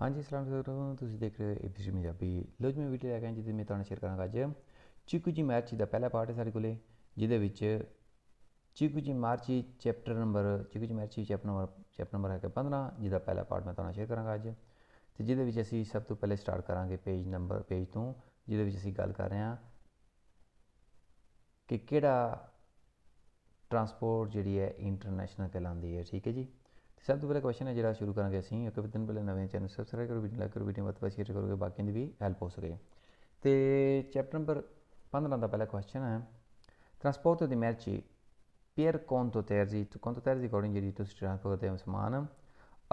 ਹਾਂਜੀ ਸਲਾਮ ਨੂੰ ਤੁਸੀਂ ਦੇਖ ਰਹੇ ਹੋ ਏਬੀਸੀ ਪੰਜਾਬੀ ਲੋ ਜੀ ਮੈਂ ਵੀਡੀਓ ਲੈ ਕੇ ਆਇਆ ਜਿਹਦੇ ਮੈਂ ਤੁਹਾਨੂੰ ਸ਼ੇਅਰ ਕਰਾਂਗਾ ਅੱਜ ਚਿਕੂ ਜੀ ਮਾਰਚੀ ਦਾ ਪਹਿਲਾ ਪਾਰਟ ਹੈ ਸਾਡੇ ਕੋਲੇ ਜਿਹਦੇ ਵਿੱਚ ਚਿਕੂ ਜੀ ਮਾਰਚੀ ਚੈਪਟਰ ਨੰਬਰ ਚਿਕੂ ਜੀ ਮਾਰਚੀ ਚੈਪਟਰ ਨੰਬਰ ਚੈਪਟਰ ਨੰਬਰ ਕਿ 15 ਜਿਹਦਾ ਪਹਿਲਾ ਪਾਰਟ ਮੈਂ ਤੁਹਾਨੂੰ ਸ਼ੇਅਰ ਕਰਾਂਗਾ ਅੱਜ ਤੇ ਜਿਹਦੇ ਵਿੱਚ ਅਸੀਂ ਸਭ ਤੋਂ ਪਹਿਲੇ ਸਟਾਰਟ ਕਰਾਂਗੇ ਪੇਜ ਨੰਬਰ ਪੇਜ ਤੋਂ ਜਿਹਦੇ ਵਿੱਚ ਅਸੀਂ ਗੱਲ ਕਰ ਰਹੇ ਹਾਂ ਕਿ ਕਿਹੜਾ ਟਰਾਂਸਪੋਰਟ ਜਿਹੜੀ ਹੈ ਇੰਟਰਨੈਸ਼ਨਲ ਕਹਿੰਦੀ ਹੈ ਠੀਕ ਹੈ ਜੀ ਤੇ ਸਭ ਤੋਂ ਪਹਿਲਾ ਕੁਐਸਚਨ ਹੈ ਜਿਹੜਾ ਸ਼ੁਰੂ ਕਰਾਂਗੇ ਅਸੀਂ ਇੱਕ ਦਿਨ ਪਹਿਲੇ ਨਵੇਂ ਚੈਨਲ ਸਬਸਕ੍ਰਾਈਬ ਕਰੋ ਵੀਡੀਓ ਲਾਈਕ ਕਰੋ ਵੀਡੀਓ ਵੱਧ ਵੱਧ ਸ਼ੇਅਰ ਕਰੋਗੇ ਬਾਕੀਆਂ ਦੀ ਵੀ ਹੈਲਪ ਹੋ ਸਕੇ ਤੇ ਚੈਪਟਰ ਨੰਬਰ 15 ਦਾ ਪਹਿਲਾ ਕੁਐਸਚਨ ਹੈ trasporto di ਮਰਜੀ per conto ਤੇਰਜੀ ਤੋਂ ਤੇਰਜੀ con diritto si trasporta di Osman,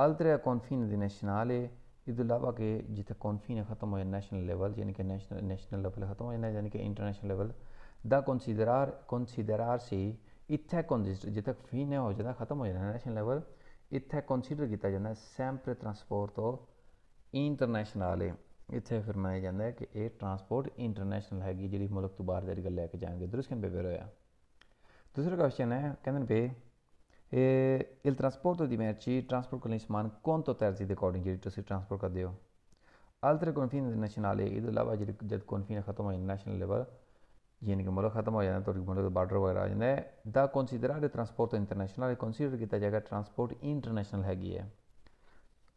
altre a confine di nazionale, ਇਸ ਤੋਂ ਇਲਾਵਾ ਕਿ ਜਿੱਥੇ ਕੌਨਫੀਨ ਖਤਮ ਹੋਇਆ ਨੈਸ਼ਨਲ ਲੈਵਲ ਯਾਨੀ ਕਿ ਨੈਸ਼ਨਲ ਨੈਸ਼ਨਲ ਲੈਵਲ ਖਤਮ ਹੋਇਆ ਯਾਨੀ ਕਿ ਇੰਟਰਨੈਸ਼ਨਲ ਲੈਵਲ ਦਾ ਕਨਸੀਡਰਰ ਕਨਸੀਡਰਾਰ ਸੀ ਇੱਥੇ ਕੌਨ ਜਿੱਥੇ ਫੀਨ ਹੋ ਜਾਂਦਾ ਖਤਮ ਹੋ ਜਾਂਦਾ ਨੈਸ਼ਨਲ ਲੈਵਲ ਇੱਥੇ ਕੰਸੀਡਰ ਕੀਤਾ ਜਾਂਦਾ ਟਰਾਂਸਪੋਰਟ ਟਰਾਂਸਪੋਰਟੋ ਇੰਟਰਨੈਸ਼ਨਲ ਹੈ ਇੱਥੇ ਫਿਰ ਮੰਨਿਆ ਜਾਂਦਾ ਹੈ ਕਿ ਇਹ ਟਰਾਂਸਪੋਰਟ ਇੰਟਰਨੈਸ਼ਨਲ ਹੈਗੀ ਜਿਹੜੀ ਮੁਲਕ ਤੋਂ ਬਾਹਰ ਦੇ ਗੱਲ ਲੈ ਕੇ ਜਾਣਗੇ ਦੂਸਰੇ ਨੰਬਰ ਹੋਇਆ ਦੂਸਰਾ ਕੁਐਸਚਨ ਹੈ ਕਹਿੰਦੇ ਬੇ ਇਹ ਇਲ ਟਰਾਂਸਪੋਰਟ ਦੀ merci ਟਰਾਂਸਪੋਰਟ ਕਰਨ ਸਮਾਨ ਕੌਣ ਤੋਂ ਤਰਜ਼ੀ ਦੇ ਅਕੋਰਡਿੰਗ ਜਿਹੜੀ ਤੁਸੀਂ ਟਰਾਂਸਪੋਰਟ ਕਰਦੇ ਹੋ ਅਲਟਰ ਕਨਫੀਨ ਨੈਸ਼ਨਲ ਹੈ ਇਹਦੇ ਇਲਾਵਾ ਜਿਹੜੀ ਜਦ ਕਨਫੀਨ ਖਤਮ ਹੋਈ ਨੈਸ਼ਨਲ ਲੈਵਲ जिनके मुल्क ख़त्म हो जाए तो उनके मुल्क बार्डर वगैरह आ जाता है द कंसीडराड ट्रांसपोर्ट इंटरनेशनल कंसीडर किया जाएगा ट्रांसपोर्ट इंटरनेशनल हैਗੀ ਹੈ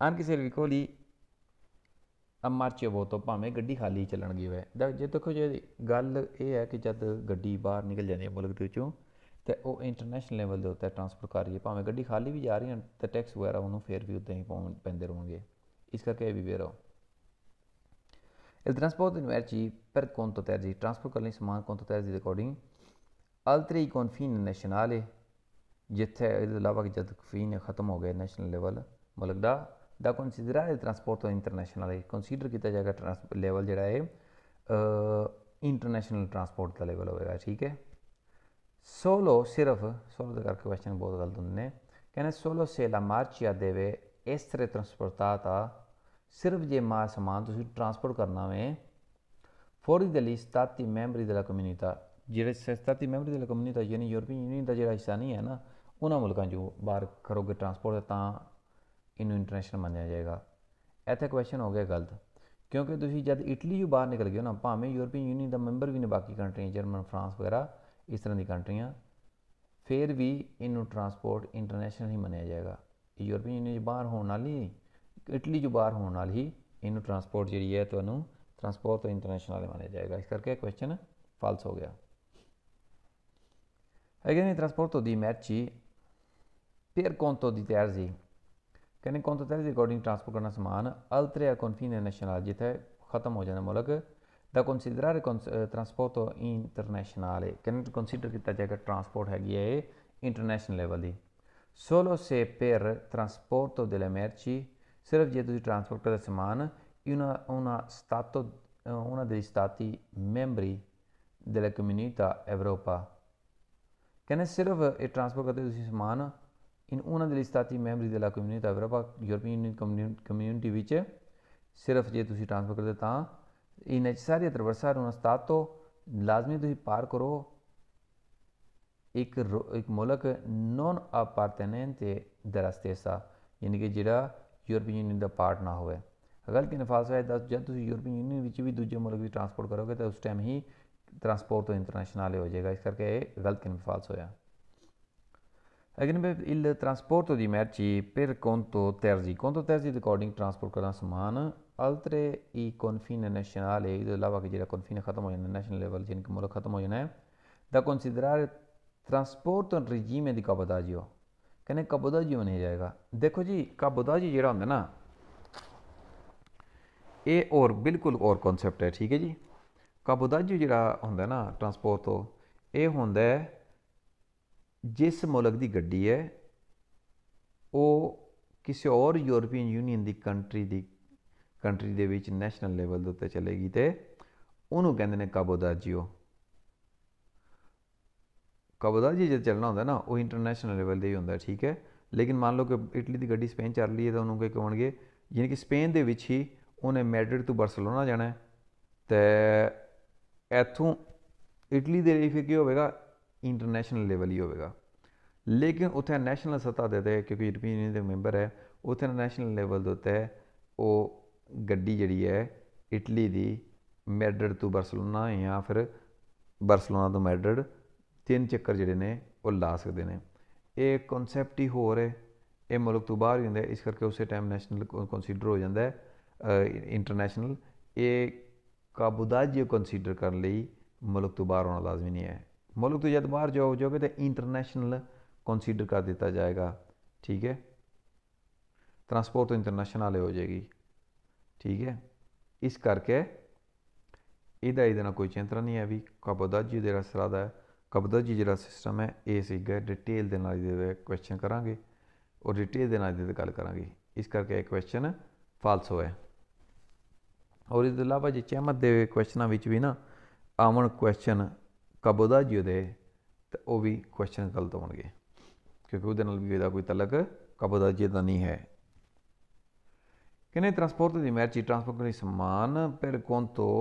ਆਨ ਕਿਸੇ ਵੀ ਕੋਲੀ ਅਮਰਚੇਵੋ ਤੋਂ ਭਾਵੇਂ ਗੱਡੀ ਖਾਲੀ ਚੱਲਣਗੀ ਵੇ ਜੇ ਦੇਖੋ ਜੇ ਗੱਲ ਇਹ ਹੈ ਕਿ ਜਦ ਗੱਡੀ ਬਾਹਰ ਨਿਕਲ ਜਾਂਦੀ ਹੈ ਮੁਲਕ ਦੇ ਵਿੱਚੋਂ ਤੇ ਉਹ ਇੰਟਰਨੈਸ਼ਨਲ ਲੈਵਲ ਦੇ ਉੱਤੇ ਟ੍ਰਾਂਸਫਰ ਕਰ ਰਹੀ ਹੈ ਭਾਵੇਂ ਗੱਡੀ ਖਾਲੀ ਵੀ ਜਾ ਰਹੀ ਹੈ ਤੇ ਟੈਕਸ ਵਗੈਰਾ ਉਹਨੂੰ ਫੇਰ ਵੀ ਉੱਤੇ ਹੀ ਪੈਂਦੇ ਰਹਿਣਗੇ ਇਸ ਕਰਕੇ ਇਹ ਵੀ ਵੇਅਰ ਹੋ Il trasporto di merci per conto terzi, transfer ਕਰਨੀ ਸਮਾਨ conto terzi ਦੇ according altre i confini nazionale ਜਿੱਥੇ ਇਹਦੇ ਇਲਾਵਾ ਕਿ ਜਦ confine ਖਤਮ ਹੋ ਗਏ ਨੈਸ਼ਨਲ ਲੈਵਲ ਮੁਲਕ ਦਾ ਦਾ ਕੰਸੀਡਰ ਹੈ ਟਰਾਂਸਪੋਰਟ ਇੰਟਰਨੈਸ਼ਨਲ ਕੰਸੀਡਰ ਕੀਤਾ ਜਾਏਗਾ ਟਰਾਂਸਪੋਰਟ ਲੈਵਲ ਜਿਹੜਾ ਹੈ ਇੰਟਰਨੈਸ਼ਨਲ ਟਰਾਂਸਪੋਰਟ ਦਾ ਲੈਵਲ ਹੋਏਗਾ ਠੀਕ ਹੈ ਸੋਲੋ ਸਿਰਫ ਸੋਲੋ ਦਾ ਕਰਕੇ ਕੁਐਸਚਨ ਬਹੁਤ ਗਲਤ ਹੁੰਦੇ ਨੇ ਕਹਿੰਦੇ ਸੋਲੋ ਸੇ ਲਾ ਮਾਰਚੀਆ ਦੇਵੇ ਇਸ ਤਰ੍ਹਾਂ ਸਿਰਫ ਜੇ ਮਾ ਸਮਾਨ ਤੁਸੀਂ ਟਰਾਂਸਪੋਰਟ ਕਰਨਾ ਵੇ ਫੋਰ ਦੀ ਲਈ 77 ਮੈਂਬਰੀ ਦੇ ਲਾ ਕਮਿਊਨਿਟਾ ਜਿਹੜੇ ਸਤਾਤੀ ਮੈਂਬਰੀ ਦੇ ਲਾ ਕਮਿਊਨਿਟਾ ਯਾਨੀ ਯੂਰਪੀਅਨ ਯੂਨੀਅਨ ਦਾ ਜਿਹੜਾ ਹਿੱਸਾ ਨਹੀਂ ਹੈ ਨਾ ਉਹਨਾਂ ਮੁਲਕਾਂ ਜੋ ਬਾਹਰ ਕਰੋਗੇ ਟਰਾਂਸਪੋਰਟ ਤਾਂ ਇਹਨੂੰ ਇੰਟਰਨੈਸ਼ਨਲ ਮੰਨਿਆ ਜਾਏਗਾ ਇੱਥੇ ਕੁਐਸਚਨ ਹੋ ਗਿਆ ਗਲਤ ਕਿਉਂਕਿ ਤੁਸੀਂ ਜਦ ਇਟਲੀ ਤੋਂ ਬਾਹਰ ਨਿਕਲ ਗਏ ਨਾ ਭਾਵੇਂ ਯੂਰਪੀਅਨ ਯੂਨੀਅਨ ਦਾ ਮੈਂਬਰ ਵੀ ਨੇ ਬਾਕੀ ਕੰਟਰੀਆਂ ਜਰਮਨ ਫਰਾਂਸ ਵਗੈਰਾ ਇਸ ਤਰ੍ਹਾਂ ਦੀ ਕੰਟਰੀਆਂ ਫਿਰ ਵੀ ਇਹਨੂੰ ਟਰਾਂਸਪੋਰਟ ਇੰਟਰਨੈਸ਼ਨਲ ਹੀ ਮੰਨਿਆ ਜਾਏਗਾ ਯੂਰਪੀਅਨ ਯੂਨੀਅਨ ਦੇ ਬਾਹਰ ਹੋਣ ਨਾਲ ਹੀ ਇਟਲੀ ਜੋ ਬਾਹਰ ਹੋਣ ਨਾਲ ਹੀ ਇਹਨੂੰ ਟਰਾਂਸਪੋਰਟ ਜਿਹੜੀ ਹੈ ਤੁਹਾਨੂੰ ਟਰਾਂਸਪੋਰਟ ਤੋਂ ਇੰਟਰਨੈਸ਼ਨਲ ਦੇ ਮੰਨਿਆ ਜਾਏਗਾ ਇਸ ਕਰਕੇ ਕੁਐਸਚਨ ਫਾਲਸ ਹੋ ਗਿਆ ਹੈਗੇ ਨਹੀਂ ਟਰਾਂਸਪੋਰਟ ਦੀ ਮਰਚੀ ਪੇਰ ਕੋਂਟੋ ਦੀ ਤਿਆਰ ਕਹਿੰਦੇ ਕੋਂਟੋ ਤੋਂ ਤਿਆਰ ਸੀ ਅਕੋਰਡਿੰਗ ਟਰਾਂਸਪੋਰਟ ਕਰਨਾ ਸਮਾਨ ਅਲਟਰੀਆ ਕਨਫੀਨੇ ਨੈਸ਼ਨਲ ਜਿੱਥੇ ਖਤਮ ਹੋ ਜਾਣਾ ਮੁਲਕ ਦਾ ਕੰਸੀਡਰਰ ਟਰਾਂਸਪੋਰਟ ਇੰਟਰਨੈਸ਼ਨਲ ਹੈ ਕਿਨ ਕੰਸੀਡਰ ਕੀਤਾ ਜਾਏਗਾ ਟਰਾਂਸਪੋਰਟ ਹੈਗੀ ਹੈ ਇੰਟਰਨੈਸ਼ਨਲ ਲੈਵਲ ਦੀ ਸੋਲੋ ਸੇ ਪੇਰ ਟਰਾਂਸਪੋਰਟ ਦੇ ਲੇ ਮਰਚੀ ਸਿਰਫ ਜੇ ਤੁਸੀਂ ਟਰਾਂਸਪੋਰਟਰ ਦਾ ਸਮਾਨ ਇਹਨਾਂ ਉਹਨਾਂ ਸਟਾਤੋ ਉਹਨਾਂ ਦੇ ਸਤਾਤੀ ਮੈਂਬਰੀ della comunità Europa ਕਹਿੰਦੇ ਸਿਰਫ ਇਹ ਟਰਾਂਸਪੋਰਟ ਕਰਦੇ ਤੁਸੀਂ ਸਮਾਨ ਇਨ ਉਹਨਾਂ ਦੇ ਸਤਾਤੀ ਮੈਂਬਰੀ della comunità Europa European community ਵਿੱਚ ਸਿਰਫ ਜੇ ਤੁਸੀਂ ਟਰਾਂਸਫਰ ਕਰਦੇ ਤਾਂ ਇਹ ਨੈਸੈਸਰੀ ਤਰਵਰਸਾਰ ਉਹਨਾਂ ਸਟਾਤੋ ਲਾਜ਼ਮੀ ਤੁਸੀਂ ਪਾਰ ਕਰੋ ਇੱਕ ਇੱਕ ਮੁਲਕ ਨੋਨ ਅਪਾਰਟੈਨੈਂਟ ਦੇ ਰਸਤੇ ਸਾ ਯਾਨੀ ਕਿ ਜਿਹੜਾ ਯੂਰਪੀਅਨ ਯੂਨੀਅਨ ਦਾ ਪਾਰਟ ਨਾ ਹੋਵੇ ਅਗਰ ਕਿ ਨਫਾਸ ਹੈ ਤਾਂ ਜਦ ਤੁਸੀਂ ਯੂਰਪੀਅਨ ਯੂਨੀਅਨ ਵਿੱਚ ਵੀ ਦੂਜੇ ਮੁਲਕ ਵਿੱਚ ਟ੍ਰਾਂਸਪੋਰਟ ਕਰੋਗੇ ਤਾਂ ਉਸ ਟਾਈਮ ਹੀ ਟ੍ਰਾਂਸਪੋਰਟ ਤੋਂ ਇੰਟਰਨੈਸ਼ਨਲ ਹੋ ਜਾਏਗਾ ਇਸ ਕਰਕੇ ਇਹ ਗਲਤ ਕਿ ਹੋਇਆ ਅਗਰ ਮੈਂ ਇਲ ਟਰਾਂਸਪੋਰਟ ਦੀ ਮਰਜ਼ੀ ਪਰ ਕੋਂਟੋ ਤੋਂ ਤਰਜੀ ਕੌਣ ਤੋਂ ਤਰਜੀ ਅਕੋਰਡਿੰਗ ਟ੍ਰਾਂਸਪੋਰਟ ਕਰਨਾ ਸਮਾਨ ਅਲਟਰੇ ਈ ਕਨਫੀਨ ਨੈਸ਼ਨਲ ਹੈ ਇਹਦੇ ਲਾਵਾ ਕਿ ਜਿਹੜਾ ਕਨਫੀਨ ਖਤਮ ਹੋ ਜਾਣਾ ਨੈਸ਼ਨਲ ਲੈਵਲ ਜਿੰਨ ਕਿ ਮੁਲਕ ਖਤਮ ਹੋ ਜਾਣਾ ਹੈ ਦਾ ਕੰਸੀਡਰ ਟਰਾਂਸਪੋਰਟ ਰਿਜੀਮ ਦੀ ਕਬਤਾ ਜਿਓ कहने कबूदा जी बनाया ਜਾਏਗਾ ਦੇਖੋ ਜੀ कबूदा ਜੀ ਜਿਹੜਾ ਹੁੰਦਾ ਨਾ ਇਹ ਔਰ ਬਿਲਕੁਲ ਔਰ ਕਨਸੈਪਟ ਹੈ ਠੀਕ ਹੈ ਜੀ ਜੀ ਜਿਹੜਾ ਹੁੰਦਾ ਨਾ ਟਰਾਂਸਪੋਰਟ ਤੋਂ ਇਹ ਹੁੰਦਾ ਜਿਸ ਮੁਲਕ ਦੀ ਗੱਡੀ ਹੈ ਉਹ ਕਿਸੇ ਹੋਰ ਯੂਰਪੀਅਨ ਯੂਨੀਅਨ ਦੀ ਕੰਟਰੀ ਦੀ ਕੰਟਰੀ ਦੇ ਵਿੱਚ ਨੈਸ਼ਨਲ ਲੈਵਲ ਦੇ ਉੱਤੇ ਚਲੇਗੀ ਤੇ ਉਹਨੂੰ ਕਹਿੰਦੇ ਨੇ ਕਬੂਦਾਜੂ ਕਬਦਾ ਜੀ ਜੇ ਚੱਲਣਾ ਹੁੰਦਾ ਨਾ ਉਹ ਇੰਟਰਨੈਸ਼ਨਲ ਲੈਵਲ ਦੇ ਹੀ ਹੁੰਦਾ ਠੀਕ ਹੈ ਲੇਕਿਨ ਮੰਨ ਲਓ ਕਿ ਇਟਲੀ ਦੀ ਗੱਡੀ ਸਪੇਨ ਚੱਲ ਰਹੀ ਹੈ ਤਾਂ ਉਹਨੂੰ ਕੀ ਕਹਣਗੇ ਯਾਨੀ ਕਿ ਸਪੇਨ ਦੇ ਵਿੱਚ ਹੀ ਉਹਨੇ ਮੈਡ੍ਰਿਡ ਤੋਂ ਬਾਰਸਲੋਨਾ ਜਾਣਾ ਤੇ ਇੱਥੋਂ ਇਟਲੀ ਦੇ ਲਈ ਫਿਰ ਕੀ ਹੋਵੇਗਾ ਇੰਟਰਨੈਸ਼ਨਲ ਲੈਵਲ ਹੀ ਹੋਵੇਗਾ ਲੇਕਿਨ ਉੱਥੇ ਨੈਸ਼ਨਲ ਸਤਾ ਦੇ ਦੇ ਕਿਉਂਕਿ ਯੂਰਪੀਅਨ ਯੂਨੀਅਨ ਦੇ ਮੈਂਬਰ ਹੈ ਉੱਥੇ ਨੈਸ਼ਨਲ ਲੈਵਲ ਦੇ ਉੱਤੇ ਉਹ ਗੱਡੀ ਜਿਹੜੀ ਹੈ ਇਟਲੀ ਦੀ ਮੈਡ੍ਰਿਡ ਤੋਂ ਬਾਰਸਲੋਨਾ ਜਾਂ ਫਿਰ ਬਾਰਸਲੋਨਾ ਤੋਂ ਮੈਡ੍ਰਿਡ ਤਿੰਨ ਚੱਕਰ ਜਿਹੜੇ ਨੇ ਉਹ ਲਾ ਸਕਦੇ ਨੇ ਇਹ ਕਨਸੈਪਟ ਹੀ ਹੋਰ ਹੈ ਇਹ ਮੁਲਕ ਤੋਂ ਬਾਹਰ ਹੀ ਹੁੰਦਾ ਇਸ ਕਰਕੇ ਉਸੇ ਟਾਈਮ ਨੈਸ਼ਨਲ ਕਨਸੀਡਰ ਹੋ ਜਾਂਦਾ ਹੈ ਇੰਟਰਨੈਸ਼ਨਲ ਇਹ ਕਾਬੂਦਾਜੀ ਕਨਸੀਡਰ ਕਰਨ ਲਈ ਮੁਲਕ ਤੋਂ ਬਾਹਰ ਹੋਣਾ ਲਾਜ਼ਮੀ ਨਹੀਂ ਹੈ ਮੁਲਕ ਤੋਂ ਜਦ ਬਾਹਰ ਜਾਓ ਜਾਓਗੇ ਤਾਂ ਇੰਟਰਨੈਸ਼ਨਲ ਕਨਸੀਡਰ ਕਰ ਦਿੱਤਾ ਜਾਏਗਾ ਠੀਕ ਹੈ ਟਰਾਂਸਪੋਰਟ ਇੰਟਰਨੈਸ਼ਨਲ ਹੋ ਜਾਏਗੀ ਠੀਕ ਹੈ ਇਸ ਕਰਕੇ ਇਹਦਾ ਇਹਦਾ ਕੋਈ ਚਿੰਤਾ ਨਹੀਂ ਹੈ ਵੀ ਕਾਬੂਦਾਜੀ ਦੇ ਰਸਰਾ ਦਾ ਕਬਜ਼ਾ ਜੀ ਜਿਹੜਾ ਸਿਸਟਮ ਹੈ ਇਹ ਸੀਗਾ ਡਿਟੇਲ ਦੇ ਨਾਲ ਇਹਦੇ ਕੁਐਸਚਨ ਕਰਾਂਗੇ ਔਰ ਡਿਟੇਲ ਦੇ ਨਾਲ ਇਹਦੇ ਗੱਲ ਕਰਾਂਗੇ ਇਸ ਕਰਕੇ ਇਹ ਕੁਐਸਚਨ ਫਾਲਸ ਹੋਇਆ ਔਰ ਇਸ ਤੋਂ ਇਲਾਵਾ ਜੇ ਚਹਿਮਤ ਦੇ ਕੁਐਸਚਨਾਂ ਵਿੱਚ ਵੀ ਨਾ ਆਵਣ ਕੁਐਸਚਨ ਕਬਜ਼ਾ ਜੀ ਦੇ ਤਾਂ ਉਹ ਵੀ ਕੁਐਸਚਨ ਗਲਤ ਹੋਣਗੇ ਕਿਉਂਕਿ ਉਹਦੇ ਨਾਲ ਵੀ ਇਹਦਾ ਕੋਈ ਤਲਕ ਕਬਜ਼ਾ ਜੀ ਦਾ ਨਹੀਂ ਹੈ ਕਿਨੇ ਟਰਾਂਸਪੋਰਟ ਦੀ ਮਰਜ਼ੀ ਟਰਾਂਸਪੋਰਟ ਦੇ ਸਮਾਨ ਪਰ ਕੋਨ ਤੋਂ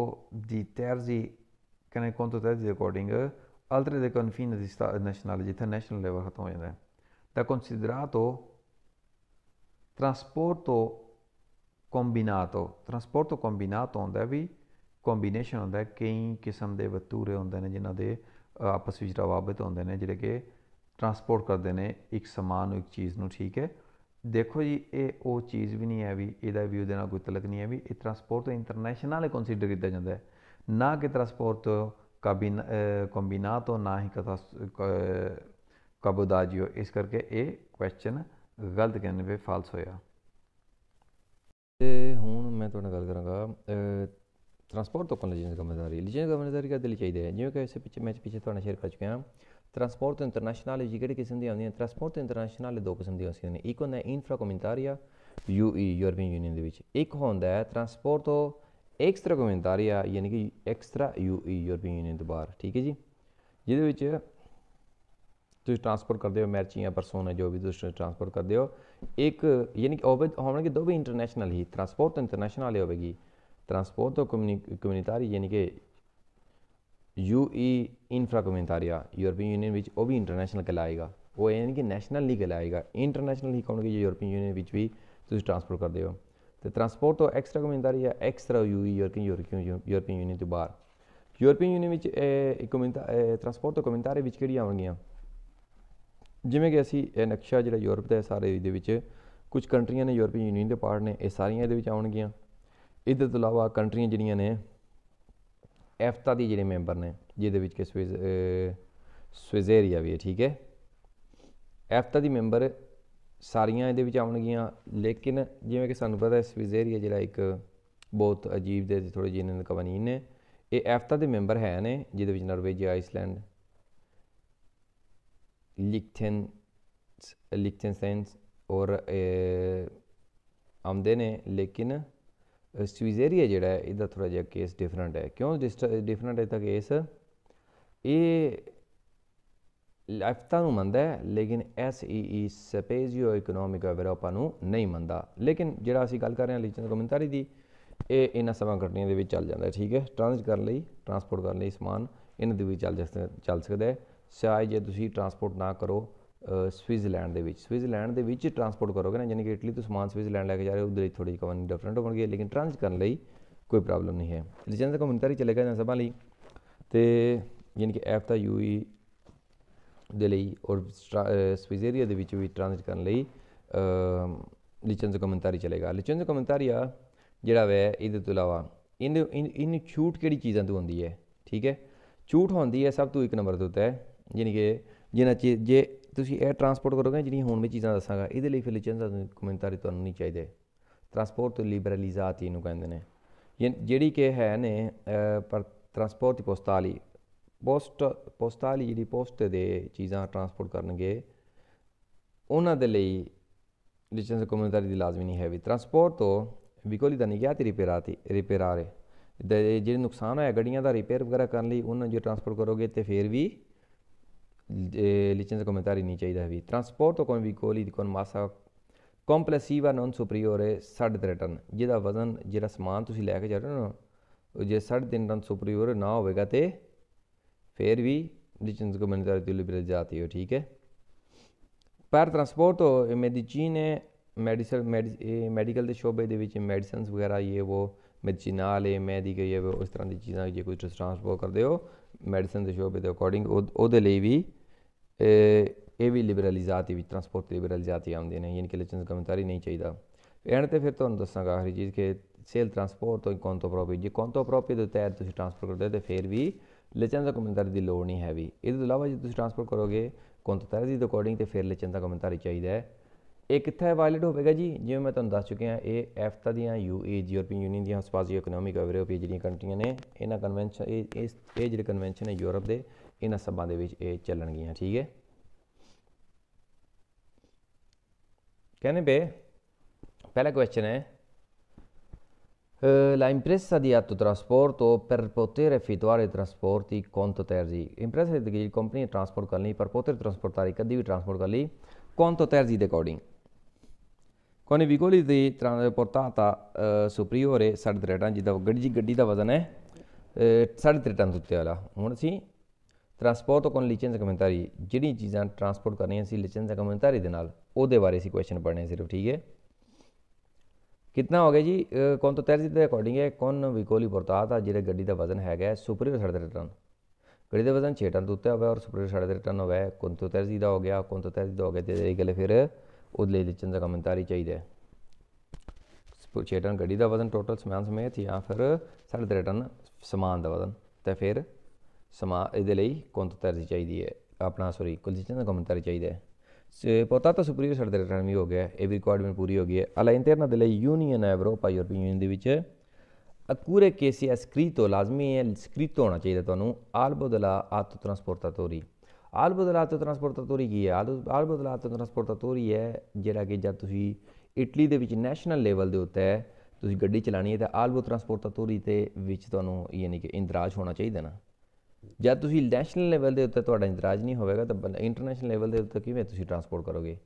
ਦੀ ਤਰਜ਼ੀ ਕਿਨੇ ਤੋਂ ਤਰਜ਼ੀ according altre dei confini nazionali, international level fatto vedere, da considerato trasporto combinato. Trasporto combinato ਹੁੰਦਾ ਵੀ ਕੰਬੀਨੇਸ਼ਨ ਹੁੰਦਾ ਕਈ ਕਿਸਮ ਦੇ ਵਤੂਰੇ ਹੁੰਦੇ ਨੇ ਜਿਨ੍ਹਾਂ ਦੇ ਆਪਸ ਵਿੱਚ ਰਵਾਬਤ ਹੁੰਦੇ ਨੇ ਜਿਹੜੇ ਕਿ ਟਰਾਂਸਪੋਰਟ ਕਰਦੇ ਨੇ ਇੱਕ ਸਮਾਨ ਨੂੰ ਇੱਕ ਚੀਜ਼ ਨੂੰ ਠੀਕ ਹੈ ਦੇਖੋ ਜੀ ਇਹ ਉਹ ਚੀਜ਼ ਵੀ ਨਹੀਂ ਹੈ ਵੀ ਇਹਦਾ ਵੀ ਉਹਦੇ ਨਾਲ ਕੋਈ ਤਲਕ ਨਹੀਂ ਹੈ ਵੀ ਇਹ ਟਰਾਂਸਪੋਰਟ ਤੋਂ ਇੰਟਰਨੈਸ਼ਨਲ ਕੰਸੀਡਰ ਕੀਤਾ ਜਾਂਦਾ ਹੈ ਨਾ ਕਿ ਟਰਾਂਸਪੋਰਟ ਤੋਂ ਕੋmbinato ਨਾ ਹੀ ਕਬੋਦਾਜੀਓ ਇਸ ਕਰਕੇ ਇਹ ਕੁਐਸਚਨ ਗਲਤ ਕਹਿਣ ਤੇ ਫਾਲਸ ਹੋਇਆ ਤੇ ਹੁਣ ਮੈਂ ਤੁਹਾਡੇ ਨਾਲ ਗੱਲ ਕਰਾਂਗਾ ਟਰਾਂਸਪੋਰਟ ਤੋਂ ਲੀਜਨ ਗਮਨਦਾਰੀ ਲੀਜਨ ਗਵਰਨਰ ਦਾ ਦਿਲ ਚਾਹੀਦਾ ਹੈ ਜਿਵੇਂ ਕਿ ਇਸੇ ਪਿੱਛੇ ਮੈਚ ਪਿੱਛੇ ਤੁਹਾਨੂੰ ਸ਼ੇਅਰ ਕਰ ਚੁੱਕਿਆ ਹਾਂ ਟਰਾਂਸਪੋਰਟ ਇੰਟਰਨੈਸ਼ਨਲ ਜਿਹੜੀ ਕਿਸਮ ਦੀ ਆਉਂਦੀਆਂ ਟਰਾਂਸਪੋਰਟ ਇੰਟਰਨੈਸ਼ਨਲ ਦੋ ਕਿਸਮ ਦੀ ਆਉਂਦੀਆਂ ਨੇ ਇੱਕ ਹੁੰਦਾ ਇਨਫਰਾ ਕਮਿੰਟਾਰੀਆ ਯੂਈ ਯੂਰਪੀਅਨ ਯੂਨੀਅਨ ਦੇ ਵਿੱਚ ਇੱਕ ਹੁੰਦਾ ਹੈ ਟਰਾਂਸਪੋਰਟ ਤੋਂ ਐਕਸਟਰਾ ਕਮੈਂਟਾਰੀਆ ਯਾਨੀ ਕਿ ਐਕਸਟਰਾ ਯੂਈ ਯੂਰਪੀਅਨ ਯੂਨੀਅਨ ਦੇ ਬਾਹਰ ਠੀਕ ਹੈ ਜੀ ਜਿਹਦੇ ਵਿੱਚ ਤੁਸੀਂ ਟ੍ਰਾਂਸਫਰ ਕਰਦੇ ਹੋ ਮੈਚ ਜਾਂ ਪਰਸੋਨਾ ਜੋ ਵੀ ਤੁਸੀਂ ਟ੍ਰਾਂਸਫਰ ਕਰਦੇ ਹੋ ਇੱਕ ਯਾਨੀ ਕਿ ਉਹ ਹੋਣਗੇ ਦੋ ਵੀ ਇੰਟਰਨੈਸ਼ਨਲ ਹੀ ਟ੍ਰਾਂਸਪੋਰਟ ਇੰਟਰਨੈਸ਼ਨਲ ਹੀ ਹੋਵੇਗੀ ਟ੍ਰਾਂਸਪੋਰਟ ਤੋਂ ਕਮਿਊਨਿਟਾਰੀ ਯਾਨੀ ਕਿ ਯੂਈ ਇਨਫਰਾ ਕਮਿਊਨਿਟਾਰੀਆ ਯੂਰਪੀਅਨ ਯੂਨੀਅਨ ਵਿੱਚ ਉਹ ਵੀ ਇੰਟਰਨੈਸ਼ਨਲ ਕਹਲਾਏਗਾ ਉਹ ਯਾਨੀ ਕਿ ਨੈਸ਼ਨਲ ਨਹੀਂ ਕਹਲਾਏਗਾ ਇੰਟਰਨੈਸ਼ਨਲ ਹੀ ਕਹੋਗੇ ਯੂਰਪੀਅਨ ਯੂਨੀਅਨ ਵਿੱਚ ਵੀ ਤੁਸੀਂ ਟ੍ਰਾਂਸਫਰ ਕਰਦੇ ਹੋ ਤੇ ਟਰਾਂਸਪੋਰਟ ਤੋਂ ਐਕਸਟਰਾ ਕਮਿੰਦਾਰੀ ਹੈ ਐਕਸਟਰਾ ਯੂਈ ਯੂਰਪੀਅਨ ਯੂਰਪੀਅਨ ਯੂਨੀਅਨ ਤੋਂ ਬਾਹਰ ਯੂਰਪੀਅਨ ਯੂਨੀਅਨ ਵਿੱਚ ਇੱਕ ਕਮਿੰਦਾ ਟਰਾਂਸਪੋਰਟ ਤੋਂ ਕਮਿੰਦਾਰੀ ਵਿੱਚ ਕਿਹੜੀਆਂ ਆਉਣਗੀਆਂ ਜਿਵੇਂ ਕਿ ਅਸੀਂ ਇਹ ਨਕਸ਼ਾ ਜਿਹੜਾ ਯੂਰਪ ਦਾ ਸਾਰੇ ਦੇ ਵਿੱਚ ਕੁਝ ਕੰਟਰੀਆਂ ਨੇ ਯੂਰਪੀਅਨ ਯੂਨੀਅਨ ਦੇ ਪਾਰਟ ਨੇ ਇਹ ਸਾਰੀਆਂ ਇਹਦੇ ਵਿੱਚ ਆਉਣਗੀਆਂ ਇਹਦੇ ਤੋਂ ਇਲਾਵਾ ਕੰਟਰੀਆਂ ਜਿਹੜੀਆਂ ਨੇ ਐਫਤਾ ਦੀ ਜਿਹੜੇ ਮੈਂਬਰ ਨੇ ਜਿਹਦੇ ਵਿੱਚ ਕਿ ਸਵਿਜ਼ਰੀਆ ਵੀ ਹੈ ਠੀਕ ਹੈ ਐਫਤਾ ਦੀ ਮੈਂਬਰ ਸਾਰੀਆਂ ਇਹਦੇ ਵਿੱਚ ਆਉਣਗੀਆਂ ਲੇਕਿਨ ਜਿਵੇਂ ਕਿ ਸਾਨੂੰ ਪਤਾ ਹੈ ਸਵਿਜ਼ੇਰੀਆ ਜਿਹੜਾ ਇੱਕ ਬਹੁਤ ਅਜੀਬ ਦੇ ਥੋੜੇ ਜਿਹੇ ਇਹਨਾਂ ਕਾਨੂੰਨ ਨੇ ਇਹ ਐਫਤਾ ਦੇ ਮੈਂਬਰ ਹੈ ਨੇ ਜਿਹਦੇ ਵਿੱਚ ਨਾਰਵੇਜੀਆ ਆਈਸਲੈਂਡ ਲਿਕਟਨ ਲਿਕਟਨਸਟਾਈਨਸ ਔਰ ਆਉਂਦੇ ਨੇ ਲੇਕਿਨ ਸਵਿਜ਼ੇਰੀਆ ਜਿਹੜਾ ਹੈ ਇਹਦਾ ਥੋੜਾ ਜਿਹਾ ਕੇਸ ਡਿਫਰੈਂਟ ਹੈ ਕਿਉਂ ਡਿਫਰੈਂਟ ਹੈ ਤਾਂ ਕੇਸ ਇਹ ਲਾਇਫਤਾਂ ਨੂੰ ਮੰਨਦਾ ਹੈ ਲੇਕਿਨ ਐਸਈਈ ਸਪੇਸੀਓ ਇਕਨੋਮਿਕ ਯੂਰੋਪਾ ਨੂੰ ਨਹੀਂ ਮੰਨਦਾ ਲੇਕਿਨ ਜਿਹੜਾ ਅਸੀਂ ਗੱਲ ਕਰ ਰਹੇ ਹਾਂ ਲੀਚਨ ਕਮੈਂਟਰੀ ਦੀ ਇਹ ਇਹਨਾਂ ਸਮਾਂ ਘਟਨੀਆਂ ਦੇ ਵਿੱਚ ਚੱਲ ਜਾਂਦਾ ਠੀਕ ਹੈ ਟ੍ਰਾਂਜ਼ਿਟ ਕਰਨ ਲਈ ਟ੍ਰਾਂਸਪੋਰਟ ਕਰਨ ਲਈ ਸਮਾਨ ਇਹਨਾਂ ਦੇ ਵਿੱਚ ਚੱਲ ਚੱਲ ਸਕਦਾ ਹੈ ਸਿਆਏ ਜੇ ਤੁਸੀਂ ਟ੍ਰਾਂਸਪੋਰਟ ਨਾ ਕਰੋ ਸਵਿਟਜ਼ਰਲੈਂਡ ਦੇ ਵਿੱਚ ਸਵਿਟਜ਼ਰਲੈਂਡ ਦੇ ਵਿੱਚ ਟ੍ਰਾਂਸਪੋਰਟ ਕਰੋਗੇ ਨਾ ਯਾਨੀ ਕਿ ਇਟਲੀ ਤੋਂ ਸਮਾਨ ਸਵਿਟਜ਼ਰਲੈਂਡ ਲੈ ਕੇ ਜਾ ਰਹੇ ਉਧਰ ਹੀ ਥੋੜੀ ਕਵਨ ਡਿਫਰੈਂਟ ਹੋਣਗੇ ਲੇਕਿਨ ਟ੍ਰਾਂਸ ਕਰਨ ਲਈ ਕੋਈ ਪ੍ਰੋਬਲਮ ਨਹੀਂ ਹੈ ਲੀਚਨ ਦਾ ਕਮੈਂਟਰੀ ਚਲੇਗਾ ਜਨ ਸਭਾ ਲਈ ਤੇ ਯਾਨੀ ਕਿ ਐਫ ਦਾ ਯੂਈ ਦੇ ਲਈ ਔਰ ਸਵਿਜ਼ੇਰੀਆ ਦੇ ਵਿੱਚ ਵੀ ਟ੍ਰਾਂਜ਼ਿਟ ਕਰਨ ਲਈ ਲਿਚਨਜ਼ ਕਮੈਂਟਰੀ ਚਲੇਗਾ ਲਿਚਨਜ਼ ਕਮੈਂਟਰੀਆ ਜਿਹੜਾ ਵੈ ਇਹਦੇ ਤੋਂ ਇਲਾਵਾ ਇਹਨੂੰ ਇਹਨੂੰ ਛੂਟ ਕਿਹੜੀ ਚੀਜ਼ਾਂ ਤੋਂ ਹੁੰਦੀ ਹੈ ਠੀਕ ਹੈ ਛੂਟ ਹੁੰਦੀ ਹੈ ਸਭ ਤੋਂ ਇੱਕ ਨੰਬਰ ਦੇ ਉੱਤੇ ਯਾਨੀ ਕਿ ਜਿਹਨਾਂ ਚੀਜ਼ ਜੇ ਤੁਸੀਂ ਇਹ ਟ੍ਰਾਂਸਪੋਰਟ ਕਰੋਗੇ ਜਿਹੜੀ ਹੁਣ ਮੈਂ ਚੀਜ਼ਾਂ ਦੱਸਾਂਗਾ ਇਹਦੇ ਲਈ ਫਿਰ ਲਿਚਨਜ਼ ਕਮੈਂਟਰੀ ਤੁਹਾਨੂੰ ਨਹੀਂ ਚਾਹੀਦੇ ਟ੍ਰਾਂਸਪੋਰਟ ਲਿਬਰਲਿਜ਼ਾਤੀ ਨੂੰ ਕਹਿੰਦੇ ਨੇ ਜਿਹੜੀ ਕਿ ਹੈ ਨੇ ਪਰ ਟਰਾਂਸਪੋਰਟ ਪੋਸਟਾਲੀ ਪੋਸਟ ਪੋਸਟਾਲੀ ਜਿਹੜੀ ਪੋਸਟ ਦੇ ਚੀਜ਼ਾਂ ਟਰਾਂਸਪੋਰਟ ਕਰਨਗੇ ਉਹਨਾਂ ਦੇ ਲਈ ਲਿਚੈਂਸ ਕਮਿਊਨਿਟੀ ਦੀ ਲਾਜ਼ਮੀ ਨਹੀਂ ਹੈ ਵੀ ਟਰਾਂਸਪੋਰਟ ਤੋਂ ਵਿਕੋਲੀ ਦਾ ਰਿਪੇਰ ਰਿਪੇਰਾਤੀ ਰਿਪੇਰਾਰੇ ਦੇ ਜਿਹੜੇ ਨੁਕਸਾਨ ਹੋਇਆ ਗੱਡੀਆਂ ਦਾ ਰਿਪੇਅਰ ਵਗੈਰਾ ਕਰਨ ਲਈ ਉਹਨਾਂ ਜੇ ਟਰਾਂਸਪੋਰਟ ਕਰੋਗੇ ਤੇ ਫੇਰ ਵੀ ਲਿਚੈਂਸ ਕਮਿਊਨਿਟਰੀ ਨਹੀਂ ਚਾਹੀਦਾ ਵੀ ਟਰਾਂਸਪੋਰਟ ਤੋਂ ਕੋਈ ਵਿਕੋਲੀ ਦੀ ਕੋਈ ਮਾਸਾ ਕੰਪਲੈਸੀਵਾ ਨਾਨ ਸੁਪਰੀਓਰ ਹੈ 3.5 ਟਨ ਜਿਹਦਾ ਵਜ਼ਨ ਜਿਹੜਾ ਸਮਾਨ ਤੁਸੀਂ ਲੈ ਕੇ ਜਾ ਰਹੇ ਹੋ ਜੇ 3.5 ਟਨ ਸੁਪਰੀਓਰ ਨਾ ਹੋਵੇਗਾ ਤੇ ਫੇਰ ਵੀ ਡਿਚਨਸ ਕੋ बनने दिल्ली ब्रिज ਜਾਤੀ ਹੋ ਠੀਕ ਹੈ ਪਰ ਟਰਾਂਸਪੋਰਟ ਤੋਂ ਮੈਡੀਚੀਨ ਹੈ ਮੈਡੀਸਲ ਮੈਡੀਕਲ ਦੇ ਸ਼ੋਬੇ ਦੇ ਵਿੱਚ ਮੈਡੀਸਨਸ ਵਗੈਰਾ ਇਹ ਉਹ ਮੈਡੀਚਿਨਾਲ ਹੈ ਮੈਦੀ ਗਈ ਹੈ ਉਸ ਤਰ੍ਹਾਂ ਦੀ ਚੀਜ਼ਾਂ ਜੇ ਕੋਈ ਟਰਾਂਸਪੋਰਟ ਕਰਦੇ ਹੋ ਮੈਡੀਸਨ ਦੇ ਸ਼ੋਬੇ ਦੇ ਅਕੋਰਡਿੰਗ ਉਹਦੇ ਲਈ ਵੀ ਇਹ ਵੀ ਲਿਬਰਲਾਈਜ਼ਾਤੀ ਵਿੱਚ ਟਰਾਂਸਪੋਰਟ ਲਿਬਰਲਾਈਜ਼ਾਤੀ ਆਉਂਦੇ ਨੇ ਯਾਨੀ ਕਿ ਲਚਨ ਕਮੈਂਟਰੀ ਨਹੀਂ ਚਾਹੀਦਾ ਐਂਡ ਤੇ ਫਿਰ ਤੁਹਾਨੂੰ ਦੱਸਾਂਗਾ ਆਖਰੀ ਚੀਜ਼ ਕਿ ਸੇਲ ਟਰਾਂਸਪੋਰਟ ਤੋਂ ਕੌਨ ਤੋਂ ਪ੍ਰੋਪਰਟੀ ਜੇ ਕੌਨ ਤੋਂ ਪ੍ਰੋਪਰਟੀ ਦੇ ਤਹਿਤ ਤੁਸੀਂ ਟਰਾਂਸਫਰ ਕਰਦੇ ਤੇ ਫਿਰ ਵੀ ਲਚਨ ਦਾ ਕਮੈਂਟਰੀ ਦੀ ਲੋੜ ਨਹੀਂ ਹੈ ਵੀ ਇਹਦੇ ਤੋਂ ਇਲਾਵਾ ਜੇ ਤੁਸੀਂ ਟ੍ਰਾਂਸਫਰ ਕਰੋਗੇ ਕੁੰਤਤਰ ਦੀ ਅਕੋਰਡਿੰਗ ਤੇ ਫਿਰ ਲਚਨ ਦਾ ਕਮੈਂਟਰੀ ਚਾਹੀਦਾ ਹੈ ਇਹ ਕਿੱਥੇ ਵੈਲਿਡ ਹੋਵੇਗਾ ਜੀ ਜਿਵੇਂ ਮੈਂ ਤੁਹਾਨੂੰ ਦੱਸ ਚੁੱਕਿਆ ਇਹ ਐਫਟਾ ਦੀਆਂ ਯੂਏ ਯੂਰਪੀਅਨ ਯੂਨੀਅਨ ਦੀਆਂ ਸਪਾਸੀ ਇਕਨੋਮਿਕ ਅਵਰੋਪੀ ਜਿਹੜੀਆਂ ਕੰਟਰੀਆਂ ਨੇ ਇਹਨਾਂ ਕਨਵੈਨਸ਼ਨ ਇਹ ਇਹ ਜਿਹੜੇ ਕਨਵੈਨਸ਼ਨ ਹੈ ਯੂਰਪ ਦੇ ਇਹਨਾਂ ਸਭਾਂ ਦੇ ਵਿੱਚ ਇਹ ਚੱਲਣਗੀਆਂ ਠੀਕ ਹੈ ਕਹਿੰਦੇ ਬੇ ਪਹਿਲਾ ਕੁਐਸਚਨ ਹੈ La impresa di autotrasporto per poter effettuare i trasporti conto terzi. Impresa di company transport करनी पर पोते ट्रांसपोर्ट तारीख कदी भी ट्रांसपोर्ट कर ली conto terzi di coding. Con i veicoli di portata eh, superiore 3.5 ton ਜਿਹਦਾ ਗੱਡੀ ਗੱਡੀ ਦਾ ਵਜ਼ਨ ਹੈ 3.5 ਟਨ ਉੱਤੇ ਵਾਲਾ ਹੁਣ ਅਸੀਂ ਟਰਾਂਸਪੋਰਟ ਕੋਨ ਲਾਇਸੈਂਸ ਕਮੈਂਟਰੀ ਜਿਹੜੀ ਚੀਜ਼ਾਂ ਟਰਾਂਸਪੋਰਟ ਕਰਨੀਆਂ ਸੀ ਲਾਇਸੈਂਸ ਕਮੈਂਟਰੀ ਦੇ ਨਾਲ ਉਹਦੇ ਬਾਰੇ ਸੀ ਕੁਐਸਚਨ ਪੜ੍ਹਨੇ ਸਿਰਫ ਠੀਕ ਹੈ ਕਿੰਨਾ ਹੋ ਗਿਆ ਜੀ ਕੌਣ ਤੋਂ ਤੈਰਦੀ ਦੇ ਅਕੋਰਡਿੰਗ ਹੈ ਕੌਨ ਵਿਕੋਲੀ ਵਰਤਾ ਤਾਂ ਜਿਹੜੇ ਗੱਡੀ ਦਾ ਵਜ਼ਨ ਹੈਗਾ ਸੁਪਰੀਅਰ 3.5 ਟਨ ਗੱਡੀ ਦਾ ਵਜ਼ਨ 6 ਟਨ ਤੋਂ ਉੱਤੇ ਹੋਵੇ ਔਰ ਸੁਪਰੀਅਰ 3.5 ਟਨ ਹੋਵੇ ਕੌਨ ਤੋਂ ਤੈਰਜੀ ਦਾ ਹੋ ਗਿਆ ਕੌਨ ਤੋਂ ਤੈਰਜੀ ਦਾ ਹੋ ਗਿਆ ਤੇ ਇਹ ਲਈ ਫਿਰ ਉਹਦੇ ਲਈ ਚੰਦਾ ਕਮੈਂਟਰੀ ਚਾਹੀਦਾ 6 ਟਨ ਗੱਡੀ ਦਾ ਵਜ਼ਨ ਟੋਟਲ ਸਮਾਨ ਸਮੇਤ ਜਾਂ ਫਿਰ 3.5 ਟਨ ਸਮਾਨ ਦਾ ਵਜ਼ਨ ਤੇ ਫਿਰ ਸਮਾ ਇਹਦੇ ਲਈ ਕੌਨ ਤੋਂ ਤੈਰਜੀ ਚਾਹੀਦੀ ਹੈ ਆਪਣਾ ਸੌਰੀ ਕੁਲਜੀ ਚੰਦਾ ਕਮੈਂਟਰੀ ਚਾਹੀਦਾ ਹੈ ਪੋਤਾਟੋ ਸੁਪਰੀਅਰ ਸਾਡੇ ਲਈ ਹੋ ਗਿਆ ਇਹ ਵੀ ਰਿਕੁਆਇਰਮੈਂਟ ਪੂਰੀ ਹੋ ਗਈ ਹੈ ਅਲਾਈਨ ਤੇਰਨਾ ਦੇ ਲਈ ਯੂਨੀਅਨ ਹੈ ਯੂਰਪੀਅਨ ਯੂਨੀਅਨ ਦੇ ਵਿੱਚ ਅਕੂਰੇ ਕੇਸੀਆ ਹੋ ਲਾਜ਼ਮੀ ਹੈ ਸਕ੍ਰੀਤੋ ਹੋਣਾ ਚਾਹੀਦਾ ਤੁਹਾਨੂੰ ਆਲਬੋਦਲਾ ਆਤੋ ਟ੍ਰਾਂਸਪੋਰਟਾਟੋਰੀ ਆਲਬੋਦਲਾ ਆਤ ਟ੍ਰਾਂਸਪੋਰਟਾਟੋਰੀ ਕੀ ਹੈ ਆਲਬੋਦਲਾ ਆਤ ਟ੍ਰਾਂਸਪੋਰਟਾਟੋਰੀ ਹੈ ਜਿਹੜਾ ਕਿ ਜਦ ਤੁਸੀਂ ਇਟਲੀ ਦੇ ਵਿੱਚ ਨੈਸ਼ਨਲ ਲੈਵਲ ਦੇ ਉੱਤੇ ਤੁਸੀਂ ਗੱਡੀ ਚਲਾਣੀ ਹੈ ਤਾਂ ਆਲਬੋ ਟ੍ਰਾਂਸਪੋਰਟਾਟੋਰੀ ਤੇ ਵਿੱਚ ਤੁਹਾਨੂੰ ਯਾਨੀ ਕਿ ਇੰਦਰਾਜ ਹੋਣਾ ਚਾਹੀਦਾ ਨਾ ਜਦ ਤੁਸੀਂ ਨੈਸ਼ਨਲ ਲੈਵਲ ਦੇ ਉੱਤੇ ਤੁਹਾਡਾ ਇੰਦਰਾਜ ਨਹੀਂ ਹੋਵੇਗਾ ਤਾਂ ਇੰਟਰਨੈਸ਼ਨਲ ਲੈਵਲ ਦੇ ਉੱਤੇ ਕਿਵੇਂ ਤੁਸੀਂ ਟਰਾਂਸਪੋਰਟ ਕਰੋਗੇ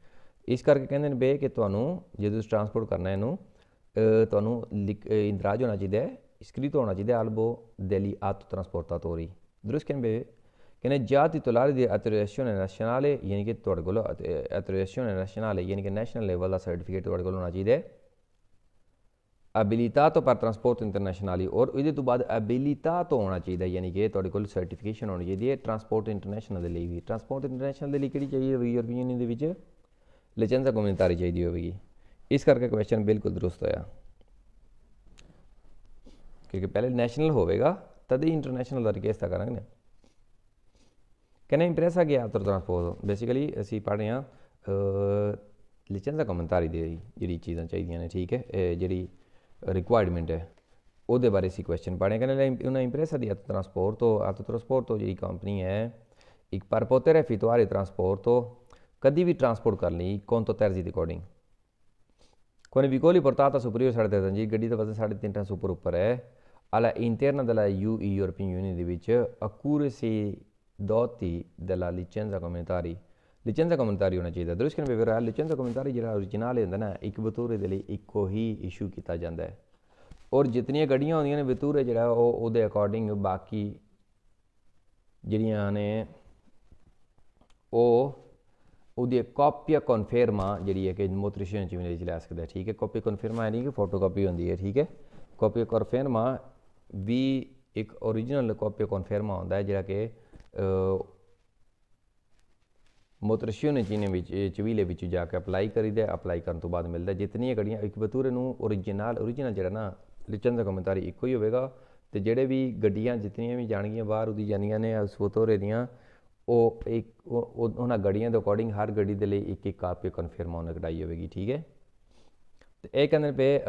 ਇਸ ਕਰਕੇ ਕਹਿੰਦੇ ਨੇ ਬੇ ਕਿ ਤੁਹਾਨੂੰ ਜੇ ਤੁਸੀਂ ਟਰਾਂਸਪੋਰਟ ਕਰਨਾ ਇਹਨੂੰ ਤੁਹਾਨੂੰ ਇੰਦਰਾਜ ਹੋਣਾ ਚਾਹੀਦਾ ਹੈ ਇਸਕ੍ਰਿਤ ਹੋਣਾ ਚਾਹੀਦਾ ਆਲਬੋ ਦੇਲੀ ਆਤ ਤੋਰੀ ਦਰਸ ਕਹਿੰਦੇ ਬੇ ਕਿਨੇ ਜਾਤੀ ਤੁਲਾਰੀ ਦੇ ਅਥੋਰਾਈਜ਼ੇਸ਼ਨ ਨੈਸ਼ਨਲ ਯਾਨੀ ਕਿ ਤੁਹਾਡੇ ਕੋਲ ਅਥੋਰਾਈਜ਼ੇਸ਼ਨ ਨੈਸ਼ਨਲ ਯਾਨੀ ਕਿ ਨੈਸ਼ਨਲ ਲੈਵਲ ਦਾ ਸਰਟੀਫਿਕੇਟ ਤੁਹਾਡੇ ਕੋਲ ਹੋਣਾ ਚਾਹੀਦਾ ਹੈ ਅਬਿਲਿਟਾਟੋ ਤੋਂ ਪਰ ਟਰਾਂਸਪੋਰਟ ਇੰਟਰਨੈਸ਼ਨਲੀ ਔਰ ਇਹਦੇ ਤੋਂ ਬਾਅਦ ਐਬਿਲਿਟਾ ਤੋਂ ਹੋਣਾ ਚਾਹੀਦਾ ਯਾਨੀ ਕਿ ਤੁਹਾਡੇ ਕੋਲ ਸਰਟੀਫਿਕੇਸ਼ਨ ਹੋਣੀ ਚਾਹੀਦੀ ਹੈ ਟਰਾਂਸਪੋਰਟ ਇੰਟਰਨੈਸ਼ਨਲ ਦੇ ਲਈ ਵੀ ਟਰਾਂਸਪੋਰਟ ਇੰਟਰਨੈਸ਼ਨਲ ਦੇ ਲਈ ਕਿਹੜੀ ਚਾਹੀਦੀ ਹੈ ਯੂਰਪੀਅਨ ਯੂਨੀਅਨ ਦੇ ਵਿੱਚ ਲਾਇਸੈਂਸ ਕਮਿਊਨਿਟਾਰੀ ਚਾਹੀਦੀ ਹੋਵੇਗੀ ਇਸ ਕਰਕੇ ਕੁਐਸਚਨ ਬਿਲਕੁਲ ਦਰੁਸਤ ਹੋਇਆ ਕਿਉਂਕਿ ਪਹਿਲੇ ਨੈਸ਼ਨਲ ਹੋਵੇਗਾ ਤਦ ਹੀ ਇੰਟਰਨੈਸ਼ਨਲ ਦਾ ਰਿਕੇਸ ਤਾਂ ਕਰਾਂਗੇ ਕਹਿੰਦੇ ਇੰਪ੍ਰੈਸ ਆ ਗਿਆ ਤਰ ਟਰਾਂਸਪੋਰਟ ਬੇਸਿਕਲੀ ਅਸੀਂ ਪੜ੍ਹ ਰਹੇ ਹਾਂ ਲਿਚਨ ਦਾ ਦੇ ਜਿਹੜੀ ਚੀਜ਼ਾਂ ਚਾਹੀਦੀਆਂ ਨੇ ਠੀਕ ਹੈ ਜਿਹੜੀ रिक्वायरमेंट ऐ ओह्दे si question क्वेश्चन पढ़ने कन्नै उ'नें impresa di autotrasporto, autotrasporto जेह्ड़ी company è il per poter effettuare trasporto कदी बी ट्रांसपोर्ट करने लेई कौन तो तर्जी दे con i veicolo portata superiore साढ़े तेरां जी गड्डी दा वजन साढ़े तिन्न टन सुपर उप्पर ऐ alla interna della UE European Union di बिच accuracy doti della licenza comunitaria ਦਾ ਕਮੈਂਟਰੀ ਹੋਣਾ ਚਾਹੀਦਾ ਦਰੁਸ਼ਕਨ ਲਿਚਨ ਦਾ ਕਮੈਂਟਰੀ ਜਿਹੜਾ origignal ਹੁੰਦਾ ਨਾ ਇੱਕ ਬਤੂਰੇ ਦੇ ਲਈ ਇੱਕੋ ਹੀ ਇਸ਼ੂ ਕੀਤਾ ਜਾਂਦਾ ਹੈ ਔਰ ਜਿਤਨੀਆਂ ਗੱਡੀਆਂ ਹੁੰਦੀਆਂ ਨੇ ਬਤੂਰੇ ਜਿਹੜਾ ਉਹ ਉਹਦੇ ਅਕੋਰਡਿੰਗ ਬਾਕੀ ਜਿਹੜੀਆਂ ਨੇ ਉਹ ਉਹਦੀ ਕਾਪੀ ਕਨਫਰਮਾ ਜਿਹੜੀ ਹੈ ਕਿ ਮੋਟਰੀਸ਼ਨ ਚ ਵੀ ਲੈ ਸਕਦਾ ਠੀਕ ਹੈ ਕਾਪੀ ਕਨਫਰਮਾ ਨਹੀਂ ਕਿ ਫੋਟੋਕਾਪੀ ਹੁੰਦੀ ਹੈ ਠੀਕ ਹੈ ਕਾਪੀ ਕਨਫਰਮਾ ਵੀ ਇੱਕ origignal ਕਾਪੀ ਕਨਫਰਮਾ ਹੁੰਦਾ ਹੈ ਜਿਹੜਾ ਕਿ ਮੋਤਰਸ਼ੀਓ ਨੇ ਜਿਹਨੇ ਵਿੱਚ ਚਵੀਲੇ ਵਿੱਚ ਜਾ ਕੇ ਅਪਲਾਈ ਕਰੀਦਾ ਅਪਲਾਈ ਕਰਨ ਤੋਂ ਬਾਅਦ ਮਿਲਦਾ ਜਿਤਨੀਆਂ ਗੱਡੀਆਂ ਇੱਕ ਬਤੂਰੇ ਨੂੰ origignal origignal ਜਿਹੜਾ ਨਾ ਲਿਚਨ ਦਾ ਕਮੈਂਟਰੀ ਇੱਕੋ ਹੀ ਹੋਵੇਗਾ ਤੇ ਜਿਹੜੇ ਵੀ ਗੱਡੀਆਂ ਜਿਤਨੀਆਂ ਵੀ ਜਾਣਗੀਆਂ ਬਾਹਰ ਉਹਦੀ ਜਾਣੀਆਂ ਨੇ ਸੋਤੋਰੇ ਦੀਆਂ ਉਹ ਇੱਕ ਉਹਨਾਂ ਗੱਡੀਆਂ ਦੇ ਅਕੋਰਡਿੰਗ ਹਰ ਗੱਡੀ ਦੇ ਲਈ ਇੱਕ ਇੱਕ ਕਾਪੀ ਕਨਫਰਮ ਹੋਣਾ ਕਢਾਈ ਹੋਵੇਗੀ ਠੀਕ ਹੈ ਤੇ ਇਹ ਕਹਿੰਦੇ ਪਏ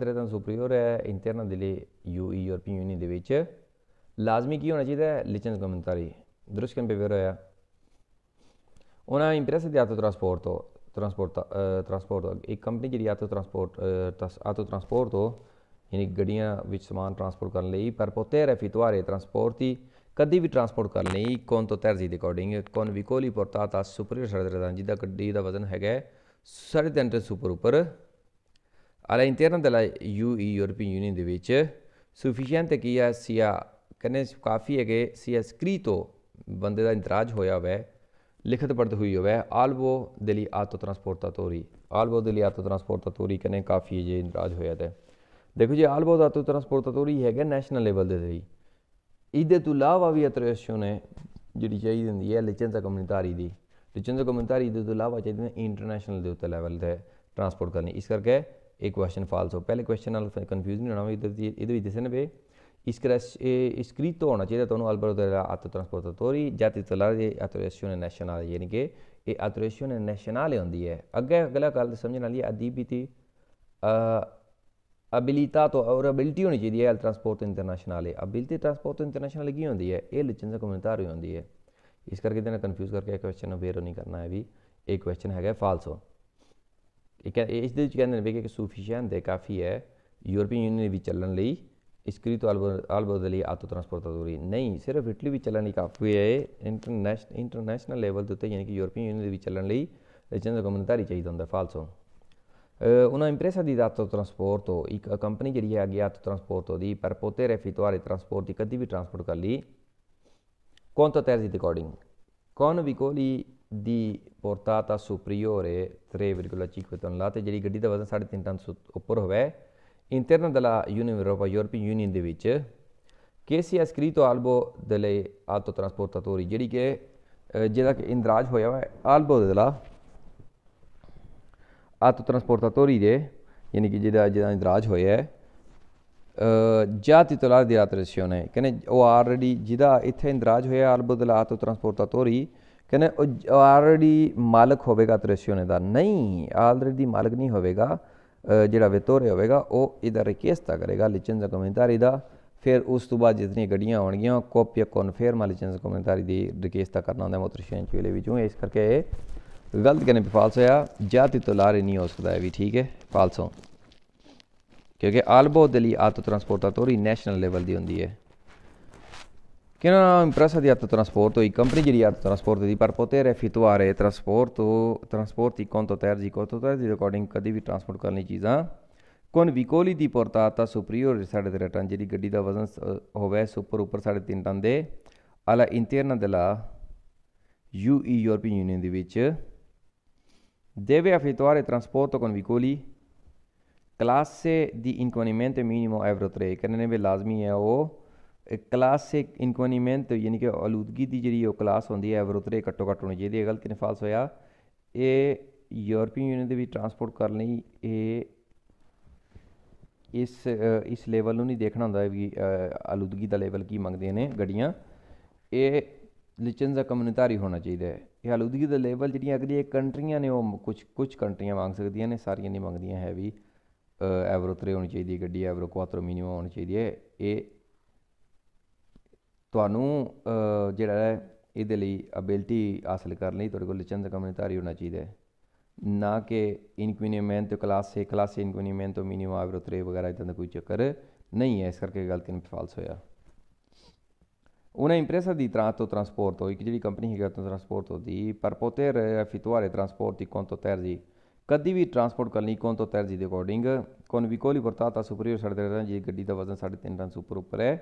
ਤਰ੍ਹਾਂ ਸੁਪਰੀਅਰ ਹੈ ਇੰਟਰਨਲ ਦੇ ਲਈ ਯੂਈ ਯੂਰਪੀਅਨ ਯੂਨੀਅਨ ਦੇ ਵਿੱਚ ਲਾਜ਼ਮੀ ਕੀ ਹੋਣਾ ਚਾਹੀਦਾ ਹੈ ਲਿਚਨ ਕਮੈਂਟਰੀ ਦਰੁਸਤ ਕੰਪੇਅਰ ਹੋਇਆ Una empresa de autotransporto, transporta, uh, transporto ਇੱਕ ਕੰਪਨੀ ਜਿਹੜੀ autotransport autotransporto ਯਾਨੀ ਗੱਡੀਆਂ ਵਿੱਚ ਸਮਾਨ ਟਰਾਂਸਪੋਰਟ ਕਰਨ ਲਈ perpotere effettuare trasporti ਕਦੀ ਵੀ ਟਰਾਂਸਪੋਰਟ ਕਰਨ ਲਈ ਕੌਨ ਤੋਂ ਤਰਜੀਹ ਦੇ ਅਕੋਰਡਿੰਗ ਕੌਨ ਵਿਕੋਲੀ ਪਰਤਾਤਾ ਸੁਪਰੀਅਰ ਸਰਦਰਦਾਨ ਜਿਹਦਾ ਗੱਡੀ ਦਾ ਵਜ਼ਨ ਹੈਗਾ 3.5 ਸੁਪਰ ਉੱਪਰ all'interno della UE European Union ਦੇ ਵਿੱਚ sufficiente ਕਿ ਆ ਸੀਆ ਕਹਿੰਦੇ ਕਾਫੀ ਹੈ ਕਿ ਸੀਆ ਸਕ੍ਰੀਟੋ ਬੰਦੇ ਦਾ ਇੰਤਰਾਜ ਹੋਇਆ ਹੋਇਆ ਹੈ ಲಿಖಿತ ಪಡೆದುಯ್ಯುವೆ ಆಲ್ವೋ ದಿಲಿ ಆತೋ ಟ್ರಾನ್ಸ್ಪೋರ್ತಾ ತೋರಿ ಆಲ್ವೋ ದಿಲಿ ಆತೋ ಟ್ರಾನ್ಸ್ಪೋರ್ತಾ ತೋರಿ ਕਨੇ ਕਾਫੀ ਜੇ ਇੰਦਰਾਜ ਹੋਇਆ ਤੇ ਦੇਖੋ ਜੀ ਆਲਵੋ ਆਤੋ ਟਰਾਂਸਪੋਰਤਾ ਤੋਰੀ ਹੈਗਾ ਨੈਸ਼ਨਲ ਲੈਵਲ ਦੇ ਤੇ ਇਹਦੇ ਤੋਂ ਇਲਾਵਾ ਵੀ ਅਤਰੇਸ਼ਨ ਨੇ ਜਿਹੜੀ ਚਾਹੀਦੀ ਹੁੰਦੀ ਹੈ ਲਿਚੈਂਸਾ ਕਮਿਊਨਿਟਾਰੀ ਦੀ ਲਿਚੈਂਸਾ ਕਮਿਊਨਿਟਾਰੀ ਦੇ ਤੋਂ ਇਲਾਵਾ ਚਾਹੀਦੀ ਹੈ ਇੰਟਰਨੈਸ਼ਨਲ ਦੇ ਉੱਤੇ ਲੈਵਲ ਤੇ ਟਰਾਂਸਪੋਰਟ ਕਰਨੀ ਇਸ ਕਰਕੇ ਇਹ ਕੁਐਸਚਨ ਫਾਲਸ ਹੋ ਪਹਿਲੇ ਕੁਐਸਚਨ ਨਾਲ ਕਨਫਿਊਜ਼ ਨਹੀਂ ਹੋਣਾ ਵੀ ਇਹਦੇ ਵਿੱਚ ਦੱਸਣ ਪਏ E, iscritto e a una cedatona albero della autotrasportatori jati tolare attrazione nazionale ਯਾਨੀ ਕਿ ਇਹ attrazione nazionale ਹੁੰਦੀ ਹੈ ਅੱਗੇ ਅਗਲਾ ਗੱਲ ਸਮਝਣ ਲਈ ਅਦੀਬੀ ਅ ਅਬਿਲਿਟਾ ਤੋਂ ਔਰ ਅਬਿਲਿਟੀ ਹੋਣੀ ਚਾਹੀਦੀ ਹੈ ਅਲ transport international ability transport international ਕੀ ਹੁੰਦੀ ਹੈ ਇਹ ਲਿਚਨਸ ਕਮਿਊਨਿਟਾਰੀ ਹੁੰਦੀ ਹੈ ਇਸ ਕਰਕੇ ਇਹਨਾਂ ਕਨਫਿਊਜ਼ ਕਰਕੇ ਕੁਐਸਚਨ ਨੂੰ ਵੇਅਰ ਨਹੀਂ ਕਰਨਾ ਹੈ ਵੀ ਇਹ ਕੁਐਸਚਨ ਹੈਗਾ ਫਾਲਸ ਇਹ ਇਸ ਦੇ ਵਿੱਚ ਕਹਿੰਦੇ ਨੇ ਵੀ ਕਿ ਸੂਫੀਸ਼ੀਅਨ ਦੇ ਕਾਫੀ ਹੈ ਯੂਰਪੀਅਨ ਯੂਨੀਅਨ ਵਿੱਚ ਚੱਲਣ ਲਈ iscritto all'albo degli autotrasportatori ਨਹੀਂ ਸਿਰਫ ਇਟਲੀ ਵਿੱਚ ਚੱਲਣ ਲਈ ਕਾਫੀ ਹੈ ਇੰਟਰਨੈਸ਼ਨਲ ਇੰਟਰਨੈਸ਼ਨਲ ਲੈਵਲ ਦੇ ਉੱਤੇ ਯਾਨੀ ਕਿ ਯੂਰਪੀਅਨ ਯੂਨੀਅਨ ਦੇ ਵਿੱਚ ਚੱਲਣ ਲਈ ਲਾਇਸੈਂਸ ਕਮਿਊਨਿਟਰੀ ਚਾਹੀਦਾ ਹੁੰਦਾ ਫਾਲਸੋ una impresa di autotrasporto, ਇੱਕ ਕੰਪਨੀ ਜਿਹੜੀ ਹੈਗੀ autotrasporto ਦੀ ਪਰ ਪੋਤੇ ਰੈਫਿਤਵਾਰੇ ਟਰਾਂਸਪੋਰਟ ਦੀ ਕਦੀ ਵੀ ਟਰਾਂਸਪੋਰਟ ਕਰ ਲਈ quanto terzi di coding con vicoli di portata superiore 3,5 tonnellate ਜਿਹੜੀ ਗੱਡੀ ਦਾ ਵਜ਼ਨ 3.5 ਟਨ ਉੱਪਰ ਹੋਵੇ interna della Unione Europea, European Union ਦੇ ਵਿੱਚ ਕੇਸੀਐਸ ਕ੍ਰੀਤੋ ਆਲਬੋ ਦੇ ਲਈ ਆਟੋ ਟਰਾਂਸਪੋਰਟਾਟੋਰੀ ਜਿਹੜੀ ਕਿ ਜਿਹਦਾ ਕਿ ਇੰਦਰਾਜ ਹੋਇਆ ਹੈ ਆਲਬੋ ਦੇ ਦਲਾ ਆਟੋ ਟਰਾਂਸਪੋਰਟਾਟੋਰੀ ਦੇ ਯਾਨੀ ਕਿ ਜਿਹੜਾ ਜਿਹਦਾ ਇੰਦਰਾਜ ਹੋਇਆ ਹੈ ਜਾ titolare di attrazione ਕਹਿੰਦੇ ਉਹ ਆਲਰੇਡੀ ਜਿਹਦਾ ਇੱਥੇ ਇੰਦਰਾਜ ਹੋਇਆ ਆਲਬੋ ਦੇ ਆਟੋ ਟਰਾਂਸਪੋਰਟਾਟੋਰੀ ਕਹਿੰਦੇ ਉਹ ਆਲਰੇਡੀ ਮਾਲਕ ਹੋਵੇਗਾ attrazione ਦਾ ਨਹੀਂ ਆਲਰੇਡੀ ਮਾਲਕ ਨਹੀਂ ਹੋਵੇਗਾ ਜਿਹੜਾ ਵਿਤੋਰੇ ਹੋਵੇਗਾ ਉਹ ਇਹਦਾ ਰਿਕਵੈਸਟਾ ਕਰੇਗਾ ਲਿਚੈਂਸ ਕਮੈਂਟਰੀ ਦਾ ਫਿਰ ਉਸ ਤੋਂ ਬਾਅਦ ਜਿਤਨੀ ਗੱਡੀਆਂ ਆਉਣਗੀਆਂ ਕਾਪੀ ਕਨਫਰਮ ਲਾਇਸੈਂਸ ਕਮੈਂਟਰੀ ਦੀ ਰਿਕਵੈਸਟਾ ਕਰਨਾ ਹੁੰਦਾ ਮੋਟਰ ਸ਼ੈਂਚ ਵੇਲੇ ਵਿੱਚੋਂ ਇਸ ਕਰਕੇ ਇਹ ਗਲਤ ਕਰਨੇ ਫਾਲਸ ਹੋਇਆ ਜਾਤੀ ਤੋਂ ਲਾਰੇ ਨਹੀਂ ਹੋ ਸਕਦਾ ਇਹ ਵੀ ਠੀਕ ਹੈ ਫਾਲਸੋਂ ਕਿਉਂਕਿ ਆਲਬੋ ਦੇ ਲਈ ਆਟੋ ਟਰਾਂਸਪੋਰਟ ਅਥੋਰੀ ਨੈਸ਼ਨਲ ਲੈਵਲ ਦੀ ਹੁੰਦੀ ਹੈ che è un'impresa di autotrasporto, i comprigi di autotrasporto, di per poter effettuare trasporti conto terzi, conto terzi, according कभी ट्रांसपोर्ट करनी चीज़ा कौन विकोली दी पोर्ताता सुपरियर साढ़े तेरह टन जी गड्डी का वजन ove सुपर उपर साढ़े तीन टन दे आला इंतरन दला यू ई European deve effettuare trasporto con vicoli classe di inquinamento minimo Euro 3 che ne lazmi è o ਕਲਾਸਿਕ ਇਨਕੋਨੀਮੈਂਟ ਯਾਨੀ ਕਿ ਔਲੂਦਗੀ ਦੀ ਜਿਹੜੀ ਉਹ ਕਲਾਸ ਹੁੰਦੀ ਹੈ ਵਰੋਤਰੇ ਘੱਟੋ ਘੱਟ ਹੋਣੀ ਚਾਹੀਦੀ ਹੈ ਗਲਤ ਫਾਲਸ ਹੋਇਆ ਇਹ ਯੂਰਪੀਅਨ ਯੂਨੀਅਨ ਦੇ ਵੀ ਟਰਾਂਸਪੋਰਟ ਕਰਨ ਲਈ ਇਹ ਇਸ ਇਸ ਲੈਵਲ ਨੂੰ ਨਹੀਂ ਦੇਖਣਾ ਹੁੰਦਾ ਵੀ ਔਲੂਦਗੀ ਦਾ ਲੈਵਲ ਕੀ ਮੰਗਦੇ ਨੇ ਗੱਡੀਆਂ ਇਹ ਦਾ ਕਮਿਊਨਿਟਾਰੀ ਹੋਣਾ ਚਾਹੀਦਾ ਹੈ ਇਹ ਔਲੂਦਗੀ ਦਾ ਲੈਵਲ ਜਿਹੜੀਆਂ ਅਗਲੀਆਂ ਕੰਟਰੀਆਂ ਨੇ ਉਹ ਕੁਝ ਕੁਝ ਕੰਟਰੀਆਂ ਮੰਗ ਸਕਦੀਆਂ ਨੇ ਸਾਰੀਆਂ ਨਹੀਂ ਮੰਗਦੀਆਂ ਹੈ ਵੀ ਐਵਰੋ 3 ਹੋਣੀ ਚਾਹੀਦੀ ਹੈ ਗੱਡੀ ਐਵਰੋ 4 ਮਿਨੀਮਮ ਹੋਣੀ ਚਾਹੀਦੀ ਹੈ ਇਹ ਤੁਹਾਨੂੰ ਜਿਹੜਾ ਹੈ ਇਹਦੇ ਲਈ ਅਬਿਲਟੀ ਹਾਸਲ ਕਰਨ ਲਈ ਤੁਹਾਡੇ ਕੋਲ ਲਿਚਨ ਦਾ ਹੋਣਾ ਚਾਹੀਦਾ ਹੈ ਨਾ ਕਿ ਇਨਕੁਇਨੀਮੈਂਟ ਤੋਂ ਕਲਾਸ ਸੇ ਕਲਾਸ ਸੇ ਇਨਕੁਇਨੀਮੈਂਟ ਤੋਂ ਮਿਨੀਮਮ ਆਵਰ ਉਤਰੇ ਵਗੈਰਾ ਇਦਾਂ ਦਾ ਕੋਈ ਚੱਕਰ ਨਹੀਂ ਹੈ ਇਸ ਕਰਕੇ ਗਲਤ ਨਾਲ ਫਾਲਸ ਹੋਇਆ ਉਹਨਾਂ ਤਰ੍ਹਾਂ ਤੋਂ ਟ੍ਰਾਂਸਪੋਰਟ ਹੋਈ ਇੱਕ ਜਿਹੜੀ ਕੰਪਨੀ ਹੈਗਾ ਤੋਂ ਟਰਾਂਸਪੋਰਟ ਦੀ ਪਰ poter effettuare trasporti quanto ਤਰਜੀ ਕਦੀ ਵੀ ਟਰਾਂਸਪੋਰਟ ਕਰਨੀ ਕੋਨ ਤੋਂ terzi ਦੇ ਅਕੋਰਡਿੰਗ ਕੋਨ ਵਿਕੋਲੀ ਵਰਤਾਤਾ ਸੁਪਰੀਅਰ ਸਾਡੇ ਜੀ ਗੱਡੀ ਦਾ ਵਜ਼ਨ 3.5 ਟਨ ਸੁਪਰ ਉੱਪਰ ਹੈ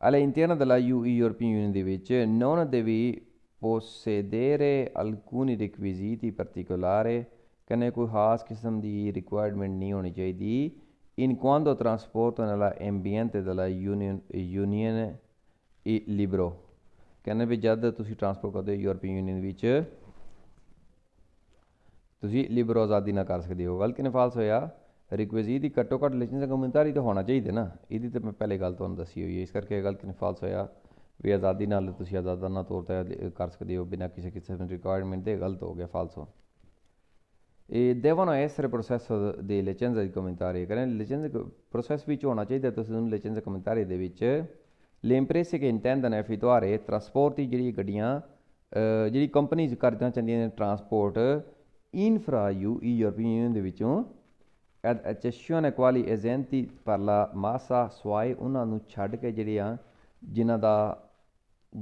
all'interno della UE European Union invece non devi possedere alcuni requisiti particolari che कोई खास किस्म दी रिक्वायरमेंट नहीं होनी चाहिदी इन quanto trasporto nell'ambiente della Unione Union e Libro कन्नै भी जद तुसी ट्रांसपोर्ट करदे हो यूरोपियन यूनियन विच तुसी लिबरो आज़ादी ना कर सकदे हो गलत किने फाल्स होया ਰਿਕੁਇਜ਼ੀ ਦੀ ਘੱਟੋ ਘੱਟ ਲਿਸਨਿੰਗ ਦਾ ਕਮੈਂਟਰੀ ਤਾਂ ਹੋਣਾ ਚਾਹੀਦਾ ਨਾ ਇਹਦੀ ਤਾਂ ਮੈਂ ਪਹਿਲੇ ਗੱਲ ਤੁਹਾਨੂੰ ਦੱਸੀ ਹੋਈ ਹੈ ਇਸ ਕਰਕੇ ਇਹ ਗੱਲ ਕਿਨ ਫਾਲਸ ਹੋਇਆ ਵੀ ਆਜ਼ਾਦੀ ਨਾਲ ਤੁਸੀਂ ਆਜ਼ਾਦਾਨਾ ਤੌਰ ਤੇ ਕਰ ਸਕਦੇ ਹੋ ਬਿਨਾਂ ਕਿਸੇ ਕਿਸੇ ਦੀ ਰਿਕੁਆਇਰਮੈਂਟ ਦੇ ਗਲਤ ਹੋ ਗਿਆ ਫਾਲਸ ਹੋ ਇਹ devono essere processo di licenza di commentario ਕਰਨ licenza ਪ੍ਰੋਸੈਸ ਵਿੱਚ ਹੋਣਾ ਚਾਹੀਦਾ ਤੁਸੀਂ ਉਹਨੂੰ licenza commentario ਦੇ ਵਿੱਚ le imprese che ਦੁਆਰੇ ਟਰਾਂਸਪੋਰਟ ਦੀ ਜਿਹੜੀ ਗੱਡੀਆਂ ਜਿਹੜੀ ਕੰਪਨੀਆਂ ਕਰਦੀਆਂ ਚਾਹੁੰਦੀਆਂ ਨੇ ਟਰਾਂਸਪੋਰਟ ਇਨਫਰਾ ਯੂ ਯੂਰਪੀਅਨ ਦੇ ਵਿੱਚੋਂ ਨੇ ਕੁਆਲੀ ਏਜੈਂਤੀ ਪਰਲਾ ਮਾਸਾ ਸਵਾਏ ਉਹਨਾਂ ਨੂੰ ਛੱਡ ਕੇ ਜਿਹੜੇ ਆ ਜਿਨ੍ਹਾਂ ਦਾ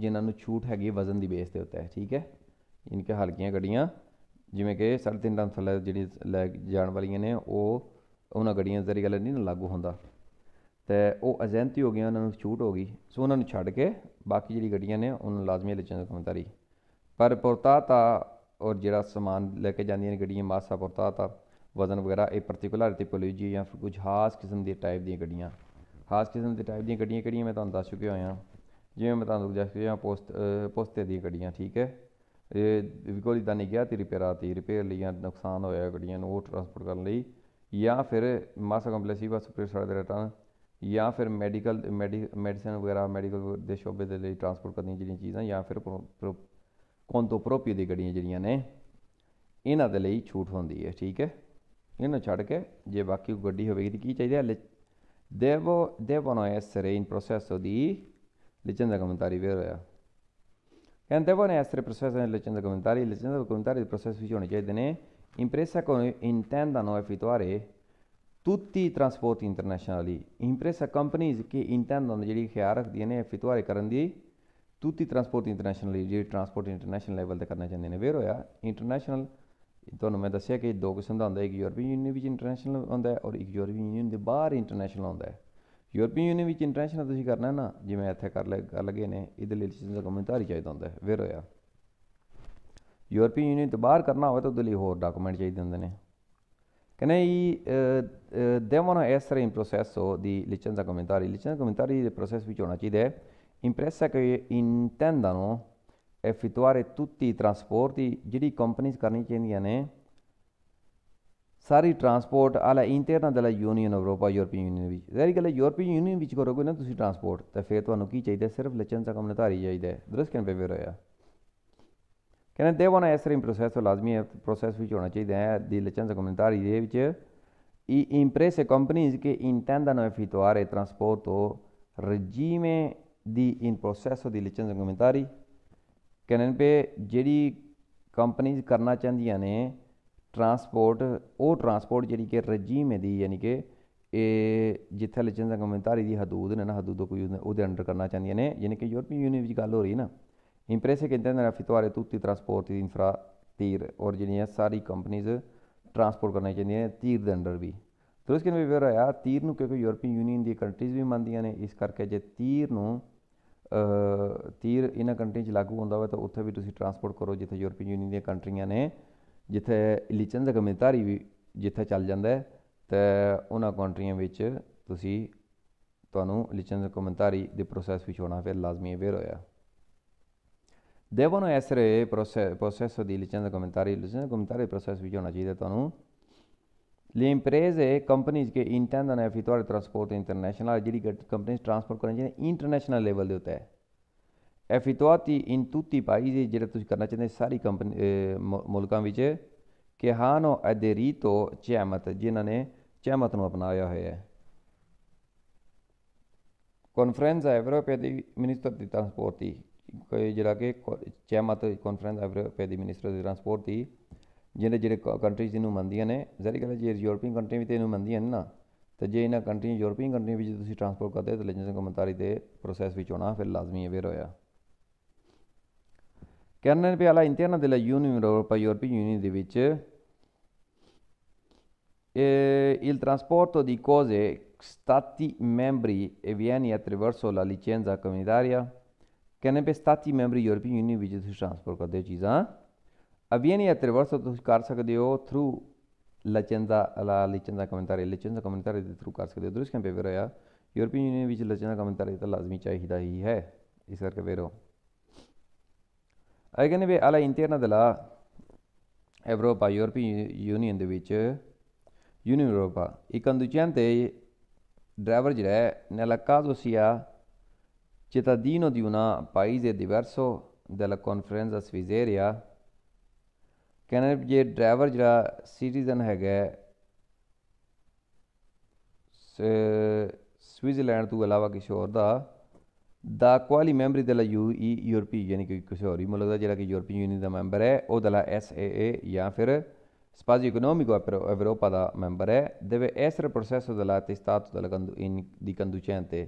ਜਿਨ੍ਹਾਂ ਨੂੰ ਛੂਟ ਹੈਗੀ ਵਜ਼ਨ ਦੀ ਬੇਸ ਤੇ ਹੈ ਠੀਕ ਹੈ ਇਨਕੇ ਹਲਕੀਆਂ ਗੱਡੀਆਂ ਜਿਵੇਂ ਕਿ 3.5 ਟਨ ਥੱਲੇ ਜਿਹੜੀ ਲੈ ਜਾਣ ਵਾਲੀਆਂ ਨੇ ਉਹ ਉਹਨਾਂ ਗੱਡੀਆਂ ਜ਼ਰੀ ਗੱਲ ਨਹੀਂ ਲਾਗੂ ਹੁੰਦਾ ਤੇ ਉਹ ਏਜੰਤੀ ਹੋ ਗਈਆਂ ਉਹਨਾਂ ਨੂੰ ਛੂਟ ਹੋ ਗਈ ਸੋ ਉਹਨਾਂ ਨੂੰ ਛੱਡ ਕੇ ਬਾਕੀ ਜਿਹੜੀ ਗੱਡੀਆਂ ਨੇ ਉਹਨਾਂ ਨੂੰ ਲਾਜ਼ਮੀ ਲੈ ਚੰਗਾ ਕਮਤਾਰੀ ਪਰ ਪੁਰਤਾਤਾ ਔਰ ਜਿਹੜਾ ਸਮਾਨ ਲੈ ਕੇ ਜਾਂਦੀਆਂ ਨੇ ਗੱਡੀਆਂ ਮਾਸਾ ਪੁਰਤਾਤਾ वजन वगैरह एक पर्टिकुलर टिपोलॉजी या फिर कुछ खास किस्म के टाइप दड्डिया खास किस्म के टाइप दड्डिया कि मैं तुम दस चुके हो जिमें मैं तुम दस चुके पोस्त पोस्ते दी दड्डिया ठीक है बिल्कुल इदा नहीं गया तो रिपेयर आती रिपेयर लिया नुकसान हो होया गड्डिया ट्रांसपोर्ट कर या फिर मासा कंपलेक्स ही बस सड़क रेटा या फिर मैडिकल मैडी मैडिसन वगैरह मैडिकल के शोबे ट्रांसपोर्ट करनी जी चीज़ा या फिर प्रो प्रो कौन तो प्रोपी दड्डिया जड़िया ने इन छूट होंगी है ठीक है ਇਹਨੂੰ ਛੱਡ ਕੇ ਜੇ ਬਾਕੀ ਗੱਡੀ ਹੋਵੇਗੀ ਤਾਂ ਕੀ ਚਾਹੀਦਾ ਹੈ ਦੇਵੋ ਦੇਵਨੋ ਐਸਰੇ ਇਨ ਪ੍ਰੋਸੈਸ ਦੀ ਲਿਚਨ ਦਾ ਕਮੈਂਟਰੀ ਵੇ ਰਿਹਾ ਕਹਿੰ ਦੇਵੋ ਨੇ ਐਸਰੇ ਪ੍ਰੋਸੈਸ ਦੇ ਲਿਚਨ ਦਾ ਕਮੈਂਟਰੀ ਲਿਚਨ ਦਾ ਕਮੈਂਟਰੀ ਦੇ ਪ੍ਰੋਸੈਸ ਵਿੱਚ ਹੋਣੇ ਚਾਹੀਦੇ ਨੇ ਇੰਪ੍ਰੈਸਾ ਕੋ ਇੰਟੈਂਡਾ ਨੋ ਐਫਿਟੁਆਰੇ ਤੁੱਤੀ ਟਰਾਂਸਪੋਰਟ ਇੰਟਰਨੈਸ਼ਨਲੀ ਇੰਪ੍ਰੈਸਾ ਕੰਪਨੀਜ਼ ਕੀ ਇੰਟੈਂਡਾ ਨੋ ਜਿਹੜੀ ਖਿਆਲ ਰੱਖਦੀਆਂ ਨੇ ਐਫਿਟੁਆਰੇ ਕਰਨ ਦੀ ਤੁੱਤੀ ਟਰਾਂਸਪੋਰਟ ਇੰਟਰਨੈਸ਼ਨਲੀ ਜਿਹੜੀ ਟਰਾਂਸਪੋਰਟ ਇੰਟਰਨੈਸ਼ਨਲ ਲੈਵਲ ਤੇ ਕਰਨਾ ਚਾਹੁੰਦੇ ਨੇ ਵੇਰ ਹੋਇਆ ਇੰਟਰਨੈਸ਼ਨਲ ਤੁਹਾਨੂੰ ਮੈਂ ਦੱਸਿਆ ਕਿ ਦੋ ਕਿਸਮ ਦਾ ਹੁੰਦਾ ਇੱਕ ਯੂਰਪੀਅਨ ਯੂਨੀਅਨ ਵਿੱਚ ਇੰਟਰਨੈਸ਼ਨਲ ਹੁੰਦਾ ਹੈ ਔਰ ਇੱਕ ਯੂਰਪੀਅਨ ਯੂਨੀਅਨ ਦੇ ਬਾਹਰ ਇੰਟਰਨੈਸ਼ਨਲ ਹੁੰਦਾ ਹੈ ਯੂਰਪੀਅਨ ਯੂਨੀਅਨ ਵਿੱਚ ਇੰਟਰਨੈਸ਼ਨਲ ਤੁਸੀਂ ਕਰਨਾ ਹੈ ਨਾ ਜਿਵੇਂ ਇੱਥੇ ਕਰ ਲੈ ਕਰ ਗਏ ਨੇ ਇਹਦੇ ਲਈ ਤੁਸੀਂ ਦਾ ਚਾਹੀਦਾ ਹੁੰਦਾ ਹੈ ਫਿਰ ਹੋਇਆ ਯੂਰਪੀਅਨ ਯੂਨੀਅਨ ਤੋਂ ਬਾਹਰ ਕਰਨਾ ਹੋਵੇ ਤਾਂ ਉਹਦੇ ਲਈ ਹੋਰ ਡਾਕੂਮੈਂਟ ਚਾਹੀਦੇ ਹੁੰਦੇ ਨੇ Can I, uh, uh, devono essere in processo di licenza commentaria. ਦੇ commentaria ਵਿੱਚ ਹੋਣਾ ਚਾਹੀਦਾ ਹੈ ਇੰਪ੍ਰੈਸਾ ਕਿ che intendano effettuare tutti i trasporti ਜਿਹੜੀ ਕੰਪਨੀਆਂ ਕਰਨੀ ਚਾਹੀਦੀਆਂ ਨੇ ਸਾਰੀ ਟਰਾਂਸਪੋਰਟ ਆਲਾ ਇੰਟਰਨਲ ਦਾ ਯੂਨੀਅਨ ਯੂਰੋਪਾ ਯੂਰਪੀਅਨ ਯੂਨੀਅਨ ਵਿੱਚ ਜ਼ਾਰੀ ਗੱਲ ਯੂਰਪੀਅਨ ਯੂਨੀਅਨ ਵਿੱਚ ਕਰੋਗੇ ਨਾ ਤੁਸੀਂ ਟਰਾਂਸਪੋਰਟ ਤਾਂ ਫਿਰ ਤੁਹਾਨੂੰ ਕੀ ਚਾਹੀਦਾ ਸਿਰਫ ਲਚਨ ਦਾ ਕੰਮ ਨਤਾਰੀ ਚਾਹੀਦਾ ਹੈ ਦਰਸ ਕਿਨ ਬੇਵਰ ਹੋਇਆ ਕਹਿੰਦੇ ਦੇ ਵਾਣਾ ਐਸਰੀਮ ਪ੍ਰੋਸੈਸ ਲਾਜ਼ਮੀ ਹੈ ਪ੍ਰੋਸੈਸ ਵਿੱਚ ਹੋਣਾ ਚਾਹੀਦਾ ਹੈ ਦੀ ਲਚਨ ਦਾ ਕੰਮ ਨਤਾਰੀ ਦੇ ਵਿੱਚ i imprese companies che intendano effettuare trasporto regime di in possesso di licenze complementari ਕਹਿਣੇ ਪਏ ਜਿਹੜੀ ਕੰਪਨੀਆਂ ਕਰਨਾ ਚਾਹੁੰਦੀਆਂ ਨੇ ਟਰਾਂਸਪੋਰਟ ਉਹ ਟਰਾਂਸਪੋਰਟ ਜਿਹੜੀ ਕਿ ਰਜੀਮ ਦੀ ਯਾਨੀ ਕਿ ਇਹ ਜਿੱਥੇ ਲਚਨ ਦਾ ਦੀ ਹਦੂਦ ਨੇ ਨਾ ਹਦੂਦ ਕੋਈ ਉਹਦੇ ਅੰਡਰ ਕਰਨਾ ਚਾਹੁੰਦੀਆਂ ਨੇ ਯਾਨੀ ਕਿ ਯੂਰਪੀਅਨ ਯੂਨੀਅਨ ਵਿੱਚ ਗੱਲ ਹੋ ਰਹੀ ਨਾ ਇੰਪ੍ਰੈਸੇ ਕਹਿੰਦੇ ਨੇ ਰਫੀ ਤੁਹਾਰੇ ਤੁੱਤੀ ਟਰਾਂਸਪੋਰਟ ਦੀ ਇਨਫਰਾ ਤੀਰ ਔਰ ਜਿਹੜੀਆਂ ਸਾਰੀ ਕੰਪਨੀਆਂ ਟਰਾਂਸਪੋਰਟ ਕਰਨਾ ਚਾਹੁੰਦੀਆਂ ਨੇ ਤੀਰ ਦੇ ਅੰਡਰ ਵੀ ਤੁਰਸਕ ਨੇ ਵੀ ਵੇਰ ਆ ਤੀਰ ਨੂੰ ਕਿਉਂਕਿ ਯੂਰਪੀਅਨ ਯੂਨੀਅਨ ਦੀ ਕੰਟਰੀਜ਼ ਵੀ ਮੰਨਦੀਆਂ ਨੇ ਇਸ ਕਰਕੇ ਜੇ ਤੀਰ ਨੂੰ ਤੀਰ ਇਹਨਾਂ ਕੰਟਰੀਆਂ 'ਚ ਲਾਗੂ ਹੁੰਦਾ ਵਾ ਤਾਂ ਉੱਥੇ ਵੀ ਤੁਸੀਂ ਟਰਾਂਸਪੋਰਟ ਕਰੋ ਜਿੱਥੇ ਯੂਰਪੀਅਨ ਯੂਨੀਅਨ ਦੀਆਂ ਕੰਟਰੀਆਂ ਨੇ ਜਿੱਥੇ ਇਲੀਚਨ ਦਾ ਵੀ ਜਿੱਥੇ ਚੱਲ ਜਾਂਦਾ ਹੈ ਤੇ ਉਹਨਾਂ ਕੰਟਰੀਆਂ ਵਿੱਚ ਤੁਸੀਂ ਤੁਹਾਨੂੰ ਲਿਚਨ ਦੇ ਕਮੈਂਟਾਰੀ ਦੇ ਪ੍ਰੋਸੈਸ ਵਿੱਚ ਹੋਣਾ ਫਿਰ ਲਾਜ਼ਮੀ ਹੈ ਵੇਰ ਹੋਇਆ ਦੇਵਨੋ ਐਸਰੇ ਪ੍ਰੋਸੈਸ ਪ੍ਰੋਸੈਸ ਦੀ ਲਿਚਨ ਦੇ ਕਮੈਂਟਾਰੀ ਲਿਚਨ ਕਮੈਂਟਾਰੀ ਪ੍ਰੋਸੈਸ ਵਿੱਚ ਹੋਣਾ ਚਾਹੀਦਾ ਤੁਹਾਨੂੰ Le imprese, e companies che intendono transport international internazionale, ਜਿਹੜੀ companies ਟਰਾਂਸਪੋਰਟ ਕਰਨਾ ਚਾਹੁੰਦੇ ਇੰਟਰਨੈਸ਼ਨਲ ਲੈਵਲ ਦੇ ਉੱਤੇ ਹੈ effettuati in tutti i paesi ਜਿਹੜਾ ਤੁਸੀਂ ਕਰਨਾ ਚਾਹੁੰਦੇ ਸਾਰੀ ਕੰਪਨੀ ਮੁਲਕਾਂ ਵਿੱਚ ਕਿ che hanno aderito ਚਹਿਮਤ ਜਿਨ੍ਹਾਂ ਨੇ ਚਹਿਮਤ ਨੂੰ ਅਪਣਾਇਆ ਹੋਇਆ ਹੈ ਕਾਨਫਰੰਸ ਐਵਰੋਪੇ ਦੀ ਮਿਨਿਸਟਰ ਦੀ ਟਰਾਂਸਪੋਰਟ ਦੀ ਜਿਹੜਾ ਕਿ ਚਹਿਮਤ ਕਾਨਫਰੰਸ ਐਵਰੋਪੇ ਦੀ ਮਿਨਿਸਟਰ ਦੀ ਟਰਾਂਸਪੋਰਟ ਦੀ ਜਿਹੜੇ ਜਿਹੜੇ ਕੰਟਰੀਜ਼ ਇਹਨੂੰ ਮੰਨਦੀਆਂ ਨੇ ਜ਼ਰੀ ਗੱਲ ਜੇ ਯੂਰਪੀਅਨ ਕੰਟਰੀ ਵੀ ਤੇ ਇਹਨੂੰ ਮੰਨਦੀਆਂ ਨੇ ਨਾ ਤੇ ਜੇ ਇਹਨਾਂ ਕੰਟਰੀ ਯੂਰਪੀਅਨ ਕੰਟਰੀ ਵਿੱਚ ਤੁਸੀਂ ਟ੍ਰਾਂਸਪੋਰਟ ਕਰਦੇ ਹੋ ਤਾਂ ਲੈਜੈਂਸ ਕਮੈਂਟਰੀ ਦੇ ਪ੍ਰੋਸੈਸ ਵਿੱਚ ਹੋਣਾ ਫਿਰ ਲਾਜ਼ਮੀ ਅਵੇਅਰ ਹੋਇਆ ਵੀ ਪਿਆਲਾ ਇੰਤਿਆਨਾ ਦੇ ਲਾ ਯੂਨੀਅਨ ਯੂਰਪਾ ਯੂਰਪੀਅਨ ਯੂਨੀਅਨ ਦੇ ਵਿੱਚ ਇਹ ਟ੍ਰਾਂਸਪੋਰਟੋ ਦੀ ਕੋਜ਼ੇ cose ਮੈਂਬਰੀ membri avviene ਅਟਰਵਰਸੋ ਲਾ licenza comunitaria ਕਹਿੰਦੇ ਵੀ ਸਟਾਟੀ ਮੈਂਬਰੀ ਯੂਰਪੀਅਨ ਯੂਨੀਅਨ ਵਿੱਚ ਤੁਸੀਂ ਟ੍ਰਾਂਸਫਰ ਕਰਦੇ ਚੀਜ਼ਾਂ avviene attraverso ਤੁਸੀਂ ਕਰ ਸਕਦੇ ਹੋ ਥਰੂ ਲਚੰਦਾ ਅਲਾ ਲਚੰਦਾ ਕਮੈਂਟਾਰੀ ਲਚੰਦਾ ਕਮੈਂਟਾਰੀ ਦੇ ਥਰੂ ਕਰ ਸਕਦੇ ਹੋ ਦੂਸਰੇ ਕੰਪੇ ਵੇਰੋਇਆ ਯੂਰਪੀਅਨ ਯੂਨੀਅਨ ਵਿੱਚ ਲਚੰਦਾ ਕਮੈਂਟਾਰੀ ਤਾਂ ਲਾਜ਼ਮੀ ਚਾਹੀਦਾ ਹੀ ਹੈ ਇਸ ਕਰਕੇ ਆ ਅਗਨੇ ਵੇ ਅਲਾ ਇੰਟਰਨਾ ਦਲਾ ਐਵਰੋਪਾ ਯੂਰਪੀਅਨ ਯੂਨੀਅਨ ਦੇ ਵਿੱਚ ਯੂਨੀਅਨ ਐਵਰੋਪਾ ਇਕੰਦੂਚਿਆਂ ਤੇ ਡਰਾਈਵਰ ਜਿਹੜਾ ਹੈ ਚਿਤਾਦੀਨੋ ਦੀ ਉਨਾ cittadino ਦੇ ਡਿਵਰਸੋ paese diverso dalla conferenza ਵਿਜ਼ੇਰੀਆ ਕਹਿੰਦੇ ਜੇ ਡਰਾਈਵਰ ਜਿਹੜਾ ਸਿਟੀਜ਼ਨ ਹੈਗਾ ਸਵਿਟਜ਼ਰਲੈਂਡ ਤੋਂ ਇਲਾਵਾ ਕਿਸੇ ਹੋਰ ਦਾ ਦਾ ਕੁਆਲੀ ਮੈਂਬਰੀ ਦਲਾ ਯੂ ਈ ਯੂਰਪੀ ਯਾਨੀ ਕਿ ਕਿਸੇ ਹੋਰ ਹੀ ਮੁਲਕ ਦਾ ਜਿਹੜਾ ਕਿ ਯੂਰਪੀ ਯੂਨੀਅਨ ਦਾ ਮੈਂਬਰ ਹੈ ਉਹ ਦਾ ਐਸ ਏ ਏ ਜਾਂ ਫਿਰ ਸਪਾਜ਼ੀ ਆਪਰ ਐਵਰੋਪਾ ਦਾ ਮੈਂਬਰ ਹੈ ਦੇਵੇ ਐਸਰ ਪ੍ਰੋਸੈਸੋ ਦਲਾ ਤਿਸਤਾਤ ਦਲਾ ਕੰਦੂ ਇਨ ਦੀ ਕੰਦੂ ਚੈਂਤੇ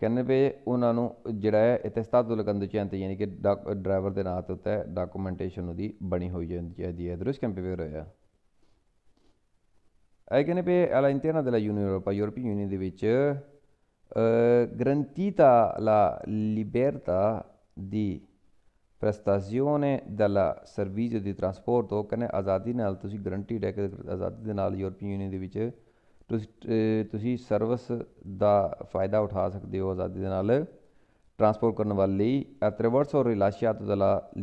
ਕਹਿੰਦੇ ਵੀ ਉਹਨਾਂ ਨੂੰ ਜਿਹੜਾ ਹੈ ਇਤਸਤਾਦੁਲ ਕੰਦੁਚੈਂਤ ਯਾਨੀ ਕਿ ਡਰਾਈਵਰ ਦੇ ਨਾਂ ਤੇ ਉੱਤੇ ਡਾਕੂਮੈਂਟੇਸ਼ਨ ਉਹਦੀ ਬਣੀ ਹੋਈ ਜਾਂਦੀ ਹੈ ਦਰੁਸਤ ਕੰਪੇਅਰ ਹੋਇਆ ਇਹ ਕਹਿੰਦੇ ਵੀ ਇੰਟਰਨਾ ਦੇ ਲਾ ਯੂਨੀਅਨ ਯੂਰਪਾ ਯੂਰਪੀ ਯੂਨੀਅਨ ਦੇ ਵਿੱਚ ਲਾ ਲਿਬਰਤਾ ਦੀ di prestazione ਸਰਵਿਸ ਦੀ ਟਰਾਂਸਪੋਰਟ trasporto ਕਹਿੰਦੇ ਆਜ਼ਾਦੀ ਨਾਲ ਤੁਸੀਂ ਗਰੰਟੀ ਹੈ ਕਿ ਆਜ਼ਾਦੀ ਦੇ ਨਾਲ ਯੂਰਪੀਅਨ ਯੂਨੀਅਨ ਦੇ ਵਿੱਚ ਤੁਸੀਂ ਤੁਸੀਂ ਸਰਵਿਸ ਦਾ ਫਾਇਦਾ ਉਠਾ ਸਕਦੇ ਹੋ ਆਜ਼ਾਦੀ ਦੇ ਨਾਲ ਟਰਾਂਸਪੋਰਟ ਕਰਨ ਵਾਲੀ ਅਤਰਵਰਸ ਔਰ ਰਿਲਾਸ਼ੀਆ ਦੇ ਲਿਚੰਦਾ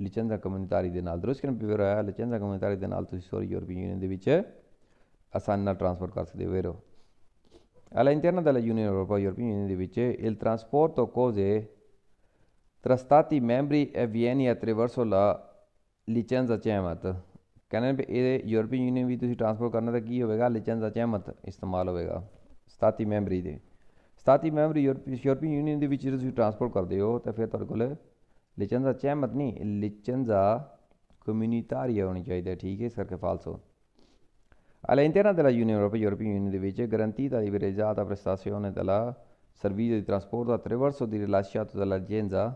ਲਿਚਨ ਦਾ ਕਮੈਂਟਰੀ ਦੇ ਨਾਲ ਦਰਸ ਕਰਨ ਪਿਵਰ ਆਇਆ ਦਾ ਕਮੈਂਟਰੀ ਦੇ ਨਾਲ ਤੁਸੀਂ ਸੋਰੀ ਯੂਰਪੀਅਨ ਯੂਨੀਅਨ ਦੇ ਵਿੱਚ ਆਸਾਨ ਨਾਲ ਟਰਾਂਸਪੋਰਟ ਕਰ ਸਕਦੇ ਹੋ alla ਯੂਨੀਅਨ ਯੂਰਪਾ Unione ਯੂਨੀਅਨ ਦੇ ਵਿੱਚ ਇਲ ਟਰਾਂਸਪੋਰਟ ਤੋਂ ਕੋਜ਼ੇ ਤਰਸਤਾਤੀ ਮੈਂਬਰੀ membri avviene attraverso ਲਿਚਨ ਦਾ ਚੈਮਤ ਕਹਿੰਦੇ ਵੀ ਇਹ ਯੂਰਪੀਅਨ ਯੂਨੀਅਨ ਵੀ ਤੁਸੀਂ ਟਰਾਂਸਪੋਰਟ ਕਰਨਾ ਤਾਂ ਕੀ ਹੋਵੇਗਾ ਲਿਚੈਂਸ ਦਾ ਚਹਿਮਤ ਇਸਤੇਮਾਲ ਹੋਵੇਗਾ 37 ਮੈਂਬਰੀ ਦੇ 37 ਮੈਂਬਰੀ ਯੂਰਪੀਅਨ ਯੂਨੀਅਨ ਦੇ ਵਿੱਚ ਜੇ ਤੁਸੀਂ ਟਰਾਂਸਪੋਰਟ ਕਰਦੇ ਹੋ ਤਾਂ ਫਿਰ ਤੁਹਾਡੇ ਕੋਲ ਲਿਚੈਂਸ ਦਾ ਚਹਿਮਤ ਨਹੀਂ ਲਿਚੈਂਸ ਦਾ ਕਮਿਊਨਿਟਾਰੀ ਹੋਣੀ ਚਾਹੀਦੀ ਹੈ ਠੀਕ ਹੈ ਸਰਕੇ ਫਾਲਸੋ ਅਲ ਇੰਟਰਨਾ ਦੇ ਲਾ ਯੂਨੀਅਨ ਯੂਰਪੀ ਯੂਰਪੀਅਨ ਯੂਨੀਅਨ ਦੇ ਵਿੱਚ ਗਰੰਟੀ ਦਾ ਵੀ ਰਜਾ ਦਾ ਪ੍ਰਸਤਾਸਿਓ ਨੇ ਦਲਾ ਸਰਵਿਸ ਦੀ ਟ੍ਰਾਂਸਪੋਰਟ ਦਾ ਤਰੇਵਰਸੋ ਦੀ ਰਿਲਾਸ਼ੀਆ ਤੋਂ ਦਲਾ ਜੇਂਜ਼ਾ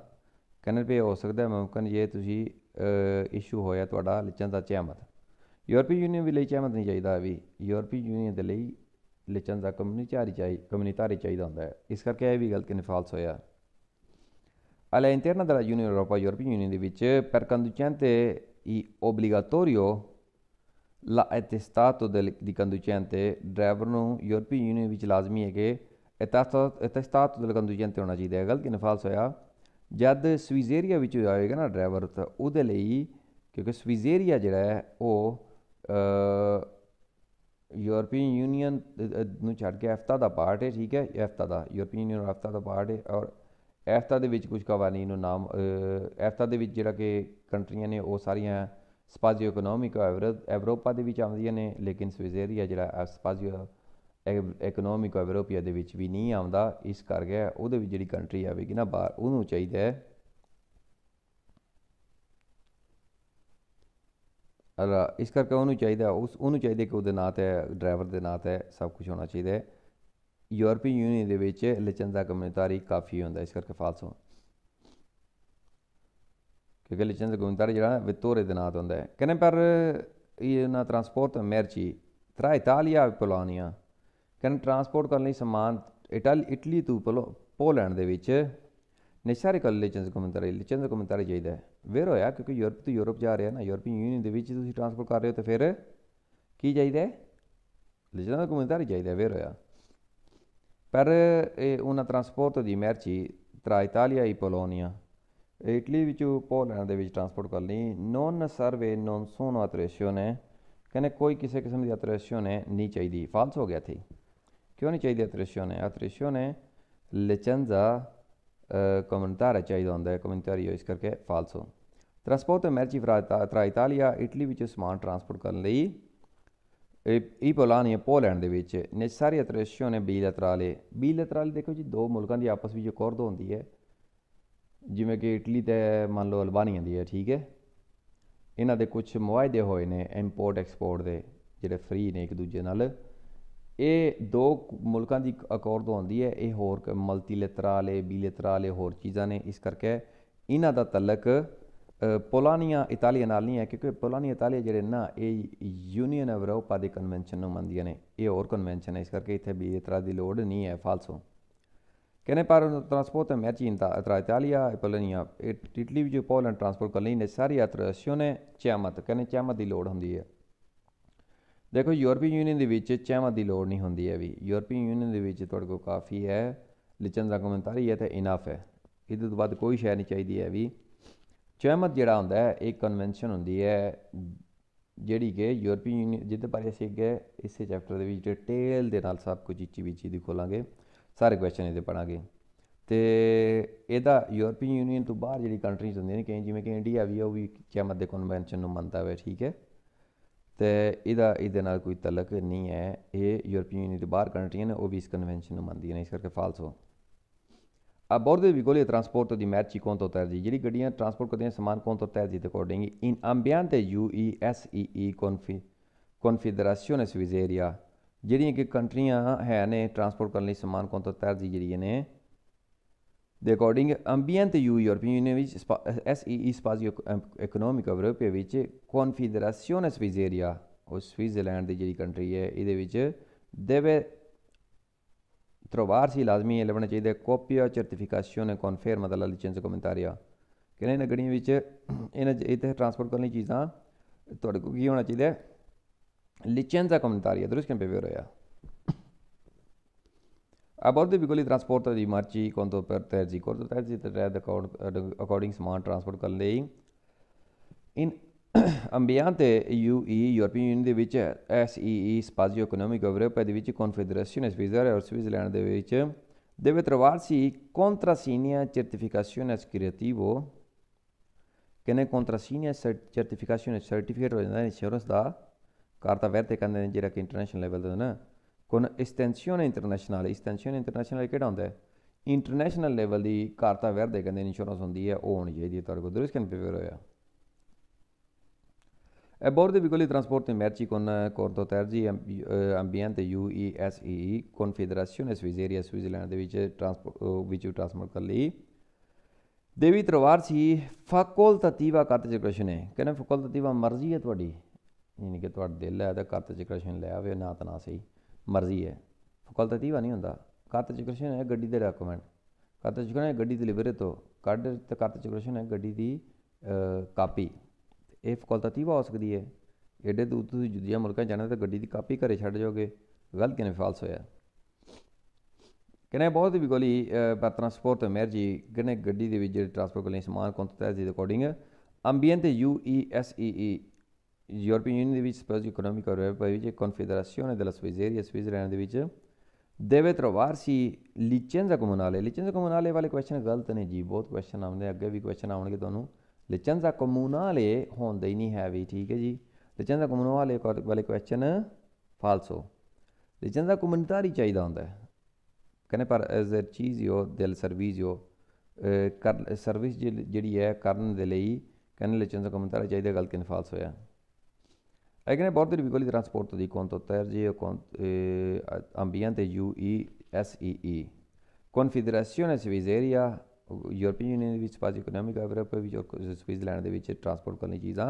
ਕਨੇ ਪੇ ਹੋ ਸਕਦਾ ਹੈ ਮਮਕਨ ਇਹ ਤੁਸੀਂ ਇਸ਼ੂ ਹੋਇਆ ਤੁਹਾਡਾ ਲਿਚਨ ਦਾ ਚਿਆਮਤ ਯੂਰਪੀ ਯੂਨੀਅਨ ਵੀ ਲਈ ਚਹਿਮਤ ਨਹੀਂ ਚਾਹੀਦਾ ਵੀ ਯੂਰਪੀ ਯੂਨੀਅਨ ਦੇ ਲਈ ਲਿਚਨ ਦਾ ਕਮਿਊਨਿਟੀ ਚਾਹੀ ਕਮਿਊਨਿਟੀ ਚਾਹੀਦਾ ਹੁੰਦਾ ਹੈ ਇਸ ਕਰਕੇ ਇਹ ਵੀ ਗਲਤ ਕਿਨੇ ਫਾਲਸ ਹੋਇਆ ਅਲ ਇੰਟਰਨਾ ਦਾ ਯੂਨੀਅਨ ਯੂਰਪਾ ਯੂਰਪੀ ਯੂਨੀਅਨ ਦੇ ਵਿੱਚ ਪਰ ਕੰਡੂਚੈਂਟੇ ਇ ਓਬਲੀਗਾਟੋਰੀਓ ਲਾ ਅਟੈਸਟਾਟੋ ਦੇ ਦੀ ਕੰਡੂਚੈਂਟੇ ਡਰਾਈਵਰ ਨੂੰ ਯੂਰਪੀ ਯੂਨੀਅਨ ਵਿੱਚ ਲਾਜ਼ਮੀ ਹੈ ਕਿ ਅਟੈਸਟਾਟੋ ਅਟੈਸਟਾਟੋ ਦੇ ਕੰਡੂਚੈਂਟੇ ਹੋਣਾ ਚਾਹੀਦਾ ਹੈ ਗਲਤ ਕਿਨੇ ਫਾਲਸ ਹੋਇਆ ਜਦ ਸਵਿਜ਼ੇਰੀਆ ਵਿੱਚ ਜਾਏਗਾ ਨਾ ਡਰਾਈਵਰ ਤਾਂ ਉਹਦੇ ਲਈ ਕਿਉਂਕਿ ਸਵਿਜ਼ੇਰੀਆ ਜਿਹੜਾ ਹੈ ਉਹ ਯੂਰਪੀਅਨ ਯੂਨੀਅਨ ਨੂੰ ਛੱਡ ਕੇ ਐਫਤਾ ਦਾ ਪਾਰਟ ਹੈ ਠੀਕ ਹੈ ਐਫਤਾ ਦਾ ਯੂਰਪੀਅਨ ਯੂਨੀਅਨ ਐਫਤਾ ਦਾ ਪਾਰਟ ਹੈ ਔਰ ਐਫਤਾ ਦੇ ਵਿੱਚ ਕੁਝ ਕਵਾਨੀ ਨੂੰ ਨਾਮ ਐਫਤਾ ਦੇ ਵਿੱਚ ਜਿਹੜਾ ਕਿ ਕੰਟਰੀਆਂ ਨੇ ਉਹ ਸਾਰੀਆਂ ਸਪਾਜ਼ੀਓ ਇਕਨੋਮਿਕ ਐਵਰੋਪਾ ਦੇ ਵਿੱਚ ਆਉਂਦੀਆਂ ਨੇ ਲੇਕਿਨ ਸਵਿਜ਼ੇਰੀਆ ਜਿਹੜਾ ਸਪਾਜ਼ੀਓ ਇਕਨੋਮਿਕ ਯੂਰੋਪੀਆ ਦੇ ਵਿੱਚ ਵੀ ਨਹੀਂ ਆਉਂਦਾ ਇਸ ਕਰਕੇ ਉਹਦੇ ਵਿੱਚ ਜਿਹੜੀ ਕੰਟਰੀ ਆਵੇਗੀ ਨਾ ਬਾਹਰ ਉਹਨੂੰ ਚਾਹੀਦਾ ਹੈ ਅਲਾ ਇਸ ਕਰਕੇ ਉਹਨੂੰ ਚਾਹੀਦਾ ਉਸ ਉਹਨੂੰ ਚਾਹੀਦਾ ਕਿ ਉਹਦੇ ਨਾਂ ਤੇ ਡਰਾਈਵਰ ਦੇ ਨਾਂ ਤੇ ਸਭ ਕੁਝ ਹੋਣਾ ਚਾਹੀਦਾ ਹੈ ਯੂਨੀਅਨ ਦੇ ਵਿੱਚ ਲਚੰਦਾ ਕਮਿਊਨਿਟਾਰੀ ਕਾਫੀ ਹੁੰਦਾ ਇਸ ਕਰਕੇ ਫਾਲਸੋ ਕਿਉਂਕਿ ਲਚੰਦਾ ਕਮਿਊਨਿਟਾਰੀ ਜਿਹੜਾ ਵਿਤੋਰੇ ਦੇ ਨਾਂ ਤੇ ਹੁੰਦਾ ਹੈ ਕਹਿੰਦੇ ਪਰ ਇਹ ਨਾ ਟਰਾਂਸਪੋਰਟ ਮਰਚੀ ਤਰਾ ਇਟਾਲੀਆ ਪੋਲੋਨੀਆ कारण ਟਰਾਂਸਪੋਰਟ ਕਰਨ ਲਈ ਸਮਾਨ ਇਟਾਲੀ ਇਟਲੀ ਤੋਂ ਪੋਲੈਂਡ ਦੇ ਵਿੱਚ ਨਿਸ਼ਾਰੇ ਕੱਲੇ ਚੰਦ ਲਿਚੰਦਰ ਚੰਦ ਜਾਈਦਾ ਚਾਹੀਦਾ ਵੇਰ ਹੋਇਆ ਕਿਉਂਕਿ ਯੂਰਪ ਤੋਂ ਯੂਰਪ ਜਾ ਰਿਹਾ ਨਾ ਯੂਰਪੀਅਨ ਯੂਨੀਅਨ ਦੇ ਵਿੱਚ ਤੁਸੀਂ ਟ੍ਰਾਂਸਪੋਰਟ ਕਰ ਰਹੇ ਹੋ ਤਾਂ ਫਿਰ ਕੀ ਜਾਈਦਾ ਲਿਚੰਦਰ ਲਿਜਨਾ ਜਾਈਦਾ ਚਾਹੀਦਾ ਵੇਰ ਹੋਇਆ ਪਰ ਇਹ ਉਹਨਾਂ ਟ੍ਰਾਂਸਪੋਰਟ ਦੀ ਮਰਚੀ ਤਰਾ ਇਟਾਲੀਆ ਹੀ ਪੋਲੋਨੀਆ ਇਟਲੀ ਵਿੱਚੋਂ ਪੋਲੈਂਡ ਦੇ ਵਿੱਚ ਟ੍ਰਾਂਸਪੋਰਟ ਕਰ ਲਈ ਨੋਨ ਸਰਵੇ ਨੋਨ ਸੋਨੋ ਅਤਰੇਸ਼ੀਓ ਨੇ ਕਹਿੰਦੇ ਕੋਈ ਕਿਸੇ ਕਿਸਮ ਦੀ ਅਤਰੇਸ਼ੀਓ ਨੇ ਨਹੀਂ ਚਾਹੀਦੀ ਫਾਲਸ ਹੋ ਗਿਆ ਥੀ ਕਿਉਂ ਨਹੀਂ ਚਾਹੀਦੀ ਅਤ੍ਰੇਸ਼ਨ ਹੈ ਅਤ੍ਰੇਸ਼ਨ ਹੈ ਲਚੰਜ਼ਾ ਕਮੈਂਟਾਰਾ ਚਾਹੀਦਾ ਹੁੰਦਾ ਹੈ ਕਮੈਂਟਾਰੀਓ ਇਸ ਕਰਕੇ ਫਾਲਸੋ ਟਰਾਂਸਪੋਰਟ ਐਮਰਜੀ ਫਰਾ ਇਟਾਲੀਆ ਇਟਲੀ ਵਿੱਚ ਸਮਾਨ ਟਰਾਂਸਪੋਰਟ ਕਰਨ ਲਈ ਇਹ ਪੋਲਾਨੀਆ ਪੋਲੈਂਡ ਦੇ ਵਿੱਚ ਨੈਸੈਸਰੀ ਅਤਰੇਸ਼ਨ ਨੇ ਬੀਲੈਟਰਲੇ ਬੀਲੈਟਰਲ ਦੇਖੋ ਜੀ ਦੋ ਮੁਲਕਾਂ ਦੀ ਆਪਸ ਵਿੱਚ ਕੋਰਦ ਹੁੰਦੀ ਹੈ ਜਿਵੇਂ ਕਿ ਇਟਲੀ ਤੇ ਮੰਨ ਲਓ ਅਲਬਾਨੀਆ ਦੀ ਹੈ ਠੀਕ ਹੈ ਇਹਨਾਂ ਦੇ ਕੁਝ ਮੁਆਇਦੇ ਹੋਏ ਨੇ ਇੰਪੋਰਟ ਐਕਸਪੋਰਟ ਦੇ ਜਿਹੜੇ ਫ੍ਰੀ ਨੇ ਇੱਕ ਦੂਜੇ ਨਾਲ ਇਹ ਦੋ ਮੁਲਕਾਂ ਦੀ ਅਕੋਰਡ ਤੋਂ ਆਉਂਦੀ ਹੈ ਇਹ ਹੋਰ ਮਲਟੀਲੇਟਰਲ ਬੀ ਬਿਲੇਟਰਲ ਹੈ ਹੋਰ ਚੀਜ਼ਾਂ ਨੇ ਇਸ ਕਰਕੇ ਇਹਨਾਂ ਦਾ ਤਲਕ ਪੋਲਾਨੀਆ ਇਟਾਲੀਆ ਨਾਲ ਨਹੀਂ ਹੈ ਕਿਉਂਕਿ ਪੋਲਾਨੀਆ ਇਟਾਲੀਆ ਜਿਹੜੇ ਨਾ ਇਹ ਯੂਨੀਅਨ ਯੂਰੋਪਾ ਦੇ ਕਨਵੈਨਸ਼ਨ ਨੂੰ ਮੰਨਦੀਆਂ ਨੇ ਇਹ ਹੋਰ ਕਨਵੈਨਸ਼ਨ ਹੈ ਇਸ ਕਰਕੇ ਇੱਥੇ ਵੀ ਇਤਰਾ ਦੀ ਲੋੜ ਨਹੀਂ ਹੈ ਫਾਲਸੋ ਕਹਿੰਦੇ ਪਰ ਟਰਾਂਸਪੋਰਟ ਹੈ ਮੈਚ ਇਨ ਇਤਰਾ ਇਟਾਲੀਆ ਪੋਲਾਨੀਆ ਇਟਲੀ ਜੋ ਪੋਲੈਂਡ ਟਰਾਂਸਪੋਰਟ ਕਰਨੀ ਨੇ ਸਾਰੀ ਅਤਰਸ਼ਿਓ ਨੇ ਚਾਮਤ ਕਹਿੰਦੇ ਚਾਮਤ ਦੀ ਲੋੜ ਹੁੰਦੀ ਹੈ ਦੇਖੋ ਯੂਰਪੀ ਯੂਨੀਅਨ ਦੇ ਵਿੱਚ ਚਾਹਵਾਂ ਦੀ ਲੋੜ ਨਹੀਂ ਹੁੰਦੀ ਹੈ ਵੀ ਯੂਰਪੀ ਯੂਨੀਅਨ ਦੇ ਵਿੱਚ ਤੁਹਾਡੇ ਕੋਲ ਕਾਫੀ ਹੈ ਲਿਚਨ ਦਾ ਕਮੈਂਟਰੀ ਹੈ ਤੇ ਇਨਾਫ ਹੈ ਇਹਦੇ ਤੋਂ ਬਾਅਦ ਕੋਈ ਸ਼ੈ ਨਹੀਂ ਚਾਹੀਦੀ ਹੈ ਵੀ ਚਹਿਮਤ ਜਿਹੜਾ ਹੁੰਦਾ ਹੈ ਇੱਕ ਕਨਵੈਨਸ਼ਨ ਹੁੰਦੀ ਹੈ ਜਿਹੜੀ ਕਿ ਯੂਰਪੀ ਯੂਨੀਅਨ ਜਿੱਦੇ ਬਾਰੇ ਅਸੀਂ ਅੱਗੇ ਇਸੇ ਚੈਪਟਰ ਦੇ ਵਿੱਚ ਡਿਟੇਲ ਦੇ ਨਾਲ ਸਭ ਕੁਝ ਇੱਚੀ ਵਿੱਚੀ ਦੀ ਖੋਲਾਂਗੇ ਸਾਰੇ ਕੁਐਸਚਨ ਇਹਦੇ ਪੜਾਂਗੇ ਤੇ ਇਹਦਾ ਯੂਰਪੀ ਯੂਨੀਅਨ ਤੋਂ ਬਾਹਰ ਜਿਹੜੀ ਕੰਟਰੀਜ਼ ਹੁੰਦੀਆਂ ਨੇ ਕਈ ਜਿਵੇਂ ਕਿ ਇੰਡੀਆ ਵੀ ਉਹ ਵੀ ਚਹਿਮਤ ਦੇ ਕਨਵੈਨਸ਼ਨ ਨੂੰ ਮੰਨਦਾ ਹੋਇਆ ਠੀਕ ਹੈ ਤੇ ਇਹਦਾ ਇਹਦੇ ਨਾਲ ਕੋਈ ਤਲਕ ਨਹੀਂ ਹੈ ਇਹ ਯੂਰਪੀਅਨ ਯੂਨੀਅਨ ਦੇ ਬਾਹਰ ਕੰਟਰੀਆਂ ਨੇ ਉਹ ਵੀ ਇਸ ਕਨਵੈਨਸ਼ਨ ਨੂੰ ਮੰਨਦੀਆਂ ਨੇ ਇਸ ਕਰਕੇ ਹੋ ਆ ਬੋਰਦੇ ਵੀ ਵਿਗੋਲੀ ਟਰਾਂਸਪੋਰਟ ਦੀ ਮੈਚ ਹੀ ਕੌਣ ਤੋਂ ਤਰਜੀ ਜਿਹੜੀ ਗੱਡੀਆਂ ਟਰਾਂਸਪੋਰਟ ਕਰਦੀਆਂ ਸਮਾਨ ਕੌਣ ਤੋਂ ਤਰਜੀ ਦੇ ਅਕੋਰਡਿੰਗ ਇਨ ਅੰਬਿਆਨ ਤੇ ਯੂ ਈ ਐਸ ਈ ਈ ਕਨਫੀ ਕਨਫੈਡਰੇਸ਼ਨ ਸਵਿਜ਼ੇਰੀਆ ਜਿਹੜੀਆਂ ਕਿ ਕੰਟਰੀਆਂ ਹੈ ਨੇ ਟਰਾਂਸਪੋਰਟ ਕਰਨ ਲਈ ਸਮਾਨ ਕੌਣ ਤੋਂ ਤਰਜੀ ਜਿਹੜੀਆਂ ਨੇ ਦੇ ਅਕੋਰਡਿੰਗ ਅੰਬੀਅੰਟ ਯੂ ਯੂਰਪੀਅਨ ਯੂਨੀਅਨ ਵਿੱਚ SEE ਸਪਾਜ਼ੀਓ ਇਕਨੋਮਿਕ ਯੂਰੋਪੀਆ ਵਿੱਚ ਕਨਫੈਡਰੇਸ਼ਨ ਸਵਿਜ਼ੇਰੀਆ ਉਹ ਸਵਿਟਜ਼ਰਲੈਂਡ ਦੀ ਜਿਹੜੀ ਕੰਟਰੀ ਹੈ ਇਹਦੇ ਵਿੱਚ ਦੇਵੇ ਤਰਵਾਰ ਸੀ ਲਾਜ਼ਮੀ ਹੈ ਲੈਣਾ ਚਾਹੀਦਾ ਕਾਪੀਆ ਸਰਟੀਫਿਕੇਸ਼ਨ ਕਨਫਰਮ ਮਤਲਬ ਲਾਇਸੈਂਸ ਕਮੈਂਟਾਰੀਆ ਕਿਨੇ ਨਗੜੀ ਵਿੱਚ ਇਹਨਾਂ ਇੱਥੇ ਟਰਾਂਸਪੋਰਟ ਕਰਨ ਲਈ ਚੀਜ਼ਾਂ ਤੁਹਾਡੇ ਕੋਲ ਕੀ ਹੋਣਾ ਚਾਹੀਦਾ ਲਾਇਸੈਂਸ ਦਾ ਕਮੈਂਟਾਰੀਆ ਦਰੁਸਤ ਕੰਪੇਅਰ ਹੋਇਆ A bordo Piccoli trasporta di merci conto per terzi. Conto terzi trade according smart transport ਕਰ ਲਈ ਇਨ ਅੰਬਿਆਂ ਤੇ ਯੂਈ ਯੂਰਪੀਅਨ ਯੂਨੀਅਨ ਦੇ ਵਿੱਚ ਐਸਈਈ ਸਪਾਜ਼ੀਓ ਇਕਨੋਮਿਕ ਯੂਰਪ ਦੇ ਵਿੱਚ ਕਨਫੈਡਰੇਸ਼ਨ ਸਵਿਜ਼ਰ ਔਰ ਸਵਿਜ਼ਰਲੈਂਡ ਦੇ ਵਿੱਚ deve trovarsi contrassegna certificazione assicurativo ਕਹਿੰਦੇ contrassegna certificazione certificate ਹੋ ਜਾਂਦਾ insurance ਦਾ ਕਾਰਤਾ ਵੈਰ ਤੇ ਕਹਿੰਦੇ ਜਿਹੜਾ ਕਿ ਇੰਟਰਨੈਸ਼ਨਲ ਲੈਵਲ ਦਾ ਨਾ ਕੋਨ ਐਸਟੈਂਸ਼ਨ ਇੰਟਰਨੈਸ਼ਨਲ ਐਸਟੈਂਸ਼ਨ ਇੰਟਰਨੈਸ਼ਨਲ ਕਿਹੜਾ ਹੁੰਦਾ ਹੈ ਇੰਟਰਨੈਸ਼ਨਲ ਲੈਵਲ ਦੀ ਕਾਰਤਾ ਵੇਰ ਦੇ ਕਹਿੰਦੇ ਇੰਸ਼ੋਰੈਂਸ ਹੁੰਦੀ ਹੈ ਉਹ ਹੋਣੀ ਚਾਹੀਦੀ ਹੈ ਤੁਹਾਡੇ ਕੋਲ ਦਰਸ ਪੇਪਰ ਹੋਇਆ Aborde ਕੋਨ trasporti merci con eh, cordotergi eh, ambiente confederation e e e, Confederazione ਵਿਜ਼ੇਰੀਆ ਸਵਿਜ਼ਰਲੈਂਡ ਦੇ ਵਿੱਚ ਟਰਾਂਸਪੋਰਟ ਵਿੱਚ ਟਰਾਂਸਪੋਰਟ ਕਰ ਲਈ ਦੇਵੀ ਤਰਵਾਰ ਸੀ ਫਕੋਲ ਕਰਤੇ ਕਰਤ ਕੁਐਸਚਨ ਹੈ ਕਹਿੰਦੇ ਫਕੋਲ ਮਰਜ਼ੀ ਹੈ ਤੁਹਾਡੀ ਯਾਨੀ ਕਿ ਤੁਹਾਡਾ ਦਿਲ ਹੈ ਤਾਂ ਕਰਤ ਕੁਐਸਚਨ ਲੈ ਆਵੇ ਨਾ ਨਾ ਸਹੀ ਮਰਜ਼ੀ ਹੈ ਫਕਲਤਾtiva ਨਹੀਂ ਹੁੰਦਾ ਕਾਰਤਜਿਕ੍ਰਸ਼ਨ ਹੈ ਗੱਡੀ ਦੇ ਡਾਕੂਮੈਂਟ ਕਾਰਤਜਿਕ੍ਰਸ਼ਨ ਹੈ ਗੱਡੀ ਦੇ ਤੋਂ ਕਾਰਡ ਤੇ ਕਾਰਤਜਿਕ੍ਰਸ਼ਨ ਹੈ ਗੱਡੀ ਦੀ ਕਾਪੀ ਇਹ ਫਕਲਤਾtiva ਹੋ ਸਕਦੀ ਹੈ ਏਡੇ ਦੂਰ ਤੁਸੀਂ ਜੁਦੀਆਂ ਮੁਲਕਾਂ ਜਾਣਾ ਤਾਂ ਗੱਡੀ ਦੀ ਕਾਪੀ ਘਰੇ ਛੱਡ ਜਾਓਗੇ ਗਲਤ ਕਿਨੇ ਫਾਲਸ ਹੋਇਆ ਕਿਨੇ ਬਹੁਤ ਵੀ ਗੋਲੀ ਟਰਾਂਸਪੋਰਟ ਐਮਰਜੀ ਕਿਨੇ ਗੱਡੀ ਦੇ ਵਿੱਚ ਜਿਹੜੇ ਟਰਾਂਸਪੋਰਟ ਲਈ ਸਮਾਨ ਕੋਂਤ ਤਹਿ ਦੀ ਅਕੋਰਡਿੰਗ ਅੰਬੀਅਨ ਤੇ ਯੂ ਈ ਐਸ ਈ ਈ ਯੂਰਪੀਅਨ ਯੂਨੀਅਨ ਦੇ ਵਿੱਚ ਸਪੈਸ ਇਕਨੋਮਿਕ ਔਰ ਭਾਈ ਵਿੱਚ ਕਨਫੈਡਰੇਸ਼ਨ ਦੇ ਲਾ ਸਵਿਜ਼ੇਰੀਆ ਸਵਿਜ਼ਰਲੈਂਡ ਦੇ ਵਿੱਚ ਦੇਵੇ ਤਰਵਾਰ ਸੀ ਲਿਚੈਂਜ਼ਾ ਕਮੂਨਾਲੇ ਲਿਚੈਂਜ਼ਾ ਕਮੂਨਾਲੇ ਵਾਲੇ ਕੁਐਸਚਨ ਗਲਤ ਨੇ ਜੀ ਬਹੁਤ ਕੁਐਸਚਨ ਆਉਂਦੇ ਅੱਗੇ ਵੀ ਕੁਐਸਚਨ ਆਉਣਗੇ ਤੁਹਾਨੂੰ ਲਿਚੈਂਜ਼ਾ ਕਮੂਨਾਲੇ ਹੁੰਦਾ ਹੀ ਨਹੀਂ ਹੈ ਵੀ ਠੀਕ ਹੈ ਜੀ ਲਿਚੈਂਜ਼ਾ ਕਮੂਨਾਲੇ ਵਾਲੇ ਕੁਐਸਚਨ ਫਾਲਸੋ ਲਿਚੈਂਜ਼ਾ ਕਮੂਨਟਾਰੀ ਚਾਹੀਦਾ ਹੁੰਦਾ ਹੈ ਕਹਿੰਦੇ ਪਰ ਐਜ਼ ਅ ਚੀਜ਼ ਯੋ ਦਿਲ ਸਰਵਿਸ ਯੋ ਕਰ ਸਰਵਿਸ ਜਿਹੜੀ ਹੈ ਕਰਨ ਦੇ ਲਈ ਕਹਿੰਦੇ ਲਿਚੈਂਜ਼ਾ ਕਮੂਨਟਾਰੀ ਚਾਹੀਦਾ ਗਲਤ ਕਿਨ ਫਾਲਸ ਹੋਇਆ Έγινε border υπηκόλοι transporto di conto terzi e ambiente UE-SEE. Confederazione Svizzera European union ਦੇ ਵਿੱਚ ਪਾਜ ਇਕਨੋਮਿਕ ਐਵਰਪ ਵਿੱਚ ਔਰ ਸਵਿਟਜ਼ਰਲੈਂਡ ਦੇ ਵਿੱਚ ਟਰਾਂਸਪੋਰਟ ਕਰਨ ਚੀਜ਼ਾਂ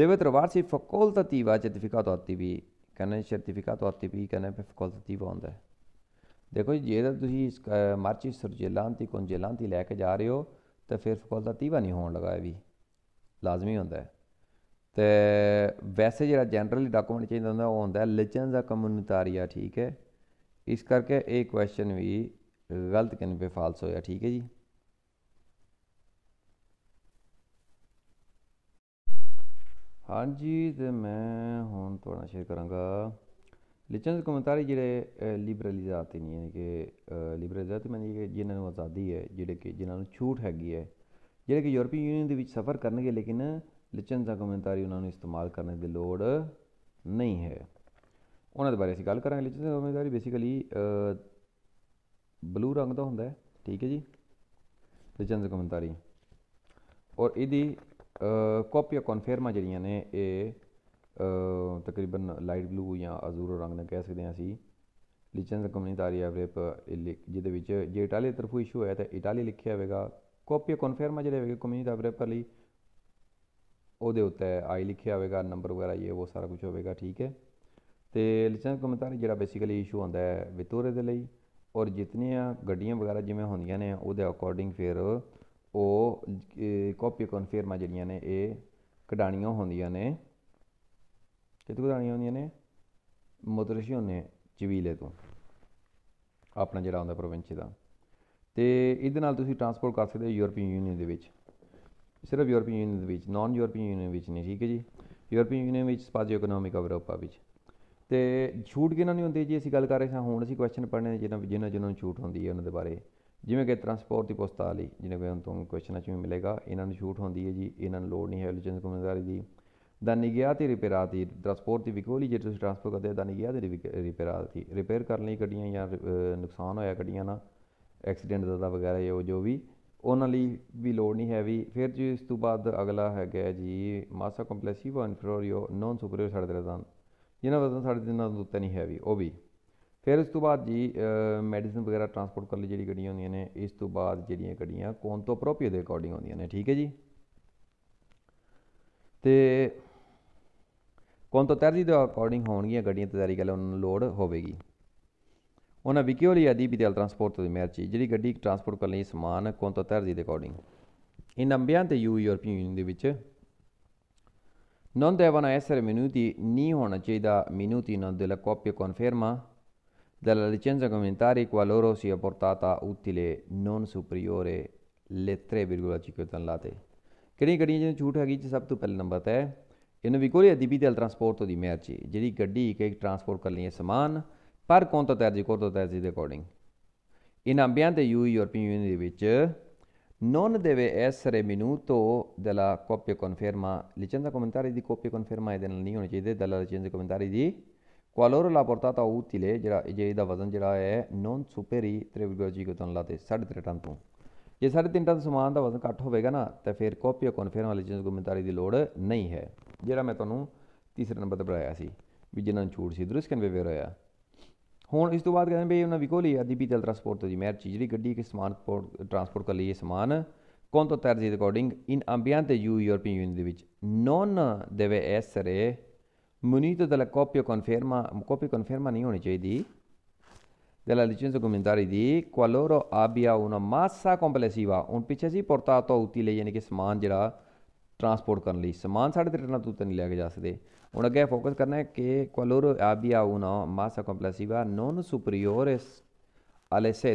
देवत्रवार्षिक फकोलततीवा certificato attivi ਕਹਿੰਦੇ certificato attivi ਕਹਿੰਦੇ ਫਿਰ facoltativa ਹੁੰਦਾ ਹੈ ਦੇਖੋ ਜੇ ਤਾਂ ਤੁਸੀਂ ਮਾਰਚੀ ਸਰਜੇਲਾਂਤੀ ਕੁੰਜੇਲਾਂਤੀ ਲੈ ਕੇ ਜਾ ਰਹੇ ਹੋ ਤਾਂ ਫਿਰ facoltativa ਨਹੀਂ ਹੋਣ ਲਗਾ ਵੀ ਲਾਜ਼ਮੀ ਹੁੰਦਾ ਹੈ ਤੇ ਵੈਸੇ ਜਿਹੜਾ ਜਨਰਲੀ ਡਾਕੂਮੈਂਟ ਚਾਹੀਦਾ ਹੁੰਦਾ ਉਹ ਹੁੰਦਾ ਲਿਜਨਸ ਦਾ ਕਮਿਊਨਿਟਾਰੀਆ ਠੀਕ ਹੈ ਇਸ ਕਰਕੇ ਇਹ ਕੁਐਸਚਨ ਵੀ ਗਲਤ ਕਿਨ ਪੇ ਫਾਲਸ ਹੋਇਆ ਠੀਕ ਹੈ ਜੀ ਹਾਂਜੀ ਤੇ ਮੈਂ ਹੁਣ ਤੁਹਾਨੂੰ ਸ਼ੇਅਰ ਕਰਾਂਗਾ ਲਿਚਨਸ ਕਮਿਊਨਿਟਾਰੀ ਜਿਹੜੇ ਲਿਬਰਲਿਜ਼ਾਤ ਨਹੀਂ ਹੈ ਕਿ ਲਿਬਰਲਿਜ਼ਾਤ ਮੰਨ ਕਿ ਜਿਨ੍ਹਾਂ ਨੂੰ ਆਜ਼ਾਦੀ ਹੈ ਜਿਹੜੇ ਕਿ ਜਿਨ੍ਹਾਂ ਨੂੰ ਛੂਟ ਹੈਗੀ ਹੈ ਜਿਹੜੇ ਕਿ ਯੂਰਪੀਅਨ ਯੂਨੀਅਨ ਦੇ ਵਿੱਚ ਸਫ਼ਰ ਕਰਨਗੇ ਲੇਕਿਨ ਲਿਚਨਜ਼ਾ ਕਮੈਂਟਰੀ ਉਹਨਾਂ ਨੂੰ ਇਸਤੇਮਾਲ ਕਰਨ ਦੀ ਲੋੜ ਨਹੀਂ ਹੈ ਉਹਨਾਂ ਦੇ ਬਾਰੇ ਅਸੀਂ ਗੱਲ ਕਰਾਂਗੇ ਲਿਚਨਜ਼ਾ ਕਮੈਂਟਰੀ ਬੇਸਿਕਲੀ ਬਲੂ ਰੰਗ ਦਾ ਹੁੰਦਾ ਹੈ ਠੀਕ ਹੈ ਜੀ ਲਿਚਨਜ਼ਾ ਕਮੈਂਟਰੀ ਔਰ ਇਹਦੀ ਕਾਪੀਆਂ ਕਨਫਰਮਾ ਜਿਹੜੀਆਂ ਨੇ ਇਹ ਤਕਰੀਬਨ ਲਾਈਟ ਬਲੂ ਜਾਂ ਅਜ਼ੂਰ ਰੰਗ ਨਾਲ ਕਹਿ ਸਕਦੇ ਹਾਂ ਅਸੀਂ ਲਿਚਨਜ਼ਾ ਕਮੈਂਟਰੀ ਐਵਰੇਪ ਜਿਹਦੇ ਵਿੱਚ ਜੇ ਇਟਾਲੀ ਤਰਫੋਂ ਇਸ਼ੂ ਹੋਇਆ ਤਾਂ ਇਟਾਲੀ ਲਿਖਿਆ ਹੋਵੇਗਾ ਆ ਕਨਫਰਮਾ ਜਿਹੜੇ ਹੋਵੇਗਾ ਕਮਿਊਨਿਟੀ ਐਵਰੇਪ ਲਈ ਉਹਦੇ ਉੱਤੇ ਆਈ ਲਿਖਿਆ ਹੋਵੇਗਾ ਨੰਬਰ ਵਗੈਰਾ ਇਹ ਉਹ ਸਾਰਾ ਕੁਝ ਹੋਵੇਗਾ ਠੀਕ ਹੈ ਤੇ ਲਿਚਨ ਕਮੈਂਟਰ ਜਿਹੜਾ ਬੇਸਿਕਲੀ ਇਸ਼ੂ ਹੁੰਦਾ ਹੈ ਵਿਤੂਰੇ ਦੇ ਲਈ ਔਰ ਜਿਤਨੀਆਂ ਗੱਡੀਆਂ ਵਗੈਰਾ ਜਿਵੇਂ ਹੁੰਦੀਆਂ ਨੇ ਉਹਦੇ ਅਕੋਰਡਿੰਗ ਫਿਰ ਉਹ ਕਾਪੀ ਆ ਜਿਹੜੀਆਂ ਨੇ ਇਹ ਕਢਾਣੀਆਂ ਹੁੰਦੀਆਂ ਨੇ ਕਿਤੋਂ ਕਢਾਣੀਆਂ ਹੁੰਦੀਆਂ ਨੇ ਮਦਰਸ਼ੀ ਹੁੰਨੇ ਚਵੀਲੇ ਤੋਂ ਆਪਣਾ ਜਿਹੜਾ ਹੁੰਦਾ ਪ੍ਰੋਵਿੰਸ ਦਾ ਤੇ ਇਹਦੇ ਨਾਲ ਤੁਸੀਂ ਟਰਾਂਸਪੋਰਟ ਕਰ ਸਕਦੇ ਹੋ ਯੂਰਪੀਅਨ ਯੂਨੀਅਨ ਦੇ ਵਿੱਚ ਸਿਰਫ ਯੂਰਪੀਅਨ ਯੂਨੀਅਨ ਦੇ ਵਿੱਚ ਨਾਨ ਯੂਰਪੀਅਨ ਯੂਨੀਅਨ ਵਿੱਚ ਨਹੀਂ ਠੀਕ ਹੈ ਜੀ ਯੂਰਪੀਅਨ ਯੂਨੀਅਨ ਵਿੱਚ ਸਪਾਜੀ ਇਕਨੋਮਿਕ ਯੂਰਪਾ ਵਿੱਚ ਤੇ ਛੂਟ ਕਿਹਨਾਂ ਨੂੰ ਹੁੰਦੀ ਜੀ ਅਸੀਂ ਗੱਲ ਕਰ ਰਹੇ ਸਾਂ ਹੁਣ ਅਸੀਂ ਕੁਐਸਚਨ ਪੜ੍ਹਨੇ ਜਿਹਨਾਂ ਜਿਹਨਾਂ ਜਿਹਨਾਂ ਨੂੰ ਛੂਟ ਹੁੰਦੀ ਹੈ ਉਹਨਾਂ ਦੇ ਬਾਰੇ ਜਿਵੇਂ ਕਿ ਟਰਾਂਸਪੋਰਟ ਦੀ ਪੁਸਤਕਾਲ ਲਈ ਜਿਹਨੇ ਕੋਈ ਤੁਹਾਨੂੰ ਕੁਐਸਚਨਾਂ ਚੋਂ ਮਿਲੇਗਾ ਇਹਨਾਂ ਨੂੰ ਛੂਟ ਹੁੰਦੀ ਹੈ ਜੀ ਇਹਨਾਂ ਨੂੰ ਲੋੜ ਨਹੀਂ ਹੈ ਲਾਇਸੈਂਸ ਜ਼ਿੰਮੇਵਾਰੀ ਦੀ ਦਾ ਨਿਗਿਆ ਤੇ ਰਿਪੇਅਰ ਦੀ ਟਰਾਂਸਪੋਰਟ ਦੀ ਵਿਕੋਲੀ ਜੇ ਤੁਸੀਂ ਟਰਾਂਸਪੋਰਟ ਕਰਦੇ ਦਾ ਨਿਗਿਆ ਤੇ ਰਿਪੇਅਰ ਦੀ ਰਿਪੇਅਰ ਕਰਨ ਲਈ ਗੱਡੀਆਂ ਜਾਂ ਨੁਕਸਾਨ ਹੋਇਆ ਗੱਡੀਆਂ ਨਾਲ ਐਕਸੀਡੈਂਟ ਦਾ ਵਗੈਰਾ ਜੋ ਜੋ ਵੀ ਉਹਨਾਂ ਲਈ ਵੀ ਲੋੜ ਨਹੀਂ ਹੈ ਵੀ ਫਿਰ ਜੀ ਇਸ ਤੋਂ ਬਾਅਦ ਅਗਲਾ ਹੈਗਾ ਜੀ ਮਾਸਾ ਕੰਪਲੈਸੀਵੋ ਇਨਫਰੋਰੀਓ ਨੋਨ ਸੁਪਰੀਓਰ ਸਾਡੇ ਰਜ਼ਾਨ ਜਿਹਨਾਂ ਵਜ੍ਹਾ ਸਾਡੇ ਦਿਨਾਂ ਤੋਂ ਉੱਤੇ ਨਹੀਂ ਹੈ ਵੀ ਉਹ ਵੀ ਫਿਰ ਇਸ ਤੋਂ ਬਾਅਦ ਜੀ ਮੈਡੀਸਿਨ ਵਗੈਰਾ ਟਰਾਂਸਪੋਰਟ ਕਰਨ ਲਈ ਜਿਹੜੀ ਗੱਡੀਆਂ ਹੁੰਦੀਆਂ ਨੇ ਇਸ ਤੋਂ ਬਾਅਦ ਜਿਹੜੀਆਂ ਗੱਡੀਆਂ ਕੋਨ ਤੋਂ ਅਪਰੋਪਰੀਏ ਦੇ ਅਕੋਰਡਿੰਗ ਹੁੰਦੀਆਂ ਨੇ ਠੀਕ ਹੈ ਜੀ ਤੇ ਕੋਨ ਤੋਂ ਤਰਜੀਹ ਦੇ ਅਕੋਰਡਿੰਗ ਹੋਣਗੀਆਂ ਗੱਡੀਆਂ ਤਿਆਰੀ ਕਰ ਲੈ ਉਹਨਾਂ ਨੂੰ ਲੋਡ ਹੋਵੇਗੀ ਉਹਨਾਂ ਵਿਕਿਓਲੀ ਅਦੀਬੀ ਦੇ ਟਰਾਂਸਪੋਰਟ ਤੋਂ merci ਜਿਹੜੀ ਗੱਡੀ ਟਰਾਂਸਪੋਰਟ ਕਰਨ ਲਈ ਸਮਾਨ ਕੋਨਤਤਰ ਦੀ recording in ambiente EU European union ਦੇ ਵਿੱਚ non devono essere minuti né una ceda minuti non della coppia conferma della licenza comunitaria qualora sia portata utile non superiore le 3,5 tonnellate ਕਿਹੜੀ ਗੱਡੀਆਂ ਜਿਹਨੂੰ ਛੂਟ ਹੈਗੀ ਜੀ ਸਭ ਤੋਂ ਪਹਿਲੇ ਨੰਬਰ ਤੇ ਇਹਨੂੰ ਵਿਕੋਰੀਆ ਦੀਪੀ ਦੇ ਟਰਾਂਸਪੋਰਟ ਦੀ merci ਜਿਹੜੀ ਗੱਡੀ ਇੱਕ ਇੱਕ ਟਰਾਂਸਪੋਰਟ ਕਰ ਲਈ ਸਮਾਨ ਪਰ ਕੌਣ ਤੋਂ ਤਰਜੀਹ ਕੋ ਤੋਂ ਤਰਜੀਹ ਦੇ ਅਕੋਰਡਿੰਗ ਇਹਨਾਂ ਅੰਬਿਆਂ ਤੇ ਯੂ ਯੂਰਪੀਅਨ ਯੂਨੀਅਨ ਦੇ ਵਿੱਚ ਨੋਨ ਦੇਵੇ ਇਸ ਰੇ ਮਿਨੂਟੋ ਦੇ ਲਾ ਕਾਪੀ ਕਨਫਰਮਾ ਦਾ ਕਮੈਂਟਰੀ ਦੀ ਕਾਪੀ ਕਨਫਰਮਾ ਇਹਦੇ ਨਾਲ ਨਹੀਂ ਹੋਣੀ ਚਾਹੀਦੀ ਦਲਾ ਲਿਚੰਦ ਕਮੈਂਟਰੀ ਦੀ ਕੁਆਲੋਰ ਲਾ ਤਾ ਉਤਿਲੇ ਜਿਹੜਾ ਇਹਦਾ ਵਜ਼ਨ ਜਿਹੜਾ ਹੈ ਨੋਨ ਸੁਪੇਰੀ ਤ੍ਰਿਵਿਗੋਜੀ ਕੋ ਤੁਨ ਲਾਤੇ ਸਾਢੇ ਤਰੇ ਟਨ ਤੋਂ ਜੇ ਸਾਢੇ ਤਿੰਨ ਟਨ ਸਮਾਨ ਦਾ ਵਜ਼ਨ ਇਕੱਠ ਹੋਵੇਗਾ ਨਾ ਤਾਂ ਫਿਰ ਕਾਪੀ ਕਨਫਰਮਾ ਲਿਚੰਦ ਕਮੈਂਟਰੀ ਦੀ ਲੋੜ ਨਹੀਂ ਹੈ ਜਿਹੜਾ ਮੈਂ ਤੁਹਾਨੂੰ ਤੀਸਰੇ ਨੰਬਰ ਤੇ ਬੜਾਇਆ ਸੀ ਵੀ ਜਿਨ੍ਹਾਂ ਨੂੰ ਛੂੜ ਸੀ ਦਰਸ ਕਨਵੇਅਰ ਹੋਇਆ ਹੁਣ ਇਸ ਤੋਂ ਬਾਅਦ ਕਹਿੰਦੇ ਵੀ ਉਹਨਾਂ ਵਿਕੋਲੀ ਅਧਿਪੀਤਲ ਟਰਾਂਸਪੋਰਟ ਦੀ ਮਹਿਰ ਚੀਜ਼ਰੀ ਗੱਡੀ ਕੇ ਸਮਾਨ ਟਰਾਂਸਪੋਰਟ ਕਰ ਲਈ ਸਮਾਨ ਕੌਣ ਤੋਂ ਤਰਜੀ ਦੇ ਅਕੋਰਡਿੰਗ ਇਨ ਅੰਬੀਆਂ ਤੇ ਯੂ ਯੂਰਪੀਅਨ ਯੂਨੀਅਨ ਦੇ ਵਿੱਚ ਨੋਨ ਦੇਵੇ ਐਸਰੇ munito della coppia conferma, coppia conferma non JD, della licenza comunitaria di qualora abbia una massa complessiva, un piccesi portato utile, यानी कि समान जरा ट्रांसपोर्ट करने समान साढ़े तेरह तू तो नहीं लिया जा सकते ਹੁਣ ਅੱਗੇ ਫੋਕਸ ਕਰਨਾ ਹੈ ਕਿ ਕੋਲੋਰ ਆਬੀਆ ਉਨਾ ਮਾਸਾ ਕੰਪਲੈਸੀਵਾ ਨੋਨ ਸੁਪਰੀਓਰਸ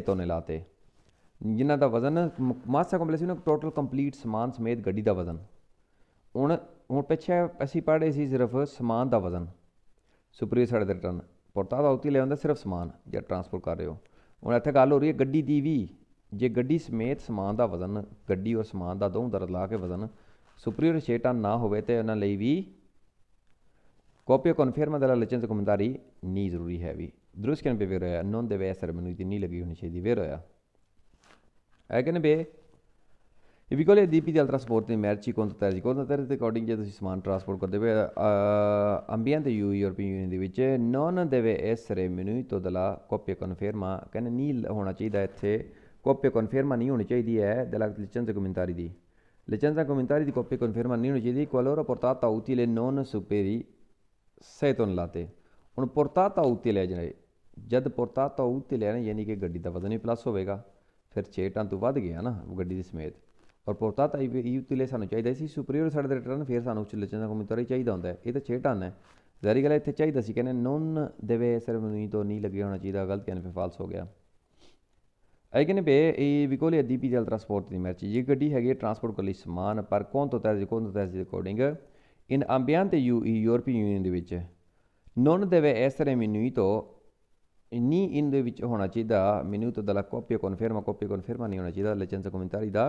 ਤੋਂ ਨਿਲਾਤੇ ਜਿਨ੍ਹਾਂ ਦਾ ਵਜ਼ਨ ਮਾਸਾ ਕੰਪਲੈਸੀਵਾ ਟੋਟਲ ਕੰਪਲੀਟ ਸਮਾਨ ਸਮੇਤ ਗੱਡੀ ਦਾ ਵਜ਼ਨ ਹੁਣ ਹੁਣ ਪਿੱਛੇ ਅਸੀਂ ਪੜ੍ਹੇ ਸੀ ਸਿਰਫ ਸਮਾਨ ਦਾ ਵਜ਼ਨ ਸੁਪਰੀਓਰ ਸਾਡੇ ਦਾ ਟਨ ਪੁਰਤਾ ਦਾ ਉਤੀ ਲੈ ਸਿਰਫ ਸਮਾਨ ਜੇ ਟਰਾਂਸਪੋਰਟ ਕਰ ਰਹੇ ਹੋ ਹੁਣ ਇੱਥੇ ਗੱਲ ਹੋ ਰਹੀ ਹੈ ਗੱਡੀ ਦੀ ਵੀ ਜੇ ਗੱਡੀ ਸਮੇਤ ਸਮਾਨ ਦਾ ਵਜ਼ਨ ਗੱਡੀ ਔਰ ਸਮਾਨ ਦਾ ਦੋਹਾਂ ਦਾ ਲਾ ਕੇ ਵਜ਼ਨ ਸੁਪਰੀਓਰ 6 ਟਨ ਨਾ ਹੋਵੇ ਤੇ ਉਹਨਾਂ ਲਈ ਵੀ Copia o conferma della licenza comunitaria ni ਜ਼ਰੂਰੀ ਹੈ ਵੀ ਦਰੁਸਤ ਕਿਨ ਬੇ non deve essere minuti ni ਲੱਗੀ ਹੋਣੀ di vero ਹੈ eh? ਹੈ eh, be e vi colle ਕੋਲੇ ਡੀਪੀ ਦੇ ਟ੍ਰਾਂਸਪੋਰਟ ਦੀ ਮੈਰਚੀ ਕੋਨ ਤਰ ਜੀ ਕੋਨ ਤਰ ਦੇ ਅਕੋਰਡਿੰਗ ਜੇ ਤੁਸੀਂ ਸਮਾਨ ਟ੍ਰਾਂਸਪੋਰਟ ਕਰਦੇ ਪਏ ਅੰਬੀਐਂਟ ਯੂ ਯੂਰਪੀਅਨ ਯੂਨੀਅਨ ਦੇ ਵਿੱਚ non deve essere minuto della copia conferma ਕਹਿੰਦੇ ਨੀ ਹੋਣਾ ਚਾਹੀਦਾ ਇੱਥੇ copia conferma ਨਹੀਂ ਹੋਣੀ ਚਾਹੀਦੀ ਹੈ della licenza comunitaria ਦੀ licenza comunitaria di copia conferma ਨਹੀਂ ਹੋਣੀ ਚਾਹੀਦੀ qualora portata utile non superi ਲਾਤੇ ਹੁਣ ਪੁਰਤਾ ਤਾ ਉਤੇ ਲੈ ਜਾਣੇ ਜਦ ਪੁਰਤਾ ਤਾ ਉਤੇ ਲੈਣਾ ਯਾਨੀ ਕਿ ਗੱਡੀ ਦਾ ਵਜ਼ਨ ਹੀ ਪਲੱਸ ਹੋਵੇਗਾ ਫਿਰ 6 ਟਨ ਤੋਂ ਵੱਧ ਗਿਆ ਨਾ ਗੱਡੀ ਦੇ ਸਮੇਤ ਔਰ ਪੁਰਤਾ ਇਹ ਵੀ ਲੈ ਸਾਨੂੰ ਚਾਹੀਦਾ ਸੀ ਸੁਪਰੀਅਰ ਸਾਡੇ ਦੇ ਰਿਟਰਨ ਫਿਰ ਸਾਨੂੰ ਉਚਲੇ ਚੰਦਾ ਕਮਿਟਰੀ ਚਾਹੀਦਾ ਹੁੰਦਾ ਇਹ ਤਾਂ 6 ਟਨ ਹੈ ਜ਼ਾਰੀ ਗੱਲ ਇੱਥੇ ਚਾਹੀਦਾ ਸੀ ਕਹਿੰਦੇ ਨਨ ਦੇਵੇ ਸਰਮਨੀ ਤੋਂ ਨਹੀਂ ਲੱਗਿਆ ਹੋਣਾ ਚਾਹੀਦਾ ਗਲਤ ਕਹਿੰਦੇ ਫਾਲਸ ਹੋ ਗਿਆ ਇਹ ਕਹਿੰਦੇ ਬੇ ਇਹ ਵਿਕੋਲੀ ਦੀਪੀ ਜਲ ਟਰਾਂਸਪੋਰਟ ਦੀ ਮਰਚੀ ਇਹ ਗੱਡੀ ਹੈਗੀ ਟਰਾਂਸਪੋਰਟ ਲਈ ਸਮਾਨ ਪਰ ਕੌਣ ਤੋਂ ਤੈਜ ਕੌਣ ਤੋਂ ਤੈਜ ਦੇ recording in ambiente UE European Union ਦੇ ਵਿੱਚ non deve essere minuito ਨੀ ਇਨ ਦੇ ਵਿੱਚ ਹੋਣਾ ਚਾਹੀਦਾ minuto della coppia conferma coppia conferma ਨਹੀਂ ਹੋਣਾ ਚਾਹੀਦਾ licenza commentari ਦਾ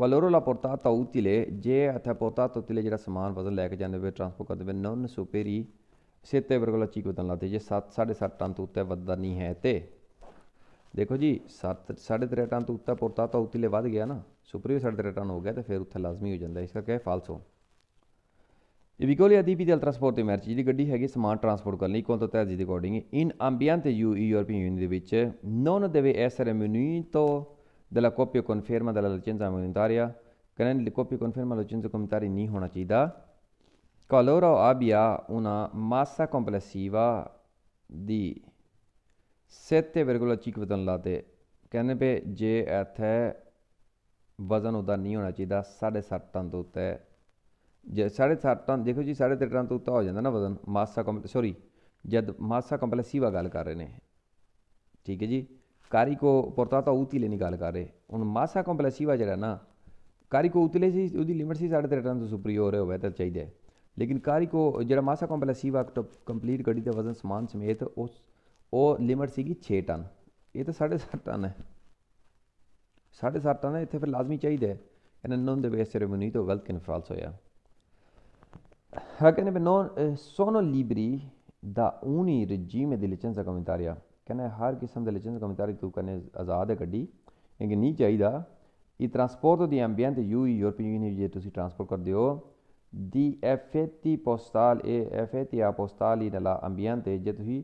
qualora la portata utile ਜੇ ਅਥਾ portata utile ਜਿਹੜਾ ਸਮਾਨ ਵਜ਼ਨ ਲੈ ਕੇ ਜਾਂਦੇ ਹੋਏ ਟ੍ਰਾਂਸਫਰ ਕਰਦੇ ਹੋਏ non superi ਸੇਤੇ ਵਰਗਲਾ ਚੀਕ ਬਦਨ ਲਾਤੇ ਜੇ 7 7.5 ਟਨ ਤੋਂ ਉੱਤੇ ਵੱਧਦਾ ਨਹੀਂ ਹੈ ਤੇ ਦੇਖੋ ਜੀ 7 3.5 ਟਨ ਤੋਂ ਉੱਤੇ portata utile ਵੱਧ ਗਿਆ ਨਾ superior 3.5 ਟਨ ਹੋ ਗਿਆ ਤੇ ਫਿਰ ਉੱਥੇ ਲਾਜ਼ਮੀ ਹੋ ਜਾਂਦਾ ਇਸ ਕਰਕੇ ਫਾਲਸੋ ਇਹ ਵਿਗੋਲੇ ਅਧੀਪੀ ਦੇ ਟਰਾਂਸਪੋਰਟ ਤੇ ਮਰਜ਼ੀ ਜਿਹੜੀ ਗੱਡੀ ਹੈਗੀ ਸਮਾਨ ਟਰਾਂਸਪੋਰਟ ਕਰਨ ਲਈ ਕੋਨਤੋ ਤਹਿਤ ਦੇ ਅਕੋਰਡਿੰਗ ਇਨ ਅੰਬੀਅੰਤ ਯੂ ਯੂਰਪੀਅਨ ਯੂਨੀਅਨ ਦੇ ਵਿੱਚ ਨੋਨ ਦੇਵੇ ਐਸਰ ਮਿਊਨੀਟੋ della coppia conferma della licenza monetaria che le coppie conferma la licenza comunitaria non hona cida qualora abbia una massa complessiva di 7,5 tonnellate कहने पे जे एथ है वज़न उदा नहीं होना चाहिए साढ़े सात टन तो ਜੇ 7.5 ਟਨ ਦੇਖੋ ਜੀ 7.5 ਟਨ ਤੋਂ ਉੱਤਾ ਹੋ ਜਾਂਦਾ ਨਾ ਵਜ਼ਨ ਮਾਸਾ ਸੌਰੀ ਜਦ ਮਾਸਾ ਕੰਪਲੈਸੀਵ ਗੱਲ ਕਰ ਰਹੇ ਨੇ ਠੀਕ ਹੈ ਜੀ ਕਾਰੀ ਕੋ ਪੁਰਤਾ ਤਾਂ ਉਤਲੇ ਨਹੀਂ ਗੱਲ ਕਰ ਰਹੇ ਹੁਣ ਮਾਸਾ ਕੰਪਲੈਸੀਵ ਜਿਹੜਾ ਨਾ ਕਾਰੀ ਕੋ ਉਤਲੇ ਸੀ ਉਹਦੀ ਲਿਮਟ ਸੀ 7.5 ਟਨ ਤੋਂ ਸੁਪਰੀਅਰ ਹੋਵੇ ਤਾਂ ਚਾਹੀਦਾ ਲੇਕਿਨ ਕਾਰੀ ਕੋ ਜਿਹੜਾ ਮਾਸਾ ਕੰਪਲੈਸੀਵ ਆਕਟ ਕੰਪਲੀਟ ਗੱਡੀ ਦਾ ਵਜ਼ਨ ਸਮਾਨ ਸਮੇਤ ਉਸ ਉਹ ਲਿਮਟ ਸੀਗੀ 6 ਟਨ ਇਹ ਤਾਂ 7.5 ਟਨ ਹੈ 7.5 ਟਨ ਇੱਥੇ ਫਿਰ ਲਾਜ਼ਮੀ ਚਾਹੀਦਾ ਹੈ ਇਹਨਾਂ ਨੂੰ ਦੇ ਬੇਸ ਸੇਰੇਮਨੀ ਤੋਂ ਗਲਤ ਕਿਨ ਫਾਲਸ ਹੋਇਆ sono libri da ogni regime di licenza comunitaria कन्नै हर किस्म दे लाइसेंस कम्युनिटी तू कन्नै आजाद ऐ गड्डी लेकिन नहीं चाहिदा ई ट्रांसपोर्ट दी एम्बियन ते यू यूरोपियन यूनियन जे तुसी ट्रांसपोर्ट करदे हो दी एफएती पोस्टाल ए एफएती आ पोस्टाल ई नला एम्बियन ते जे तुसी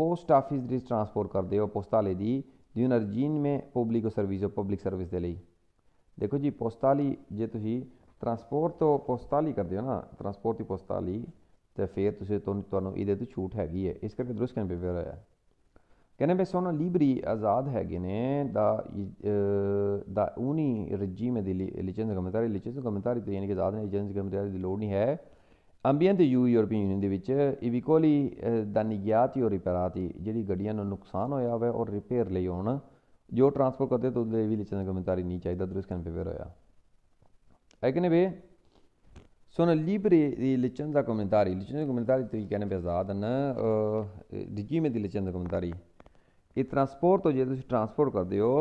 पोस्ट ऑफिस दी ट्रांसपोर्ट करदे हो पोस्टाले दी दी नरजीन में पब्लिक सर्विस हो पब्लिक सर्विस दे ਲਈ ਦੇਖੋ ਜੀ ਪੋਸਟਾਲੀ ਜੇ ਤੁਸੀਂ ਟਰਾਂਸਪੋਰਟ ਤੋਂ ਪੋਸਟਾਲ ਹੀ ਕਰਦੇ ਹੋ ਨਾ ਟਰਾਂਸਪੋਰਟ ਹੀ ਪੋਸਟਾਲ ਹੀ ਤੇ ਫਿਰ ਤੁਸੀਂ ਤੁਹਾਨੂੰ ਇਹਦੇ ਤੋਂ ਛੂਟ ਹੈਗੀ ਹੈ ਇਸ ਕਰਕੇ ਦਰੁਸਤ ਕਹਿੰਦੇ ਪੇਪਰ ਆਇਆ ਕਹਿੰਦੇ ਬਈ ਸੋਨਾ ਲੀਬਰੀ ਆਜ਼ਾਦ ਹੈਗੇ ਨੇ ਦਾ ਦਾ ਉਨੀ ਰਜੀਮ ਦੇ ਲਈ ਲਿਚਨ ਕਮੈਂਟਰੀ ਲਿਚਨ ਕਮੈਂਟਰੀ ਤੇ ਯਾਨੀ ਕਿ ਆਜ਼ਾਦ ਨੇ ਏਜੰਸੀ ਕਮੈਂਟਰੀ ਦੀ ਲੋੜ ਨਹੀਂ ਹੈ ਅੰਬੀਅੰਟ ਯੂ ਯੂਰਪੀਅਨ ਯੂਨੀਅਨ ਦੇ ਵਿੱਚ ਇਵਿਕੋਲੀ ਦਾ ਨਿਗਿਆਤੀ ਔਰ ਰਿਪੇਰਾਤੀ ਜਿਹੜੀ ਗੱਡੀਆਂ ਨੂੰ ਨੁਕਸਾਨ ਹੋਇਆ ਹੋਵੇ ਔਰ ਰਿਪੇਅਰ ਲਈ ਹੋਣ ਜੋ ਟਰਾਂਸਪੋਰਟ ਕਰਦੇ ਤੋਂ ਦੇ ਵੀ ਲਿਚਨ ਕਮੈਂਟਰੀ ਨਹੀਂ ਚਾਹੀਦਾ ਦਰੁਸਤ ਕਹਿੰਦੇ ਪੇਪਰ ਹੋਇਆ Eigenlijk be sono liberi di licenza commentari. Licenza commentari ti kene bezadana eh, di gime e di licenza commentari. ਇਹ ਟਰਾਂਸਪੋਰਟ ਹੋ ਜੇ ਤੁਸੀਂ ਟਰਾਂਸਪੋਰਟ ਕਰਦੇ ਹੋ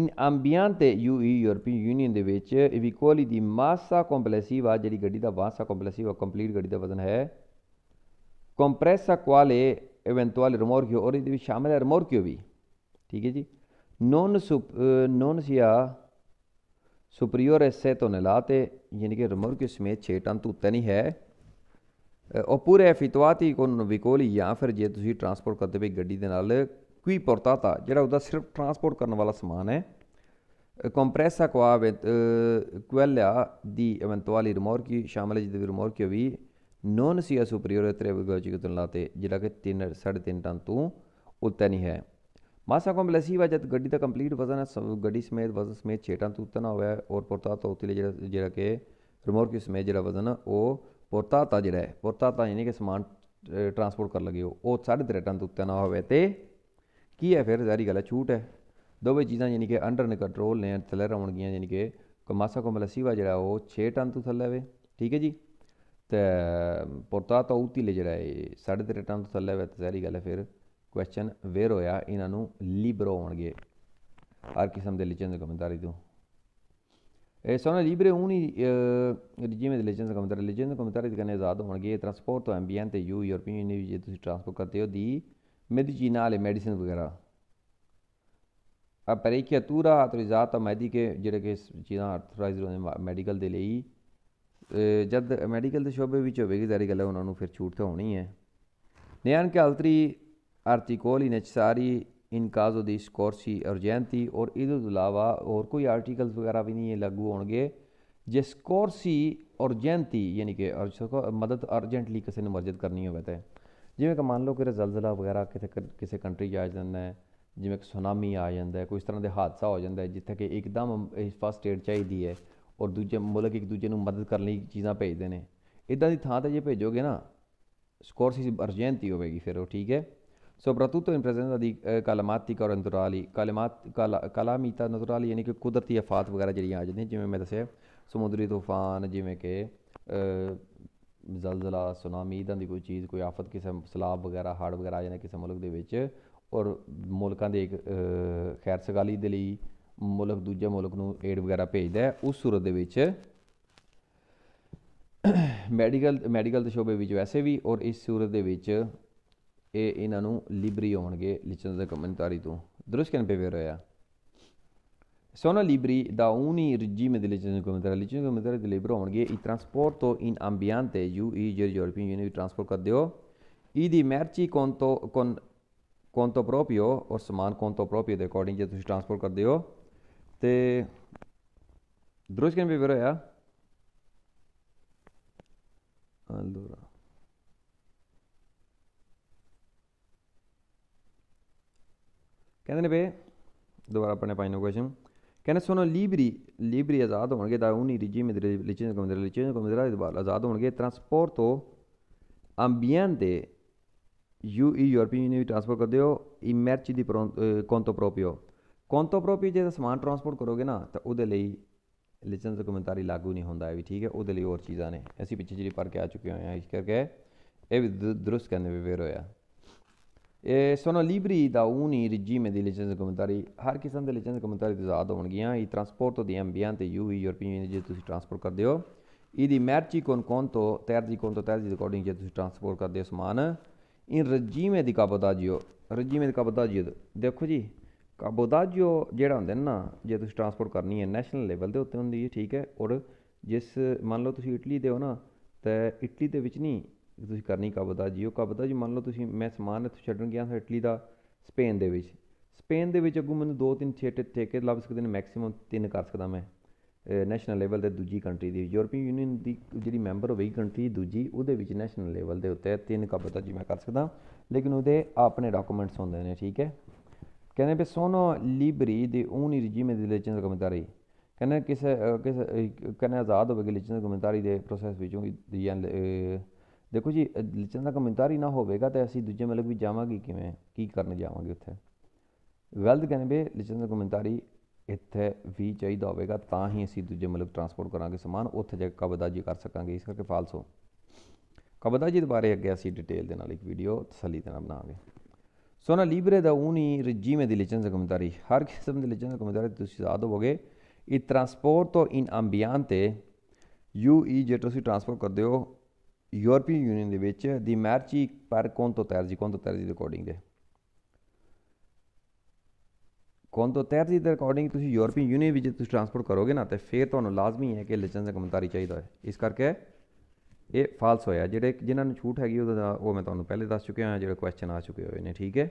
ਇਨ ਅੰਬੀਅੰਟ ਯੂਈ ਯੂਰਪੀਅਨ ਯੂਨੀਅਨ ਦੇ ਵਿੱਚ ਇਕੁਅਲੀ ਦੀ ਮਾਸਾ ਕੰਪਲੈਸਿਵਾ ਜਿਹੜੀ ਗੱਡੀ ਦਾ ਮਾਸਾ ਕੰਪਲੈਸਿਵਾ ਕੰਪਲੀਟ ਗੱਡੀ ਦਾ ਵਜ਼ਨ ਹੈ ਕੰਪਰੈਸਾ ਕੁਆਲੇ ਇਵੈਂਟੁਅਲ ਰਿਮੋਰਕਿਓ ਔਰ ਇਹਦੇ ਵੀ ਸ਼ਾਮਿਲ ਹੈ ਰਿਮੋਰਕਿਓ ਵੀ ਠੀਕ ਹੈ ਜੀ ਨੋਨ ਸੁਪ ਨੋਨ ਸਿਆ ਐਸੇ ਤੋਂ तो ਲਾਤੇ ਯਾਨੀ ਕਿ ਰਮਰ ਕੇ ਸਮੇਤ 6 ਟਨ तो ਨਹੀਂ ਹੈ ਉਹ ਪੂਰੇ ਫਿਤਵਾਤੀ ਕੋ ਵਿਕੋਲੀ ਜਾਂ ਫਿਰ ਜੇ ਤੁਸੀਂ ਟਰਾਂਸਪੋਰਟ ਕਰਦੇ ਵੀ ਗੱਡੀ ਦੇ ਨਾਲ ਕੋਈ ਪੁਰਤਾ ਤਾਂ ਜਿਹੜਾ ਉਹਦਾ ਸਿਰਫ ਟਰਾਂਸਪੋਰਟ ਕਰਨ ਵਾਲਾ ਸਮਾਨ ਹੈ ਕੰਪਰੈਸਾ ਵਿਦ ਕੁਐਲਿਆ ਦੀ ਇਵੈਂਟੁਅਲੀ ਰਮਰ ਕੀ ਸ਼ਾਮਲ ਵੀ ਰਮਰ ਕੀ ਵੀ ਨੋਨ ਸੀਆ ਸੁਪਰੀਅਰ ਤਰੇ ਵਿਗੋਜੀ ਕੋ ਤੁਲਨਾ ਤੇ ਜਿਹੜਾ ਕਿ 3 3.5 ਟਨ ਤੋਂ ਉੱਤੇ ਨਹੀਂ ਹੈ ਮਾਸਾ ਵਾ ਜਦ ਗੱਡੀ ਦਾ ਕੰਪਲੀਟ ਵਜ਼ਨ ਹੈ ਗੱਡੀ ਸਮੇਤ ਵਜ਼ਨ ਸਮੇਤ ਛੇਟਾਂ ਤੋਂ ਉੱਤਨਾ ਹੋਇਆ ਹੈ ਔਰ ਪੁਰਤਾ ਤੋਂ ਉੱਤਲੇ ਜਿਹੜਾ ਜਿਹੜਾ ਕਿ ਰਿਮੋਰਕ ਸਮੇਤ ਜਿਹੜਾ ਵਜ਼ਨ ਹੈ ਉਹ ਪੁਰਤਾ ਤਾਂ ਜਿਹੜਾ ਹੈ ਪੁਰਤਾ ਤਾਂ ਯਾਨੀ ਕਿ ਸਮਾਨ ਟਰਾਂਸਪੋਰਟ ਕਰ ਲਗੇ ਉਹ 3.5 ਟਨ ਤੋਂ ਉਤਨਾ ਹੋਵੇ ਤੇ ਕੀ ਹੈ ਫਿਰ ਜ਼ਾਰੀ ਗੱਲ ਹੈ ਛੂਟ ਹੈ ਦੋਵੇਂ ਚੀਜ਼ਾਂ ਯਾਨੀ ਕਿ ਅੰਡਰ ਨੇ ਕੰਟਰੋਲ ਨੇ ਥੱਲੇ ਰਹਿਣਗੀਆਂ ਯਾਨੀ ਕਿ ਮਾਸਾ ਵਾ ਜਿਹੜਾ ਉਹ 6 ਟਨ ਤੋਂ ਥੱਲੇ ਹੋਵੇ ਠੀਕ ਹੈ ਜੀ ਤੇ ਪੁਰਤਾ ਤਾਂ ਉੱਤਲੇ ਜਿਹੜਾ ਹੈ 3.5 ਟਨ ਤੋਂ ਥੱਲੇ ਹੋਵੇ ਤੇ ਜ਼ਾਰੀ ਗੱਲ ਹੈ ਫਿਰ ਕੁਐਸਚਨ ਵੇਅਰ ਹੋਇਆ ਇਹਨਾਂ ਨੂੰ ਲਿਬਰੋ ਹੋਣਗੇ ਹਰ ਕਿਸਮ ਦੇ ਲੀਜਨ ਦੇ ਕਮੈਂਟਰੀ ਤੋਂ ਇਹ ਸੋਨਾ ਲਿਬਰੇ ਉਨੀ ਜਿਵੇਂ ਦੇ ਲੀਜਨ ਦੇ ਕਮੈਂਟਰੀ ਲੀਜਨ ਦੇ ਕਮੈਂਟਰੀ ਦੇ ਆਜ਼ਾਦ ਹੋਣਗੇ ਟਰਾਂਸਪੋਰਟ ਤੋਂ ਐਮਬੀਐਨ ਤੇ ਯੂ ਯੂਰਪੀਅਨ ਯੂਨੀਅਨ ਜੇ ਤੁਸੀਂ ਟ੍ਰਾਂਸਪੋਰਟ ਕਰਦੇ ਹੋ ਦੀ ਮੈਡੀਸੀਨ ਵਾਲੇ ਮੈਡੀਸਿਨ ਵਗੈਰਾ ਆ ਪਰੇਕੀ ਅਤੂਰਾ ਤਾਂ ਮੈਦੀ ਕੇ ਜਿਹੜੇ ਕਿ ਚੀਜ਼ਾਂ ਆਥੋਰਾਈਜ਼ਡ ਹੋਣ ਮੈਡੀਕਲ ਦੇ ਲਈ ਜਦ ਮੈਡੀਕਲ ਦੇ ਸ਼ੋਬੇ ਵਿੱਚ ਹੋਵੇਗੀ ਜ਼ਾਰੀ ਗੱਲ ਹੈ ਉਹਨਾਂ ਨੂੰ ਫਿਰ ਛੂਟ ਤਾਂ ਹੋਣੀ ਹੈ ਨਿਆਨ ਕੇ ਅਲਤਰੀ ਆਰਟੀਕਲ नेचसारी इन काजो दी स्कॉर्सी अर्जेंटी और ਇਹਦੇ ਤੋਂ ਇਲਾਵਾ ਹੋਰ ਕੋਈ ਆਰਟੀਕਲਸ ਵਗੈਰਾ ਵੀ ਨਹੀਂ ਇਹ ਲਾਗੂ ਹੋਣਗੇ ਜੇ ਸਕੋਰਸੀ ਅਰਜੈਂਟੀ ਯਾਨੀ ਕਿ ਮਦਦ ਅਰਜੈਂਟਲੀ ਕਿਸੇ ਨੂੰ ਮਦਦ ਕਰਨੀ ਹੋਵੇ ਤੇ ਜਿਵੇਂ ਕਿ ਮੰਨ ਲਓ ਕਿ ਜ਼ਲਜ਼ਲਾ ਵਗੈਰਾ ਕਿਤੇ ਕਿਸੇ ਕੰਟਰੀ 'ਚ ਆ ਜਾਂਦਾ ਹੈ ਜਿਵੇਂ ਕਿ ਸੁਨਾਮੀ ਆ ਜਾਂਦਾ ਹੈ ਕੋਈ ਇਸ ਤਰ੍ਹਾਂ ਦੇ ਹਾਦਸਾ ਹੋ ਜਾਂਦਾ ਹੈ ਜਿੱਥੇ ਕਿ ਇੱਕਦਮ ਫਸਟ ਏਡ ਚਾਹੀਦੀ ਹੈ ਔਰ ਦੂਜੇ ਮੁਲਕ ਇੱਕ ਦੂਜੇ ਨੂੰ ਮਦਦ ਕਰਨ ਲਈ ਚੀਜ਼ਾਂ ਭੇਜਦੇ ਨੇ ਇਦਾਂ ਦੀ ਥਾਂ ਤੇ ਜੇ ਭੇਜੋਗੇ ਨਾ ਸਕੋਰਸੀ ਅਰਜੈਂਟੀ ਹੋਵੇਗੀ ਫਿਰ ਉਹ ਠੀਕ ਹੈ soprattutto in presenza di eh, calamatti naturali calamat, kal, calamita naturali ਯਾਨੀ ਕਿ ਕੁਦਰਤੀ ਆਫਾਤ ਵਗੈਰਾ ਜਿਹੜੀਆਂ ਆ ਜਾਂਦੀਆਂ ਜਿਵੇਂ ਮੈਂ ਦੱਸਿਆ ਸਮੁੰਦਰੀ ਤੂਫਾਨ ਜਿਵੇਂ ਕਿ ਜ਼ਲਜ਼ਲਾ ਸੁਨਾਮੀ ਇਦਾਂ ਦੀ ਕੋਈ ਚੀਜ਼ ਕੋਈ ਆਫਤ ਕਿਸੇ ਸਲਾਬ ਵਗੈਰਾ ਹੜ੍ਹ ਵਗੈਰਾ ਆ ਜਾਂਦਾ ਕਿਸੇ ਮੁਲਕ ਦੇ ਵਿੱਚ ਔਰ ਮੁਲਕਾਂ ਦੇ ਇੱਕ ਖੈਰ ਸਗਾਲੀ ਦੇ ਲਈ ਮੁਲਕ ਦੂਜੇ ਮੁਲਕ ਨੂੰ ਏਡ ਵਗੈਰਾ ਭੇਜਦਾ ਹੈ ਉਸ ਸੂਰਤ ਦੇ ਵਿੱਚ ਮੈਡੀਕਲ ਮੈਡੀਕਲ ਦੇ ਸ਼ੋਬੇ ਵਿੱਚ ਵੈਸੇ ਵੀ ਔਰ ਇਸ ਸੂਰਤ ਦੇ ਵਿੱਚ ਇਹ ਇਹਨਾਂ ਨੂੰ ਲਿਬਰੀ ਹੋਣਗੇ ਲਿਚਨ ਦੇ ਕਮੈਂਟਰੀ ਤੋਂ ਦਰਸ਼ਕਨ ਬਿਵੇਰ ਹੋਇਆ ਸੋਨਾ ਲਿਬਰੀ ਦਾ ਉਨੀ ਰਜੀਮ ਦੇ ਲਿਚਨ ਦੇ ਕਮੈਂਟਰੀ ਲਿਚਨ ਦੇ ਕਮੈਂਟਰੀ ਦੇ ਲਿਬਰੀ ਹੋਣਗੇ ਇਹ ਟ੍ਰਾਂਸਪੋਰਟ ਤੋਂ ਇਨ ਐਂਬੀਅੰਟੇ ਯੂ ਈ ਜਰ ਯੂਰਪੀਅਨ ਯੂਨੀ ਟ੍ਰਾਂਸਪੋਰਟ ਕਰ ਦਿਓ ਇਹਦੀ ਮਰਚੀ ਕੌਨ ਤੋਂ ਕੌਨ ਕੌਨ ਤੋਂ ਪ੍ਰੋਪੀਓ ਔਰ ਸਮਾਨ ਕੌਨ ਤੋਂ ਪ੍ਰੋਪੀਓ ਦੇ ਅਕੋਰਡਿੰਗ ਜੇ ਤੁਸੀਂ ਟ੍ਰਾਂਸਪੋਰਟ ਕਰਦੇ ਹੋ ਤੇ ਦਰਸ਼ਕਨ ਬਿਵੇਰ ਹੋਇਆ ਅਲਦੋਰਾ ਕਹਿੰਦੇ ਨੇ ਬੇ ਦੁਬਾਰਾ ਆਪਣੇ ਪਾਈ ਨੂੰ ਕੁਐਸਚਨ ਕਹਿੰਦੇ ਸੁਣੋ ਲੀਬਰੀ ਲੀਬਰੀ ਆਜ਼ਾਦ ਹੋਣਗੇ ਤਾਂ ਉਹਨੀ ਰਿਜੀ ਮਿਦਰੇ ਲਿਚੇ ਕਮਦਰੇ ਲਿਚੇ ਕਮਦਰਾ ਦੁਬਾਰਾ ਆਜ਼ਾਦ ਹੋਣਗੇ ਟ੍ਰਾਂਸਪੋਰਟ ਤੋਂ ਅੰਬੀਅਨ ਦੇ ਯੂਈ ਯੂਰਪੀਅਨ ਯੂਨੀਅਨ ਟ੍ਰਾਂਸਫਰ ਕਰਦੇ ਹੋ ਇਮਰਚ ਦੀ ਕੋਂਟੋ ਪ੍ਰੋਪੀਓ ਕੋਂਟੋ ਪ੍ਰੋਪੀਓ ਜੇ ਸਮਾਨ ਟ੍ਰਾਂਸਪੋਰਟ ਕਰੋਗੇ ਨਾ ਤਾਂ ਉਹਦੇ ਲਈ ਲਾਇਸੈਂਸ ਕਮੈਂਟਰੀ ਲਾਗੂ ਨਹੀਂ ਹੁੰਦਾ ਇਹ ਵੀ ਠੀਕ ਹੈ ਉਹਦੇ ਲਈ ਹੋਰ ਚੀਜ਼ਾਂ ਨੇ ਅਸੀਂ ਪਿੱਛੇ ਜਿਹੜੀ ਪੜ ਕੇ ਆ ਚੁੱਕੇ ਹੋਏ ਹਾਂ ਇਸ ਕਰਕੇ ਇਹ ਵੀ ਦਰਸ ਕਰਨੇ ਵੀ ਵੇਰ ਹੋਇਆ ਇਹ ਸੋਨਾ ਲਿਬਰੀ ਦਾ ਉਨੀ ਰਜੀਮ ਦੇ ਲਿਜੈਂਸ ਕਮੈਂਟਰੀ ਹਰ ਕਿਸਮ ਦੇ ਲਾਇਸੈਂਸ ਕਮੈਂਟਰੀ ਤੋਂ ਆਜ਼ਾਦ ਹੋਣਗੀਆਂ ਇਹ ਟਰਾਂਸਪੋਰਟ ਤੋਂ ਐਮਬੀਆਂ ਤੇ ਯੂਵੀ ਯੂਰਪੀਅਨ ਯੂਨੀਅਨ ਜੇ ਤੁਸੀਂ ਟਰਾਂਸਪੋਰਟ ਕਰਦੇ ਹੋ ਇਹਦੀ ਮਰਚੀ ਕੋਨ ਕੋਨ ਤੋਂ ਤੈਰ ਦੀ ਕੋਨ ਤੋਂ ਤੈਰ ਦੀ ਅਕੋਰਡਿੰਗ ਜੇ ਤੁਸੀਂ ਟਰਾਂਸਪੋਰਟ ਕਰਦੇ ਹੋ ਸਮਾਨ ਇਨ ਰਜੀਮੇ ਦੀ ਕਾਬੋਦਾਜੀਓ ਰਜੀਮੇ ਦੀ ਕਾਬੋਦਾਜੀਓ ਦੇਖੋ ਜੀ ਕਾਬੋਦਾਜੀਓ ਜਿਹੜਾ ਹੁੰਦੇ ਨਾ ਜੇ ਤੁਸੀਂ ਟਰਾਂਸਪੋਰਟ ਕਰਨੀ ਹੈ ਨੈਸ਼ਨਲ ਲੈਵਲ ਦੇ ਉੱਤੇ ਹੁੰਦੀ ਹੈ ਠੀਕ ਹੈ ਔਰ ਜਿਸ ਮੰਨ ਲਓ ਤੁਸੀਂ ਇਟਲੀ ਦੇ ਹੋ ਨਾ ਤਾਂ ਇਟਲੀ ਦੇ ਵਿੱਚ ਨਹੀਂ ਤੁਸੀਂ ਕਰਨੀ ਕਬ ਦਾ ਜੀਓ ਕਬ ਦਾ ਜੀ ਮੰਨ ਲਓ ਤੁਸੀਂ ਮੈਂ ਸਮਾਨ ਇੱਥੇ ਛੱਡਣ ਗਿਆ ਹਾਂ ਇਟਲੀ ਦਾ ਸਪੇਨ ਦੇ ਵਿੱਚ ਸਪੇਨ ਦੇ ਵਿੱਚ ਅਗੂ ਮੈਨੂੰ ਦੋ ਤਿੰਨ ਛੇਟੇ ਠੇਕੇ ਲੱਭ ਸਕਦੇ ਨੇ ਮੈਕਸਿਮਮ ਤਿੰਨ ਕਰ ਸਕਦਾ ਮੈਂ ਨੈਸ਼ਨਲ ਲੈਵਲ ਤੇ ਦੂਜੀ ਕੰਟਰੀ ਦੀ ਯੂਰਪੀਅਨ ਯੂਨੀਅਨ ਦੀ ਜਿਹੜੀ ਮੈਂਬਰ ਹੋਵੇਗੀ ਕੰਟਰੀ ਦੂਜੀ ਉਹਦੇ ਵਿੱਚ ਨੈਸ਼ਨਲ ਲੈਵਲ ਦੇ ਉੱਤੇ ਤਿੰਨ ਦਾ ਜੀ ਮੈਂ ਕਰ ਸਕਦਾ ਲੇਕਿਨ ਉਹਦੇ ਆਪਣੇ ਡਾਕੂਮੈਂਟਸ ਹੁੰਦੇ ਨੇ ਠੀਕ ਹੈ ਕਹਿੰਦੇ ਵੀ ਸੋਨੋ ਲਿਬਰੀ ਦੇ ਉਹਨੀ ਰਜੀਮੇ ਦੇ ਲੇਚਨ ਕਮੈਂਟਰੀ ਕਹਿੰਦੇ ਕਿਸੇ ਕਿਸੇ ਕਹਿੰਦੇ ਆਜ਼ਾਦ ਹੋਵੇਗੀ ਲੇਚਨ ਕਮੈਂਟਰੀ ਦੇ ਪ੍ਰੋਸੈਸ ਵਿੱਚੋਂ ਜਾਂ ਦੇਖੋ ਜੀ ਲਿਚਨ ਦਾ ਕਮੈਂਟਰ ਹੀ ਨਾ ਹੋਵੇਗਾ ਤਾਂ ਅਸੀਂ ਦੂਜੇ ਮਲਕ ਵੀ ਜਾਵਾਂਗੇ ਕਿਵੇਂ ਕੀ ਕਰਨ ਜਾਵਾਂਗੇ ਉੱਥੇ ਗਲਤ ਕਹਿੰਦੇ ਬੇ ਲਿਚਨ ਦਾ ਕਮੈਂਟਰੀ ਇੱਥੇ ਵੀ ਚਾਹੀਦਾ ਹੋਵੇਗਾ ਤਾਂ ਹੀ ਅਸੀਂ ਦੂਜੇ ਮਲਕ ਟਰਾਂਸਪੋਰਟ ਕਰਾਂਗੇ ਸਮਾਨ ਉੱਥੇ ਜਾ ਕੇ ਕਬਦਾਜੀ ਕਰ ਸਕਾਂਗੇ ਇਸ ਕਰਕੇ ਫਾਲਸੋ ਕਬਦਾਜੀ ਦੇ ਬਾਰੇ ਅੱਗੇ ਅਸੀਂ ਡਿਟੇਲ ਦੇ ਨਾਲ ਇੱਕ ਵੀਡੀਓ ਤਸੱਲੀ ਦੇ ਨਾਲ ਬਣਾਵਾਂਗੇ ਸੋਨਾ ਲੀਬਰੇ ਦਾ ਉਨੀ ਰਜੀਮੇ ਦੀ ਲਿਚਨ ਦਾ ਕਮੈਂਟਰੀ ਹਰ ਕਿਸਮ ਦੇ ਲਿਚਨ ਦਾ ਕਮੈਂਟਰੀ ਤੁਸੀਂ ਆਦ ਹੋਵੋਗੇ ਇਹ ਟਰਾਂਸਪੋਰਟ ਤੋਂ ਇਨ ਅੰਬਿਆਨ ਤੇ ਯੂਈ ਜੇ ਤੁਸੀਂ ਟਰਾਂਸਪੋਰਟ ਕਰਦੇ ਹੋ ਯੂਰਪੀਅਨ ਯੂਨੀਅਨ ਦੇ ਵਿੱਚ ਦੀ ਮਰਚੀ ਪਰ ਤੋਂ ਤਰਜੀ ਕੋਂਤੋ ਤਰਜੀ ਦੇ ਅਕੋਰਡਿੰਗ ਦੇ ਤੋਂ ਤਰਜੀ ਦੇ ਅਕੋਰਡਿੰਗ ਤੁਸੀਂ ਯੂਰਪੀਅਨ ਯੂਨੀਅਨ ਵਿੱਚ ਤੁਸੀਂ ਟ੍ਰਾਂਸਪੋਰਟ ਕਰੋਗੇ ਨਾ ਤੇ ਫਿਰ ਤੁਹਾਨੂੰ ਲਾਜ਼ਮੀ ਹੈ ਕਿ ਲਾਇਸੈਂਸ ਦਾ ਕਮੰਤਾਰੀ ਚਾਹੀਦਾ ਹੈ ਇਸ ਕਰਕੇ ਇਹ ਫਾਲਸ ਹੋਇਆ ਜਿਹੜੇ ਜਿਨ੍ਹਾਂ ਨੂੰ ਛੂਟ ਹੈਗੀ ਉਹਦਾ ਉਹ ਮੈਂ ਤੁਹਾਨੂੰ ਪਹਿਲੇ ਦੱਸ ਚੁੱਕਿਆ ਹਾਂ ਜਿਹੜੇ ਕੁਐਸਚਨ ਆ ਚੁੱਕੇ ਹੋਏ ਨੇ ਠੀਕ ਹੈ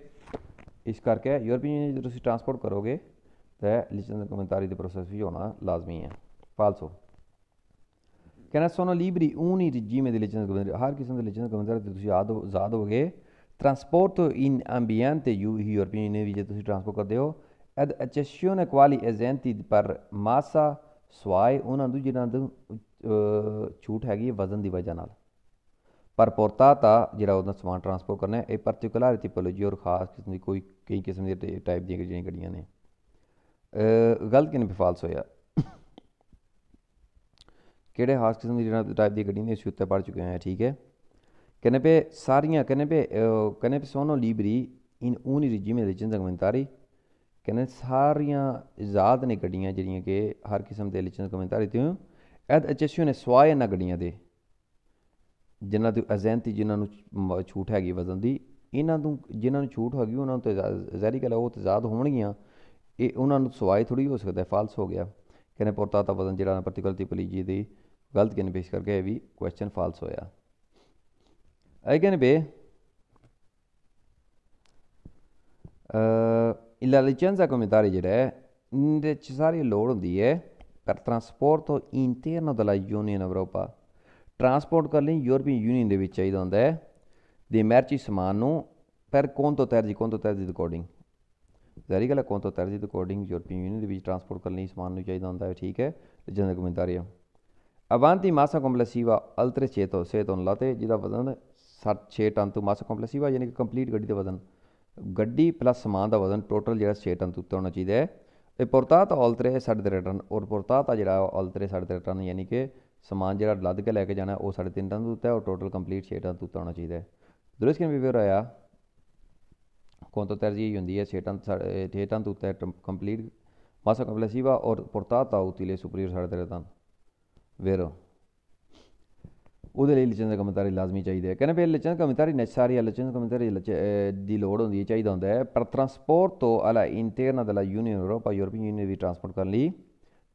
ਇਸ ਕਰਕੇ ਯੂਰਪੀਅਨ ਯੂਨੀਅਨ ਵਿੱਚ ਤੁਸੀਂ ਟ੍ਰਾਂਸਪੋਰਟ ਕਰੋਗੇ ਤਾਂ ਲਾਇਸੈਂਸ ਦਾ ਕਮੰਤਾਰੀ ਦੇ ਪ੍ਰੋਸੈਸ ਵੀ ਹੋਣਾ ਲਾਜ਼ਮੀ ਹੈ ਹੋ ਕਹਿੰਦਾ sono ਉਨੀ ogni ਦੇ di leggenze ਹਰ ਕਿਸਮ ਦੇ leggenze ਗਵੰਦਰ ਤੇ ਤੁਸੀਂ ਆਦ ਆਜ਼ਾਦ ਹੋਗੇ trasporto in ambiente europeo ਨੇ ਵੀ ਜੇ ਤੁਸੀਂ ਟ੍ਰਾਂਸਪੋਰਟ ਕਰਦੇ ਹੋ ad ਨੇ ਕੁਆਲੀ ਐਜੈਂਟੀ ਪਰ ਮਾਸਾ ਸਵਾਏ ਉਹਨਾਂ ਨੂੰ ਜਿਹਨਾਂ ਨੂੰ ਛੂਟ ਹੈਗੀ ਹੈ ਵਜ਼ਨ ਦੀ ਵਜ੍ਹਾ ਨਾਲ ਪਰ ਤਾਂ ਜਿਹੜਾ ਉਹਦਾ ਸਮਾਨ ਟ੍ਰਾਂਸਪੋਰਟ ਕਰਨਾ ਹੈ ਇਹ ਪਰਟੀਕੁਲਰ ਟਿਪੋਲੋਜੀ ਔਰ ਖਾਸ ਕਿਸਮ ਦੀ ਕੋਈ ਕਈ ਕਿਸਮ ਦੀ ਟਾਈਪ ਦੀਆਂ ਜਿਹੜੀਆਂ ਗੱਡੀਆਂ ਨੇ ਗਲਤ ਕਿਨ ਫਾਲਸ ਹੋਇਆ ਕਿਸਮ ਦੀ ਜਿਹੜਾ ਟਾਈਪ ਦੀ ਗੱਡੀ ਨੇ ਇਸ ਉੱਤੇ ਪੜ ਚੁੱਕੇ हैं ਠੀਕ ਹੈ ਕਹਿੰਦੇ ਪੇ ਸਾਰੀਆਂ ਕਹਿੰਦੇ ਪੇ ਕਹਿੰਦੇ ਪੇ ਸੋਨੋ लीबरी ਇਨ ਉਨੀ ਰਿਜੀਮ ਦੇ रिजन कमेंतारी ਕਹਿੰਦੇ ਸਾਰੀਆਂ ਆਜ਼ਾਦ ਨੇ ਗੱਡੀਆਂ ਜਿਹੜੀਆਂ ਕਿ ਹਰ ਕਿਸਮ ਦੇ ਲਿਚਨ ਕਮੈਂਟਾਰੀ ਤੇ ਐਦ ਅਚੇਸ਼ੀਓ ਨੇ ਸਵਾਏ ਨਾ ਗੱਡੀਆਂ ਦੇ ਜਿਨ੍ਹਾਂ ਤੋਂ ਅਜ਼ੈਂਤੀ ਜਿਨ੍ਹਾਂ ਨੂੰ ਛੂਟ ਹੈਗੀ ਵਜ਼ਨ ਦੀ ਇਹਨਾਂ ਨੂੰ ਜਿਨ੍ਹਾਂ ਨੂੰ ਛੂਟ ਹੋਗੀ ਉਹਨਾਂ ਤੋਂ ਤਾਂ ਜ਼ਾਹਰੀ ਗੱਲ ਉਹ ਤਜ਼ਾਦ ਆਜ਼ਾਦ ਹੋਣਗੀਆਂ ਇਹ ਉਹਨਾਂ ਨੂੰ ਸਵਾਏ ਥੋੜੀ ਹੋ ਸਕਦਾ ਫਾਲਸ ਹੋ ਗਿਆ ਕਹਿੰਦੇ ਪੁਰਤਾ ਤਾਂ ਵਜ਼ਨ ਜਿਹੜਾ ਪ੍ਰਤੀਕਲਤੀ ਪਲੀਜੀ ਦੀ ਗਲਤ ਗਿਣ ਪੇਸ਼ ਕਰਕੇ ਇਹ ਵੀ ਕੁਐਸਚਨ ਫਾਲਸ ਹੋਇਆ ਕੈਨ ਬੇ ਅ ਇਲਾਲਿਚੈਂਸਾ ਕਮੈਂਟਾਰੀ ਜਿਹੜਾ ਹੈ ਇਹਦੇ ਚ ਸਾਰੀ ਲੋੜ ਹੁੰਦੀ ਹੈ per trasporto interno della union ਅਵਰੋਪਾ ਟਰਾਂਸਪੋਰਟ ਕਰਨ ਲਈ ਯੂਰਪੀਅਨ ਯੂਨੀਅਨ ਦੇ ਵਿੱਚ ਚਾਹੀਦਾ ਹੁੰਦਾ ਹੈ ਦੇ ਮਰਚੀ ਸਮਾਨ ਨੂੰ ਪਰ ਤੋਂ ਤਰਜੀ ਤੋਂ ਤਰਜੀ ਅਕੋਰਡਿੰਗ ਜ਼ਾਰੀ ਗੱਲ ਤੋਂ ਤਰਜੀ ਅਕੋਰਡਿੰਗ ਯੂਰਪੀਅਨ ਯੂਨੀਅਨ ਦੇ ਵਿੱਚ ਟਰਾਂਸਪੋਰਟ ਕਰਨ ਲਈ ਸਮਾਨ ਨੂੰ ਚਾਹੀਦਾ ਹੁੰਦਾ ਹੈ ਠੀਕ ਹੈ ਜਨਰਲ ਕਮੈਂਟਾਰੀ Avanti ਮਾਸਾ compressiva altre 100 100 ਲਾਤੇ ਜਿਹਦਾ ਵਜ਼ਨ 6 ਟਨ ਤੋਂ ਮਾਸਾ ਕੰਪਲੈਸਿਵਾ ਯਾਨੀ ਕਿ ਕੰਪਲੀਟ ਗੱਡੀ ਦਾ ਵਜ਼ਨ ਗੱਡੀ ਪਲੱਸ ਸਮਾਨ ਦਾ ਵਜ਼ਨ ਟੋਟਲ ਜਿਹੜਾ 6 ਟਨ ਤੋਂ ਉੱਤੇ ਹੋਣਾ ਚਾਹੀਦਾ ਹੈ ਇਹ ਪੁਰਤਾਤ ਆਲਤਰੇ 3.5 ਟਨ ਔਰ ਪੁਰਤਾਤ ਜਿਹੜਾ ਆਲਤਰੇ 3.5 ਟਨ ਯਾਨੀ ਕਿ ਸਮਾਨ ਜਿਹੜਾ ਲੱਦ ਕੇ ਲੈ ਕੇ ਜਾਣਾ ਉਹ 3.5 ਟਨ ਤੋਂ ਉੱਤੇ ਔਰ ਟੋਟਲ ਕੰਪਲੀਟ 6 ਟਨ ਤੋਂ ਉੱਤੇ ਹੋਣਾ ਚਾਹੀਦਾ ਹੈ ਵੀ ਵੀਵਰ ਆਇਆ ਕੌਣ ਤੋਂ ਤਰਜੀਹ ਹੁੰਦੀ ਹੈ 6 ਟਨ 6 ਟਨ ਤੋਂ ਉੱਤੇ ਕੰਪਲੀਟ ਮਾਸਾ ਕੰਪਲੈਸਿਵਾ ਔਰ ਪੁਰਤਾਤ ਆਉਤੀਲੇ ਸੁਪਰੀਅਰ 3.5 ਟਨ ਵੇਰੋ ਉਹਦੇ ਲਈ ਲਚਨ ਦਾ ਕਮੈਂਟਰੀ ਲਾਜ਼ਮੀ ਚਾਹੀਦੀ ਹੈ ਕਹਿੰਦੇ ਵੀ ਲਚਨ ਕਮਤਾਰੀ ਨੈਸੈਸਰੀ ਹੈ ਲਚਨ ਕਮੈਂਟਰੀ ਦੀ ਲੋੜ ਹੁੰਦੀ ਹੈ ਚਾਹੀਦਾ ਹੁੰਦਾ ਹੈ ਪਰ ਟ੍ਰਾਂਸਪੋਰਟ ਤੋਂ ਅਲਾ ਇੰਟਰਨਾ ਦਾ ਯੂਨੀਅਨ ਯੂਰੋਪਾ ਯੂਰਪੀਅਨ ਯੂਨੀਅਨ ਵੀ ਟਰਾਂਸਪੋਰਟ ਕਰਨ ਲਈ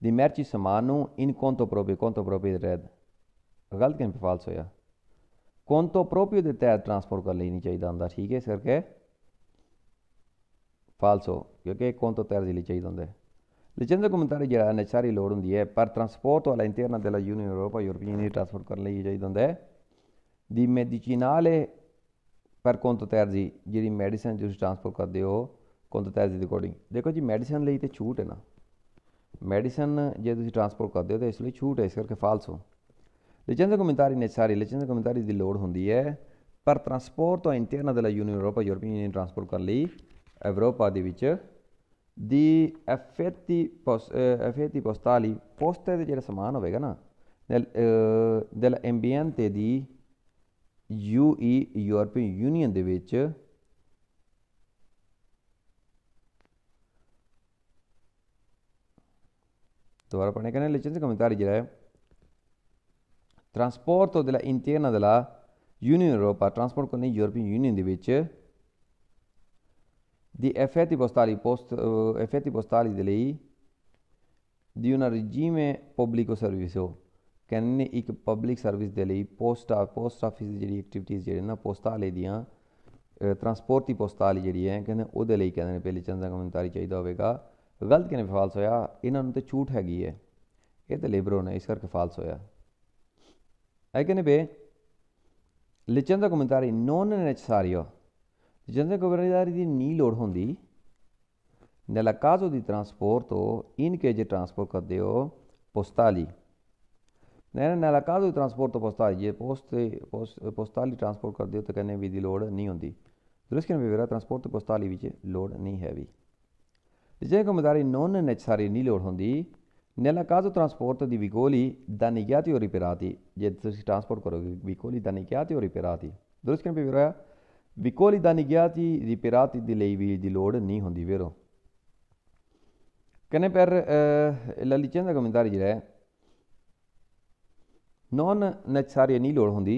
ਦੀ ਮਰਚੀ ਸਮਾਨ ਨੂੰ ਇਨ ਕੋਂਤੋ ਪ੍ਰੋਪੀ ਕੋਂਤੋ ਪ੍ਰੋਪੀ ਰਹਿਦ ਗਲਤ ਕਿੰਨ ਫਾਲਸ ਹੋਇਆ ਕੋਂਤੋ ਪ੍ਰੋਪੀ ਦੇ ਤਹਿਤ ਟਰਾਂਸਪੋਰਟ ਕਰ ਲਈ ਨਹੀਂ ਚਾਹੀਦਾ ਹੁੰਦਾ ਠੀਕ ਹੈ ਇਸ ਕਰਕੇ ਫਾਲਸੋ ਕਿਉਂਕਿ ਕੋਂਤੋ ਤਹਿਤ ਲਈ ਚਾਹੀਦਾ ਹੁੰਦਾ ਹੈ ਲਾਇਸੈਂਸ ਕਮੰਤਰੀ ਜਿਹੜਾ ਨਚਾਰੀ ਲੋੜ ਹੁੰਦੀ ਹੈ ਪਰ ਟਰਾਂਸਪੋਰਟ ਵਾਲਾ ਦੇ ਲਾ ਯੂਨੀਅਨ ਯੂਰੋਪਾ ਯੂਰਪੀਅਨ ਯੂਨੀਅਨ ਟ੍ਰਾਂਸਫਰ ਕਰਨ ਲਈ ਜਾਈ ਹੁੰਦਾ ਹੈ ਦੀ ਮੈਡੀਚਿਨਾਲੇ ਪਰ ਕੋਂਤੋ ਤਿਆਰਜੀ ਜਿਹੜੀ ਮੈਡੀਸਨ ਤੁਸੀਂ ਟ੍ਰਾਂਸਫਰ ਕਰਦੇ ਹੋ ਕੋਂਤੋ ਤਿਆਰਜੀ ਦੇ ਅਕੋਰਡਿੰਗ ਦੇਖੋ ਜੀ ਮੈਡੀਸਨ ਲਈ ਤੇ ਛੂਟ ਹੈ ਨਾ ਮੈਡੀਸਨ ਜੇ ਤੁਸੀਂ ਟ੍ਰਾਂਸਪੋਰਟ ਕਰਦੇ ਹੋ ਤਾਂ ਇਸ ਲਈ ਛੂਟ ਹੈ ਇਸ ਕਰਕੇ ਫਾਲਸ ਹੋ ਲਾਇਸੈਂਸ ਕਮੰਤਰੀ ਨੈਸਰੀ ਲਾਇਸੈਂਸ ਕਮੰਤਰੀ ਦੀ ਲੋੜ ਹੁੰਦੀ ਹੈ ਪਰ ਟ੍ਰਾਂਸਪੋਰਟ ਤੋਂ ਇੰਟਰਨਾ della Unione Europea European union transfer ਕਰਨ ਲਈ ਯੂਰੋਪਾ ਦੇ ਵਿੱਚ ਦੀ ਅਫੇਤੀ ਪੋਸ ਅਫੇਤੀ ਪੋਸਟਾਲੀ ਪੋਸਟੇ ਦੇ ਜਿਹੜਾ ਸਮਾਨ ਹੋਵੇਗਾ ਨਾ ਦਿਲ ਐਂਬੀਐਨ ਤੇ ਦੀ ਯੂਈ ਯੂਰਪੀਅਨ ਯੂਨੀਅਨ ਦੇ ਵਿੱਚ ਦੁਬਾਰਾ ਪੜ੍ਹਨੇ ਕਹਿੰਦੇ ਲਿਚਨ ਕਮੈਂਟਾਰੀ ਜਿਹੜਾ ਹੈ ਟਰਾਂਸਪੋਰਟ ਤੋਂ ਦਿਲ ਇੰਟਰਨਾ ਦਿਲਾ यूनियन यूरोपा ट्रांसपोर्ट करने European union di effetti postali, post, uh, effetti postali delle I di un regime pubblico servizio ਕਹਿੰਦੇ ਇੱਕ ਪਬਲਿਕ ਸਰਵਿਸ ਦੇ ਲਈ ਪੋਸਟ ਆ ਪੋਸਟ ਆਫਿਸ ਦੀ ਜਿਹੜੀ ਐਕਟੀਵਿਟੀਜ਼ ਜਿਹੜੇ ਨਾ ਪੋਸਟਾਂ ਵਾਲੇ ਦੀਆਂ ਟਰਾਂਸਪੋਰਟ ਦੀ ਪੋਸਟਾਂ ਵਾਲੀ ਜਿਹੜੀ ਹੈ ਕਹਿੰਦੇ ਉਹਦੇ ਲਈ ਕਹਿੰਦੇ ਨੇ ਪਹਿਲੇ ਚੰਦਾ ਕਮੈਂਟਰੀ ਚਾਹੀਦਾ ਹੋਵੇਗਾ ਗਲਤ ਕਿਨੇ ਫਾਲਸ ਹੋਇਆ ਇਹਨਾਂ ਨੂੰ ਤੇ ਛੂਟ ਹੈਗੀ ਹੈ ਇਹ ਤੇ ਲੇਬਰੋ ਨੇ ਇਸ ਕਰਕੇ ਫਾਲਸ ਹੋਇਆ ਐ ਕਹਿੰਦੇ ਬੇ ਲਿਚੰਦਾ ਕਮੈਂਟਰੀ ਨੋਨ ਨੈਸਸਾਰੀਓ ਜਿੰਨੇ ਗਵਰਨਰੀ ਦੀ ਨੀ ਲੋੜ ਹੁੰਦੀ ਨਲਕਾਜ਼ੋ ਦੀ ਟ੍ਰਾਂਸਪੋਰਟ ਤੋਂ ਇਨ ਜੇ ਟ੍ਰਾਂਸਪੋਰਟ ਕਰਦੇ ਹੋ ਪੋਸਟਾਲੀ ਨੈਨ ਨਲਕਾਜ਼ੋ ਟਰਾਂਸਪੋਰਟ ਤੋਂ ਪੋਸਟਾਲੀ ਇਹ ਪੋਸਟ ਪੋਸਟਾਲੀ ਟ੍ਰਾਂਸਪੋਰਟ ਕਰਦੇ ਹੋ ਤਾਂ ਕਹਿੰਦੇ ਵੀ ਦੀ ਲੋੜ ਨਹੀਂ ਹੁੰਦੀ ਦਰਸਕਨ ਵੀਰਾ ਟਰਾਂਸਪੋਰਟ ਪੋਸਟਾਲੀ ਵਿੱਚ ਲੋੜ ਨਹੀਂ ਹੈ ਵੀ ਜੇ ਕਮਦਾਰੀ ਨੋਨ ਨੈਚਸਰੀ ਨੀ ਲੋੜ ਹੁੰਦੀ ਨਲਕਾਜ਼ੋ ਟ੍ਰਾਂਸਪੋਰਟ ਦੀ ਵੀ ਗੋਲੀ ਦਨਿਆਤੀ ਹੋ ਰਿਪੇਰਾਤੀ ਜੇ ਤੁਸੀਂ ਟ੍ਰਾਂਸਪੋਰਟ ਕਰੋਗੇ ਵੀ ਵਿਗੋਲੀ ਦਨਿਗਿਆਤੀ ਹੋ ਰਿਪੇਰਾਤੀ ਦਰਸਕਨ ਵੀਰਾ ਵਿਕੋਲੀ ਦਾ ਨਿਗਿਆਤੀ ਦੀ ਪਿਰਾਤੀ ਦੀ ਲਈ ਵੀ ਦੀ ਲੋੜ ਨਹੀਂ ਹੁੰਦੀ ਵੇਰੋ ਕਨੇ ਪਰ la licenza commentare direi non necessaria ni loro hundi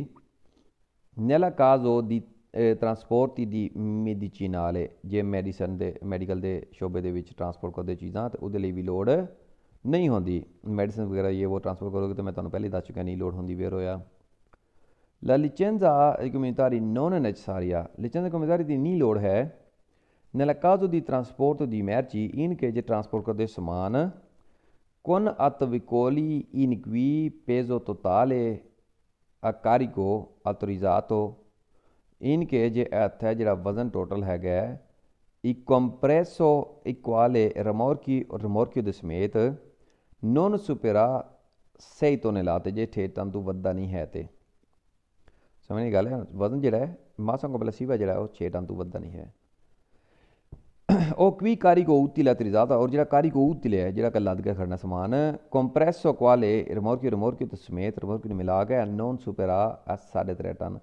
nella caso di eh, trasporti di medicinale ਜੇ ਮੈਡੀਸਨ ਦੇ ਮੈਡੀਕਲ ਦੇ ਸ਼ੋਬੇ ਦੇ ਵਿੱਚ ਟਰਾਂਸਪੋਰਟ ਕਰਦੇ ਚੀਜ਼ਾਂ ਤੇ ਉਹਦੇ ਲਈ ਵੀ ਲੋੜ ਨਹੀਂ ਹੁੰਦੀ ਮੈਡੀਸਨ ਵਗੈਰਾ ਇਹ ਉਹ ਟਰਾਂਸਪੋਰਟ ਕਰੋਗੇ ਤਾਂ ਮੈਂ ਤੁਹਾਨੂੰ ਪਹਿਲੇ ਦੱਸ ਚੁੱਕਿਆ ਨਹੀਂ ਲੋੜ ਹੁੰਦੀ ਵੇਰ ਹੋਇਆ la licenza ai comunitari non è necessaria. Licenza comunitaria di ogni load è nel caso di trasporto di merci in che trasporto di saman con attivicoli in cui peso totale a carico autorizzato in che ਜੇ ਅਰਥ ਹੈ ਜਿਹੜਾ ਵਜ਼ਨ total ਹੈਗਾ ਇੱਕ ਕੰਪਰੈਸੋ ਇਕੁਆਲੇ ਰਮੋਰਕੀ ਔਰ ਰਮੋਰਕੀ ਦੇ ਸਮੇਤ ਨੋਨ ਸੁਪੇਰਾ ਸਹੀ ਤੋਂ ਨੇ ਲਾਤੇ ਸਮਝ ਨਹੀਂ ਗੱਲ आहे ਵਜ਼ਨ ਜਿਹੜਾ ਹੈ ਮਾਸਾਂ ਕੋਲ कंहिं महिल सीवा जेड़ा आहे उहो छेट आंतू वधंदा ਉਹ ਕਵੀ ਕਾਰੀ ਕੋ ਉਤੀ ਲਾ ਤੇ ਜ਼ਿਆਦਾ ਔਰ ਜਿਹੜਾ ਕਾਰੀ ਕੋ ਉਤੀ ਲਿਆ ਜਿਹੜਾ ਕੱਲ ਲੱਦ ਕੇ ਖੜਨਾ ਸਮਾਨ ਕੋ ਕੁਆਲੇ ਰਿਮੋਰ ਕੀ ਰਿਮੋਰ ਕੀ ਤਸਮੇਤ ਸਮੇਤ ਰਿਮੋਰ ਕੀ ਮਿਲਾ ਕੇ ਅਨਨੋਨ ਸੁਪਰਾ ਅਸ 3.5 ਟਨ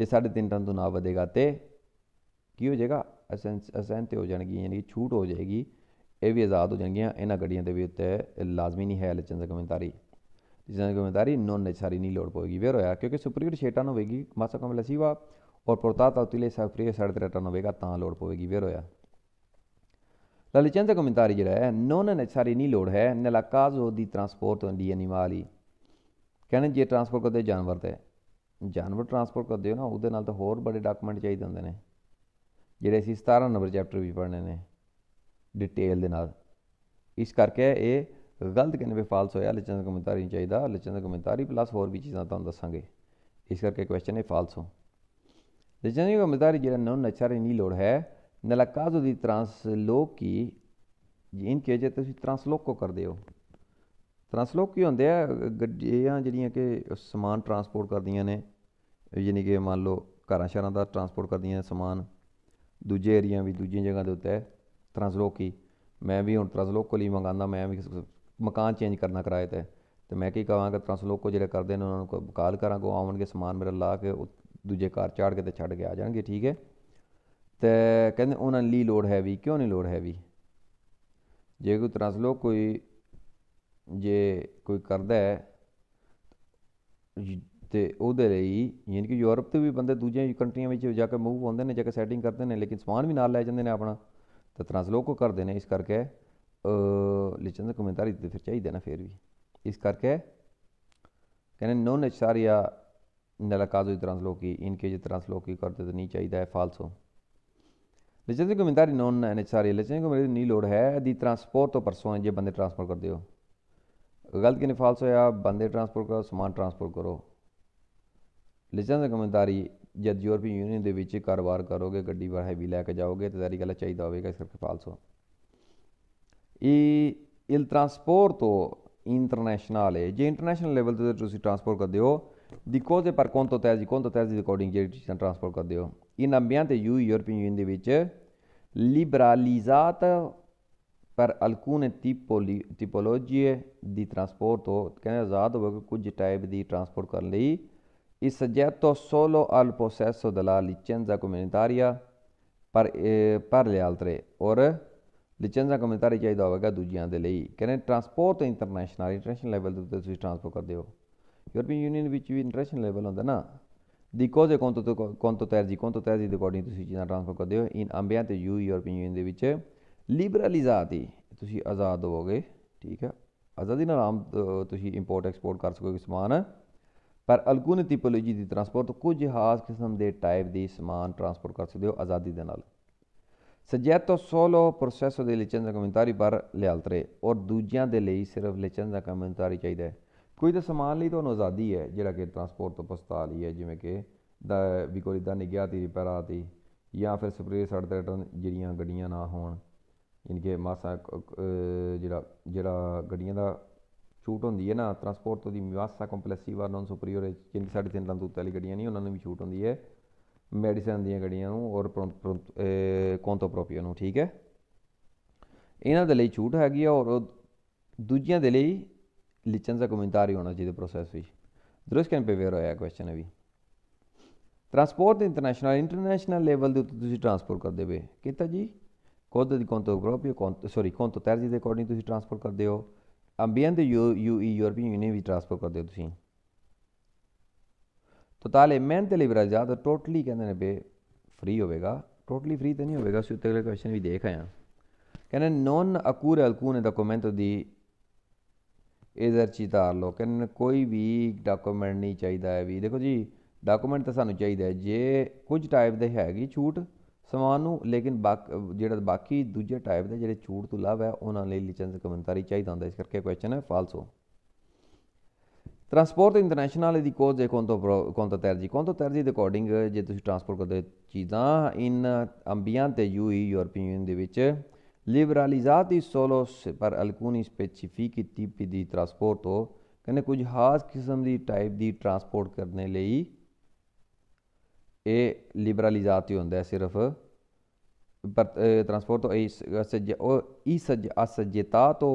ਜੇ 3.5 ਟਨ ਤੋਂ ਨਾ ਵਧੇਗਾ ਤੇ ਕੀ ਹੋ ਜਾਏਗਾ ਅਸੈਂਸ ਤੇ ਹੋ ਜਾਣਗੀ ਯਾਨੀ ਛੂਟ ਹੋ ਜਾਏਗੀ ਇਹ ਵੀ ਆਜ਼ਾਦ ਹੋ ਜਾਣਗੀਆਂ ਇਹਨਾਂ ਗੱਡੀਆਂ ਦੇ ਵੀ ਉੱਤੇ ਲਾਜ਼ਮੀ ਨਹੀਂ ਹੈ ਲਚਨ ਦਾ ਕਮੈਂਟਰੀ ਜਿਨ੍ਹਾਂ ਦੀ ਜ਼ਿੰਮੇਵਾਰੀ ਨੋਨ ਨੈਸਰੀ ਨਹੀਂ ਲੋੜ ਪਵੇਗੀ ਵੇਰ ਹੋਇਆ ਕਿਉਂਕਿ ਸੁਪਰੀਅਰ ਨੂੰ ਵੇਗੀ ਮਾਸਾ ਕਮਲ ਸੀਵਾ ਔਰ ਪ੍ਰਤਾਤ ਉਤਲੇ ਸੁਪਰੀਅਰ 3.5 ਟਨ ਹੋਵੇਗਾ ਤਾਂ ਲੋੜ ਪਵੇਗੀ ਵੇਰ ਹੋਇਆ ਲਲਿਚੰਦ ਦਾ ਕਮੈਂਟਰੀ ਜਿਹੜਾ ਹੈ ਨੋਨ ਨੈਸਰੀ ਨਹੀਂ ਲੋੜ ਹੈ ਨਲਾਕਾਜ਼ ਦੀ ਟਰਾਂਸਪੋਰਟ ਹੁੰਦੀ ਐਨੀਮਲੀ ਕਹਿੰਦੇ ਜੇ ਟਰਾਂਸਪੋਰਟ ਕਰਦੇ ਜਾਨਵਰ ਤੇ ਜਾਨਵਰ ਟਰਾਂਸਪੋਰਟ ਕਰਦੇ ਹੋ ਨਾ ਉਹਦੇ ਨਾਲ ਤਾਂ ਹੋਰ ਬੜੇ ਡਾਕੂਮੈਂਟ ਚਾਹੀਦੇ ਹੁੰਦੇ ਨੇ ਜਿਹੜੇ ਅਸੀਂ 17 ਨੰਬਰ ਚੈਪਟਰ ਵੀ ਪੜ੍ਹਨੇ ਨੇ ਡਿਟੇਲ ਦੇ ਨਾਲ ਇਸ ਕਰਕੇ ਇਹ ਗਲਤ ਕਿਨੇ ਵੀ ਫਾਲਸ ਹੋਇਆ ਲਚਨ ਦਾ ਕਮੈਂਟਰੀ ਨਹੀਂ ਚਾਹੀਦਾ ਲਚਨ ਦਾ ਕਮੈਂਟਰੀ ਪਲੱਸ ਹੋਰ ਵੀ ਚੀਜ਼ਾਂ ਤੁਹਾਨੂੰ ਦੱਸਾਂਗੇ ਇਸ ਕਰਕੇ ਕੁਐਸਚਨ ਇਹ ਫਾਲਸ ਹੋ ਲਚਨ ਦਾ ਕਮੈਂਟਰੀ ਜਿਹੜਾ ਨੋ ਨਚਾਰੇ ਨਹੀਂ ਲੋੜ ਹੈ ਨਲਕਾਜ਼ੋ ਦੀ ਲੋਕ ਕੀ ਜਿਨ ਕੇ ਜੇ ਤੁਸੀਂ ਟ੍ਰਾਂਸਲੋਕ ਕੋ ਕਰਦੇ ਹੋ ਟ੍ਰਾਂਸਲੋਕ ਕੀ ਹੁੰਦੇ ਆ ਗੱਡੀਆਂ ਜਿਹੜੀਆਂ ਕਿ ਸਮਾਨ ਟਰਾਂਸਪੋਰਟ ਕਰਦੀਆਂ ਨੇ ਯਾਨੀ ਕਿ ਮੰਨ ਲਓ ਘਰਾਂ ਸ਼ਹਿਰਾਂ ਦਾ ਟਰਾਂਸਪੋਰਟ ਕਰਦੀਆਂ ਨੇ ਸਮਾਨ ਦੂਜੇ ਏਰੀਆ ਵੀ ਦੂਜੀਆਂ ਜਗ੍ਹਾ ਦੇ ਉੱਤੇ ਟ੍ਰਾਂਸਲੋਕ ਕੀ ਮੈਂ ਵੀ ਹੁਣ ਟ੍ਰਾਂਸਲੋਕ ਕੋਲ ਮੰਗਾਂਦਾ ਮੰਗਾਉਂਦਾ ਮੈਂ ਵੀ ਮਕਾਨ ਚੇਂਜ ਕਰਨਾ ਕਿਰਾਏ ਤੇ ਤੇ ਮੈਂ ਕੀ ਕਹਾਂਗਾ ਟਰਾਂਸ ਲੋਕ ਕੋ ਜਿਹੜੇ ਕਰਦੇ ਨੇ ਉਹਨਾਂ ਨੂੰ ਕੋਈ ਕਾਲ ਕਰਾਂ ਕੋ ਆਉਣਗੇ ਸਮਾਨ ਮੇਰਾ ਲਾ ਕੇ ਦੂਜੇ ਘਰ ਚਾੜ ਕੇ ਤੇ ਛੱਡ ਕੇ ਆ ਜਾਣਗੇ ਠੀਕ ਹੈ ਤੇ ਕਹਿੰਦੇ ਉਹਨਾਂ ਲਈ ਲੋਡ ਹੈਵੀ ਕਿਉਂ ਨਹੀਂ ਲੋਡ ਹੈਵੀ ਜੇ ਕੋਈ ਟਰਾਂਸ ਲੋਕ ਕੋਈ ਜੇ ਕੋਈ ਕਰਦਾ ਹੈ ਤੇ ਉਹਦੇ ਲਈ ਯਾਨੀ ਕਿ ਯੂਰਪ ਤੋਂ ਵੀ ਬੰਦੇ ਦੂਜੀਆਂ ਕੰਟਰੀਆਂ ਵਿੱਚ ਜਾ ਕੇ ਮੂਵ ਹੁੰਦੇ ਨੇ ਜਾ ਕੇ ਸੈਟਿੰਗ ਕਰਦੇ ਨੇ ਲੇਕਿਨ ਸਮਾਨ ਵੀ ਨਾਲ ਲੈ ਜਾਂਦੇ ਨੇ ਆਪਣਾ ਤੇ ਟ੍ਰਾਂਸਲੋਕ ਕੋ ਕਰਦੇ ਨੇ ਇਸ ਕਰਕੇ ਦਾ comunitaria de fer ਚਾਹੀਦਾ ਨਾ ਫੇਰ ਵੀ ਇਸ ਕਰਕੇ ਕਹਿੰਦੇ ਨੋਨ ਅਚਾਰਿਆ ਨਲਾ ਕਾਜ਼ੋ ਇਤਰਾਂਸ ਲੋਕੀ ਇਨਕੇ ਜੇ ਤਰ੍ਹਾਂ ਲੋਕੀ ਕਰਦੇ ਤਾਂ ਨਹੀਂ ਚਾਹੀਦਾ ਹੈ ਫਾਲਸੋ ਲਿਜੈਂਸ ਕਮੈਂਟਰੀ ਨੋਨ ਲਿਚਨ ਕੋ ਮੇਰੇ ਨਹੀਂ ਲੋੜ ਹੈ ਦੀ ਟਰਾਂਸਪੋਰਟ ਤੋਂ ਪਰਸੋਂ ਜੇ ਬੰਦੇ ਟਰਾਂਸਪੋਰਟ ਕਰਦੇ ਹੋ ਗਲਤ ਕਿਨੇ ਫਾਲਸੋ ਆ ਬੰਦੇ ਟਰਾਂਸਪੋਰਟ ਕਰੋ ਸਮਾਨ ਟਰਾਂਸਪੋਰਟ ਕਰੋ ਲਿਜੈਂਸ ਕਮੈਂਟਰੀ ਜਦ ਯੂਰਪੀਅਨ ਯੂਨੀਅਨ ਦੇ ਵਿੱਚ ਕਾਰੋਬਾਰ ਕਰੋਗੇ ਗੱਡੀ ਵਾਹੇ ਵੀ ਲੈ ਕੇ ਜਾਓਗੇ ਤੇ ਤੇਰੀ ਗੱਲ ਚਾਹੀਦਾ ਹੋਵੇਗਾ ਇਸ ਕਰਕੇ ਫਾਲਸੋ ਇਹ il trasporto internazionale ਜੇ ਇੰਟਰਨੈਸ਼ਨਲ ਲੈਵਲ di ਤੁਸੀਂ ਟ੍ਰਾਂਸਫਰ ਕਰਦੇ ਹੋ ਦੀ ਕੋਜ਼ੇ ਪਰ ਕੰਟੋ ਤੈਜੀ ਕੰਟੋ ਤੈਜੀ di ਅਕੋਰਡਿੰਗ ਜਿਹੜੀ ਚੀਜ਼ਾਂ ਟ੍ਰਾਂਸਫਰ ਕਰਦੇ ਹੋ ਇਹਨਾਂ ਅੰਬਿਆਂ ਤੇ ਯੂ European liberalizzata per alcune tipoli, tipologie di trasporto, che ਆਜ਼ਾਦ esatto ਕੇ ਕੁਝ ਟਾਈਪ di trasporto ਕਰਨ ਲਈ ਇਸ ਸਜੈਤੋ solo al possesso della licenza comunitaria per, eh, per le altre ਔਰ ਲਿਚੰਜਾ ਕਮੈਂਟਰੀ ਚਾਹੀਦਾ ਹੋਵੇਗਾ ਦੂਜਿਆਂ ਦੇ ਲਈ ਕਹਿੰਦੇ ਟਰਾਂਸਪੋਰਟ ਇੰਟਰਨੈਸ਼ਨਲ ਇੰਟਰਨੈਸ਼ਨਲ ਲੈਵਲ ਦੇ ਉੱਤੇ ਤੁਸੀਂ ਟਰਾਂਸਪੋਰਟ ਕਰਦੇ ਹੋ ਯੂਰਪੀਅਨ ਯੂਨੀਅਨ ਵਿੱਚ ਵੀ ਇੰਟਰਨੈਸ਼ਨਲ ਲੈਵਲ ਹੁੰਦਾ ਨਾ ਦੀ ਕੋਜ਼ੇ ਕੌਨ ਤੋਂ ਕੌਨ ਤੋਂ ਜੀ ਕੌਨ ਤੋਂ ਤਰਜੀ ਦੇ ਅਕੋਰਡਿੰਗ ਤੁਸੀਂ ਚੀਜ਼ਾਂ ਟਰਾਂਸਪੋਰਟ ਕਰਦੇ ਹੋ ਇਨ ਅੰਬਿਆ ਤੇ ਯੂ ਯੂਰਪੀਅਨ ਯੂਨੀਅਨ ਦੇ ਵਿੱਚ ਲਿਬਰਲਿਜ਼ਾਦੀ ਤੁਸੀਂ ਆਜ਼ਾਦ ਹੋਵੋਗੇ ਠੀਕ ਹੈ ਆਜ਼ਾਦੀ ਨਾਲ ਆਮ ਤੁਸੀਂ ਇੰਪੋਰਟ ਐਕਸਪੋਰਟ ਕਰ ਸਕੋਗੇ ਸਮਾਨ ਪਰ ਅਲਗੂਨ ਟਿਪੋਲੋਜੀ ਦੀ ਟਰਾਂਸਪੋਰਟ ਕੁਝ ਖਾਸ ਕਿਸਮ ਦੇ ਟਾਈਪ ਦੀ ਸਮਾਨ ਟਰਾਂਸਪੋਰਟ ਕਰ ਸਕਦੇ ਹੋ ਆਜ਼ਾਦੀ ਦੇ ਨਾਲ ਸਜੈਤੋ ਸੋਲੋ ਪ੍ਰੋਸੈਸ ਦੇ ਲਈ ਚੰਦਾ ਕਮੈਂਟਾਰੀ ਪਰ ਲਿਆਲਤਰੇ ਔਰ ਦੂਜਿਆਂ ਦੇ ਲਈ ਸਿਰਫ ਲਿਚਨ ਦਾ ਕਮੈਂਟਾਰੀ ਚਾਹੀਦਾ ਹੈ ਕੋਈ ਤਾਂ ਸਮਾਨ ਲਈ ਤੁਹਾਨੂੰ ਆਜ਼ਾਦੀ ਹੈ ਜਿਹੜਾ ਕਿ ਟਰਾਂਸਪੋਰਟ ਤੋਂ ਪਸਤਾ ਲਈ ਹੈ ਜਿਵੇਂ ਕਿ ਦਾ ਵੀ ਕੋਈ ਦਾ ਨਿਗਿਆ ਗਿਆ ਤੀ ਰਿਪੇਅਰ ਆਤੀ ਜਾਂ ਫਿਰ ਸਪਰੇਅ ਸੜ ਤੇ ਜਿਹੜੀਆਂ ਗੱਡੀਆਂ ਨਾ ਹੋਣ ਯਾਨੀ ਮਾਸਾ ਜਿਹੜਾ ਜਿਹੜਾ ਗੱਡੀਆਂ ਦਾ ਛੂਟ ਹੁੰਦੀ ਹੈ ਨਾ ਟਰਾਂਸਪੋਰਟ ਤੋਂ ਦੀ ਮਾਸਾ ਕੰਪਲੈਕਸਿਵਾ ਨਾਨ ਸੁਪਰੀਅਰ ਜਿੰਨੀ ਸਾਡੇ ਤਿੰਨ ਲੰਦੂ ਉੱਤੇ ਵਾਲੀ ਗੱਡੀਆਂ ਨਹੀਂ ਉਹਨਾਂ ਨੂੰ ਵੀ ਛੂਟ ਹੁੰਦੀ ਹੈ ਮੈਡੀਸਨ ਦੀਆਂ ਗੜੀਆਂ ਨੂੰ ਔਰ ਪ੍ਰੋਪੀਓ ਨੂੰ ਠੀਕ ਹੈ ਇਹਨਾਂ ਦੇ ਲਈ ਛੂਟ ਹੈਗੀ ਆ ਔਰ ਦੂਜਿਆਂ ਦੇ ਲਈ ਲਿਚਨ ਦਾ ਕਮੈਂਟਾਰੀ ਹੋਣਾ ਚਾਹੀਦਾ ਪ੍ਰੋਸੈਸ ਵਿੱਚ ਦਰਸ ਕੈਨ ਪੇਵੇਰ ਹੋਇਆ ਕੁਐਸਚਨ ਹੈ ਵੀ ਟਰਾਂਸਪੋਰਟ ਇੰਟਰਨੈਸ਼ਨਲ ਇੰਟਰਨੈਸ਼ਨਲ ਲੈਵਲ ਦੇ ਉੱਤੇ ਤੁਸੀਂ ਟਰਾਂਸਪੋਰਟ ਕਰਦੇ ਹੋ ਕਿਤਾ ਜੀ ਕੋਦ ਦੀ ਕੋਂਤੋਗ੍ਰਾਫੀ ਸੌਰੀ ਕੋਂਤੋ ਤਰਜੀ ਦੇ ਅਕੋਰਡਿੰਗ ਤੁਸੀਂ ਟਰਾਂਸਪੋਰਟ ਕਰਦੇ ਹੋ ਅੰਬੀਅਨ ਦੇ ਯੂ ਯੂ ਯੂਰਪੀਅਨ ਯੂਨੀਅਨ ਵੀ ਟਰਾਂਸਪੋਰਟ ਕਰਦੇ ਹੋ ਤੁਸੀਂ ਤੋ ਲਈ ਤੇ ਜਾ ਤਾਂ ਟੋਟਲੀ ਕਹਿੰਦੇ ਨੇ ਬੇ ਫ੍ਰੀ ਹੋਵੇਗਾ ਟੋਟਲੀ ਫ੍ਰੀ ਤਾਂ ਨਹੀਂ ਹੋਵੇਗਾ ਅਸੀਂ ਉੱਤੇ ਅਗਲੇ ਕੁਐਸਚਨ ਵੀ ਦੇਖ ਆਇਆ ਕਹਿੰਦੇ ਨੋਨ ਅਕੂਰ ਅਲਕੂਨ ਡਾਕੂਮੈਂਟ ਦੀ ਇਧਰ ਲੋ ਕਹਿੰਦੇ ਕੋਈ ਵੀ ਡਾਕੂਮੈਂਟ ਨਹੀਂ ਚਾਹੀਦਾ ਹੈ ਵੀ ਦੇਖੋ ਜੀ ਡਾਕੂਮੈਂਟ ਤਾਂ ਸਾਨੂੰ ਚਾਹੀਦਾ ਹੈ ਜੇ ਕੁਝ ਟਾਈਪ ਦੇ ਹੈਗੀ ਛੂਟ ਸਮਾਨ ਨੂੰ ਲੇਕਿਨ ਜਿਹੜਾ ਬਾਕੀ ਦੂਜੇ ਟਾਈਪ ਦੇ ਜਿਹੜੇ ਛੂਟ ਤੋਂ ਲਾਭ ਹੈ ਉਹਨਾਂ ਲਈ ਲਾਇਸੈਂਸ ਕਮੈਂਟਰੀ ਚਾਹੀਦਾ ਹੁੰਦਾ ਇਸ ਕਰਕੇ ਕੁਐਸਚਨ ਹੈ ਫਾਲਸੋ ਟਰਾਂਸਪੋਰਟ ਇੰਟਰਨੈਸ਼ਨਲ ਦੀ ਕੋਜ਼ ਹੈ ਕੌਣ ਤੋਂ ਕੌਣ ਤੋਂ ਤਰਜੀ ਕੌਣ ਤੋਂ ਤਰਜੀ ਦੇ ਅਕੋਰਡਿੰਗ ਜੇ ਤੁਸੀਂ ਟਰਾਂਸਪੋਰਟ ਕਰਦੇ ਚੀਜ਼ਾਂ ਇਨ ਅੰਬੀਆਂ ਤੇ ਯੂਈ ਯੂਰਪੀਅਨ ਯੂਨੀਅਨ ਦੇ ਵਿੱਚ ਲਿਬਰਲਾਈਜ਼ਾਤੀ ਸੋਲੋਸ ਪਰ ਅਲਕੂਨੀ ਸਪੈਸੀਫਿਕ ਟੀਪੀ ਦੀ ਟਰਾਂਸਪੋਰਟ ਤੋਂ ਕਹਿੰਦੇ ਕੁਝ ਖਾਸ ਕਿਸਮ ਦੀ ਟਾਈਪ ਦੀ ਟਰਾਂਸਪੋਰਟ ਕਰਨ ਲਈ ਇਹ ਲਿਬਰਲਾਈਜ਼ਾਤੀ ਹੁੰਦਾ ਹੈ ਸਿਰਫ ਪਰ ਟਰਾਂਸਪੋਰਟ ਤੋਂ ਇਸ ਸੱਜ ਇਸ ਅਸਜਤਾ ਤੋਂ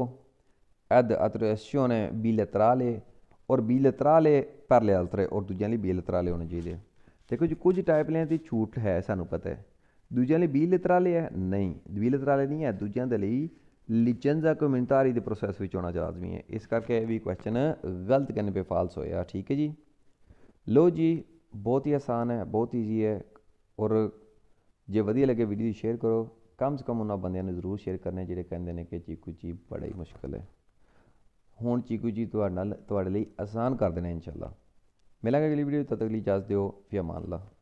ਐਡ ਅਟਰੇਸ਼ੀਓਨ ਬਿਲੇਟਰਾਲੇ ਔਰ ਬੀ ਲਤਰਾ ਵਾਲੇ ਪਰਲੇ ਅਲਤਰੇ ਔਰ ਦੂਜਿਆਂ ਲਈ ਬੀ ਲਤਰਾ ਵਾਲੇ ਹੋਣੇ ਚਾਹੀਦੇ ਦੇਖੋ ਜੀ ਕੁਝ ਟਾਈਪ ਲਿਆਂ ਦੀ ਛੂਟ ਹੈ ਸਾਨੂੰ ਪਤਾ ਹੈ ਦੂਜਿਆਂ ਲਈ ਬੀ ਲਤਰਾ ਵਾਲੇ ਹੈ ਨਹੀਂ ਬੀ ਲਤਰਾ ਵਾਲੇ ਨਹੀਂ ਹੈ ਦੂਜਿਆਂ ਦੇ ਲਈ ਲਿਚੈਂਜ਼ਾ ਕਮੈਂਟਾਰੀ ਦੇ ਪ੍ਰੋਸੈਸ ਵਿੱਚ ਹੋਣਾ ਜ਼ਰੂਰੀ ਹੈ ਇਸ ਕਰਕੇ ਇਹ ਵੀ ਕੁਐਸਚਨ ਗਲਤ ਕਰਨ ਪੇ ਫਾਲਸ ਹੋਇਆ ਠੀਕ ਹੈ ਜੀ ਲੋ ਜੀ ਬਹੁਤ ਹੀ ਆਸਾਨ ਹੈ ਬਹੁਤ ਈਜ਼ੀ ਹੈ ਔਰ ਜੇ ਵਧੀਆ ਲੱਗੇ ਵੀਡੀਓ ਸ਼ੇਅਰ ਕਰੋ ਕਮ ਸੇ ਕਮ ਉਹਨਾਂ ਬੰਦਿਆਂ ਨੂੰ ਜ਼ਰੂਰ ਸ਼ੇਅਰ ਕਰਨਾ ਜਿਹੜੇ ਕਹਿੰਦੇ ਨੇ ਕਿ ਜੀ ਕੁਝ ਜੀ ਬੜਾ ਹੀ ਮੁਸ਼ਕਲ ਹੈ ਹੁਣ ਚੀਕੂ ਜੀ ਤੁਹਾਡੇ ਨਾਲ ਤੁਹਾਡੇ ਲਈ ਆਸਾਨ ਕਰ ਦੇਣਾ ਇਨਸ਼ਾਅੱਲਾ ਮਿਲਾਂਗੇ ਅਗਲੀ ਵੀਡੀਓ ਤਦ ਤੱਕ ਲਈ ਜਾਸ ਦਿਓ ਫੀ ਅਮਾਨ ਅੱਲਾ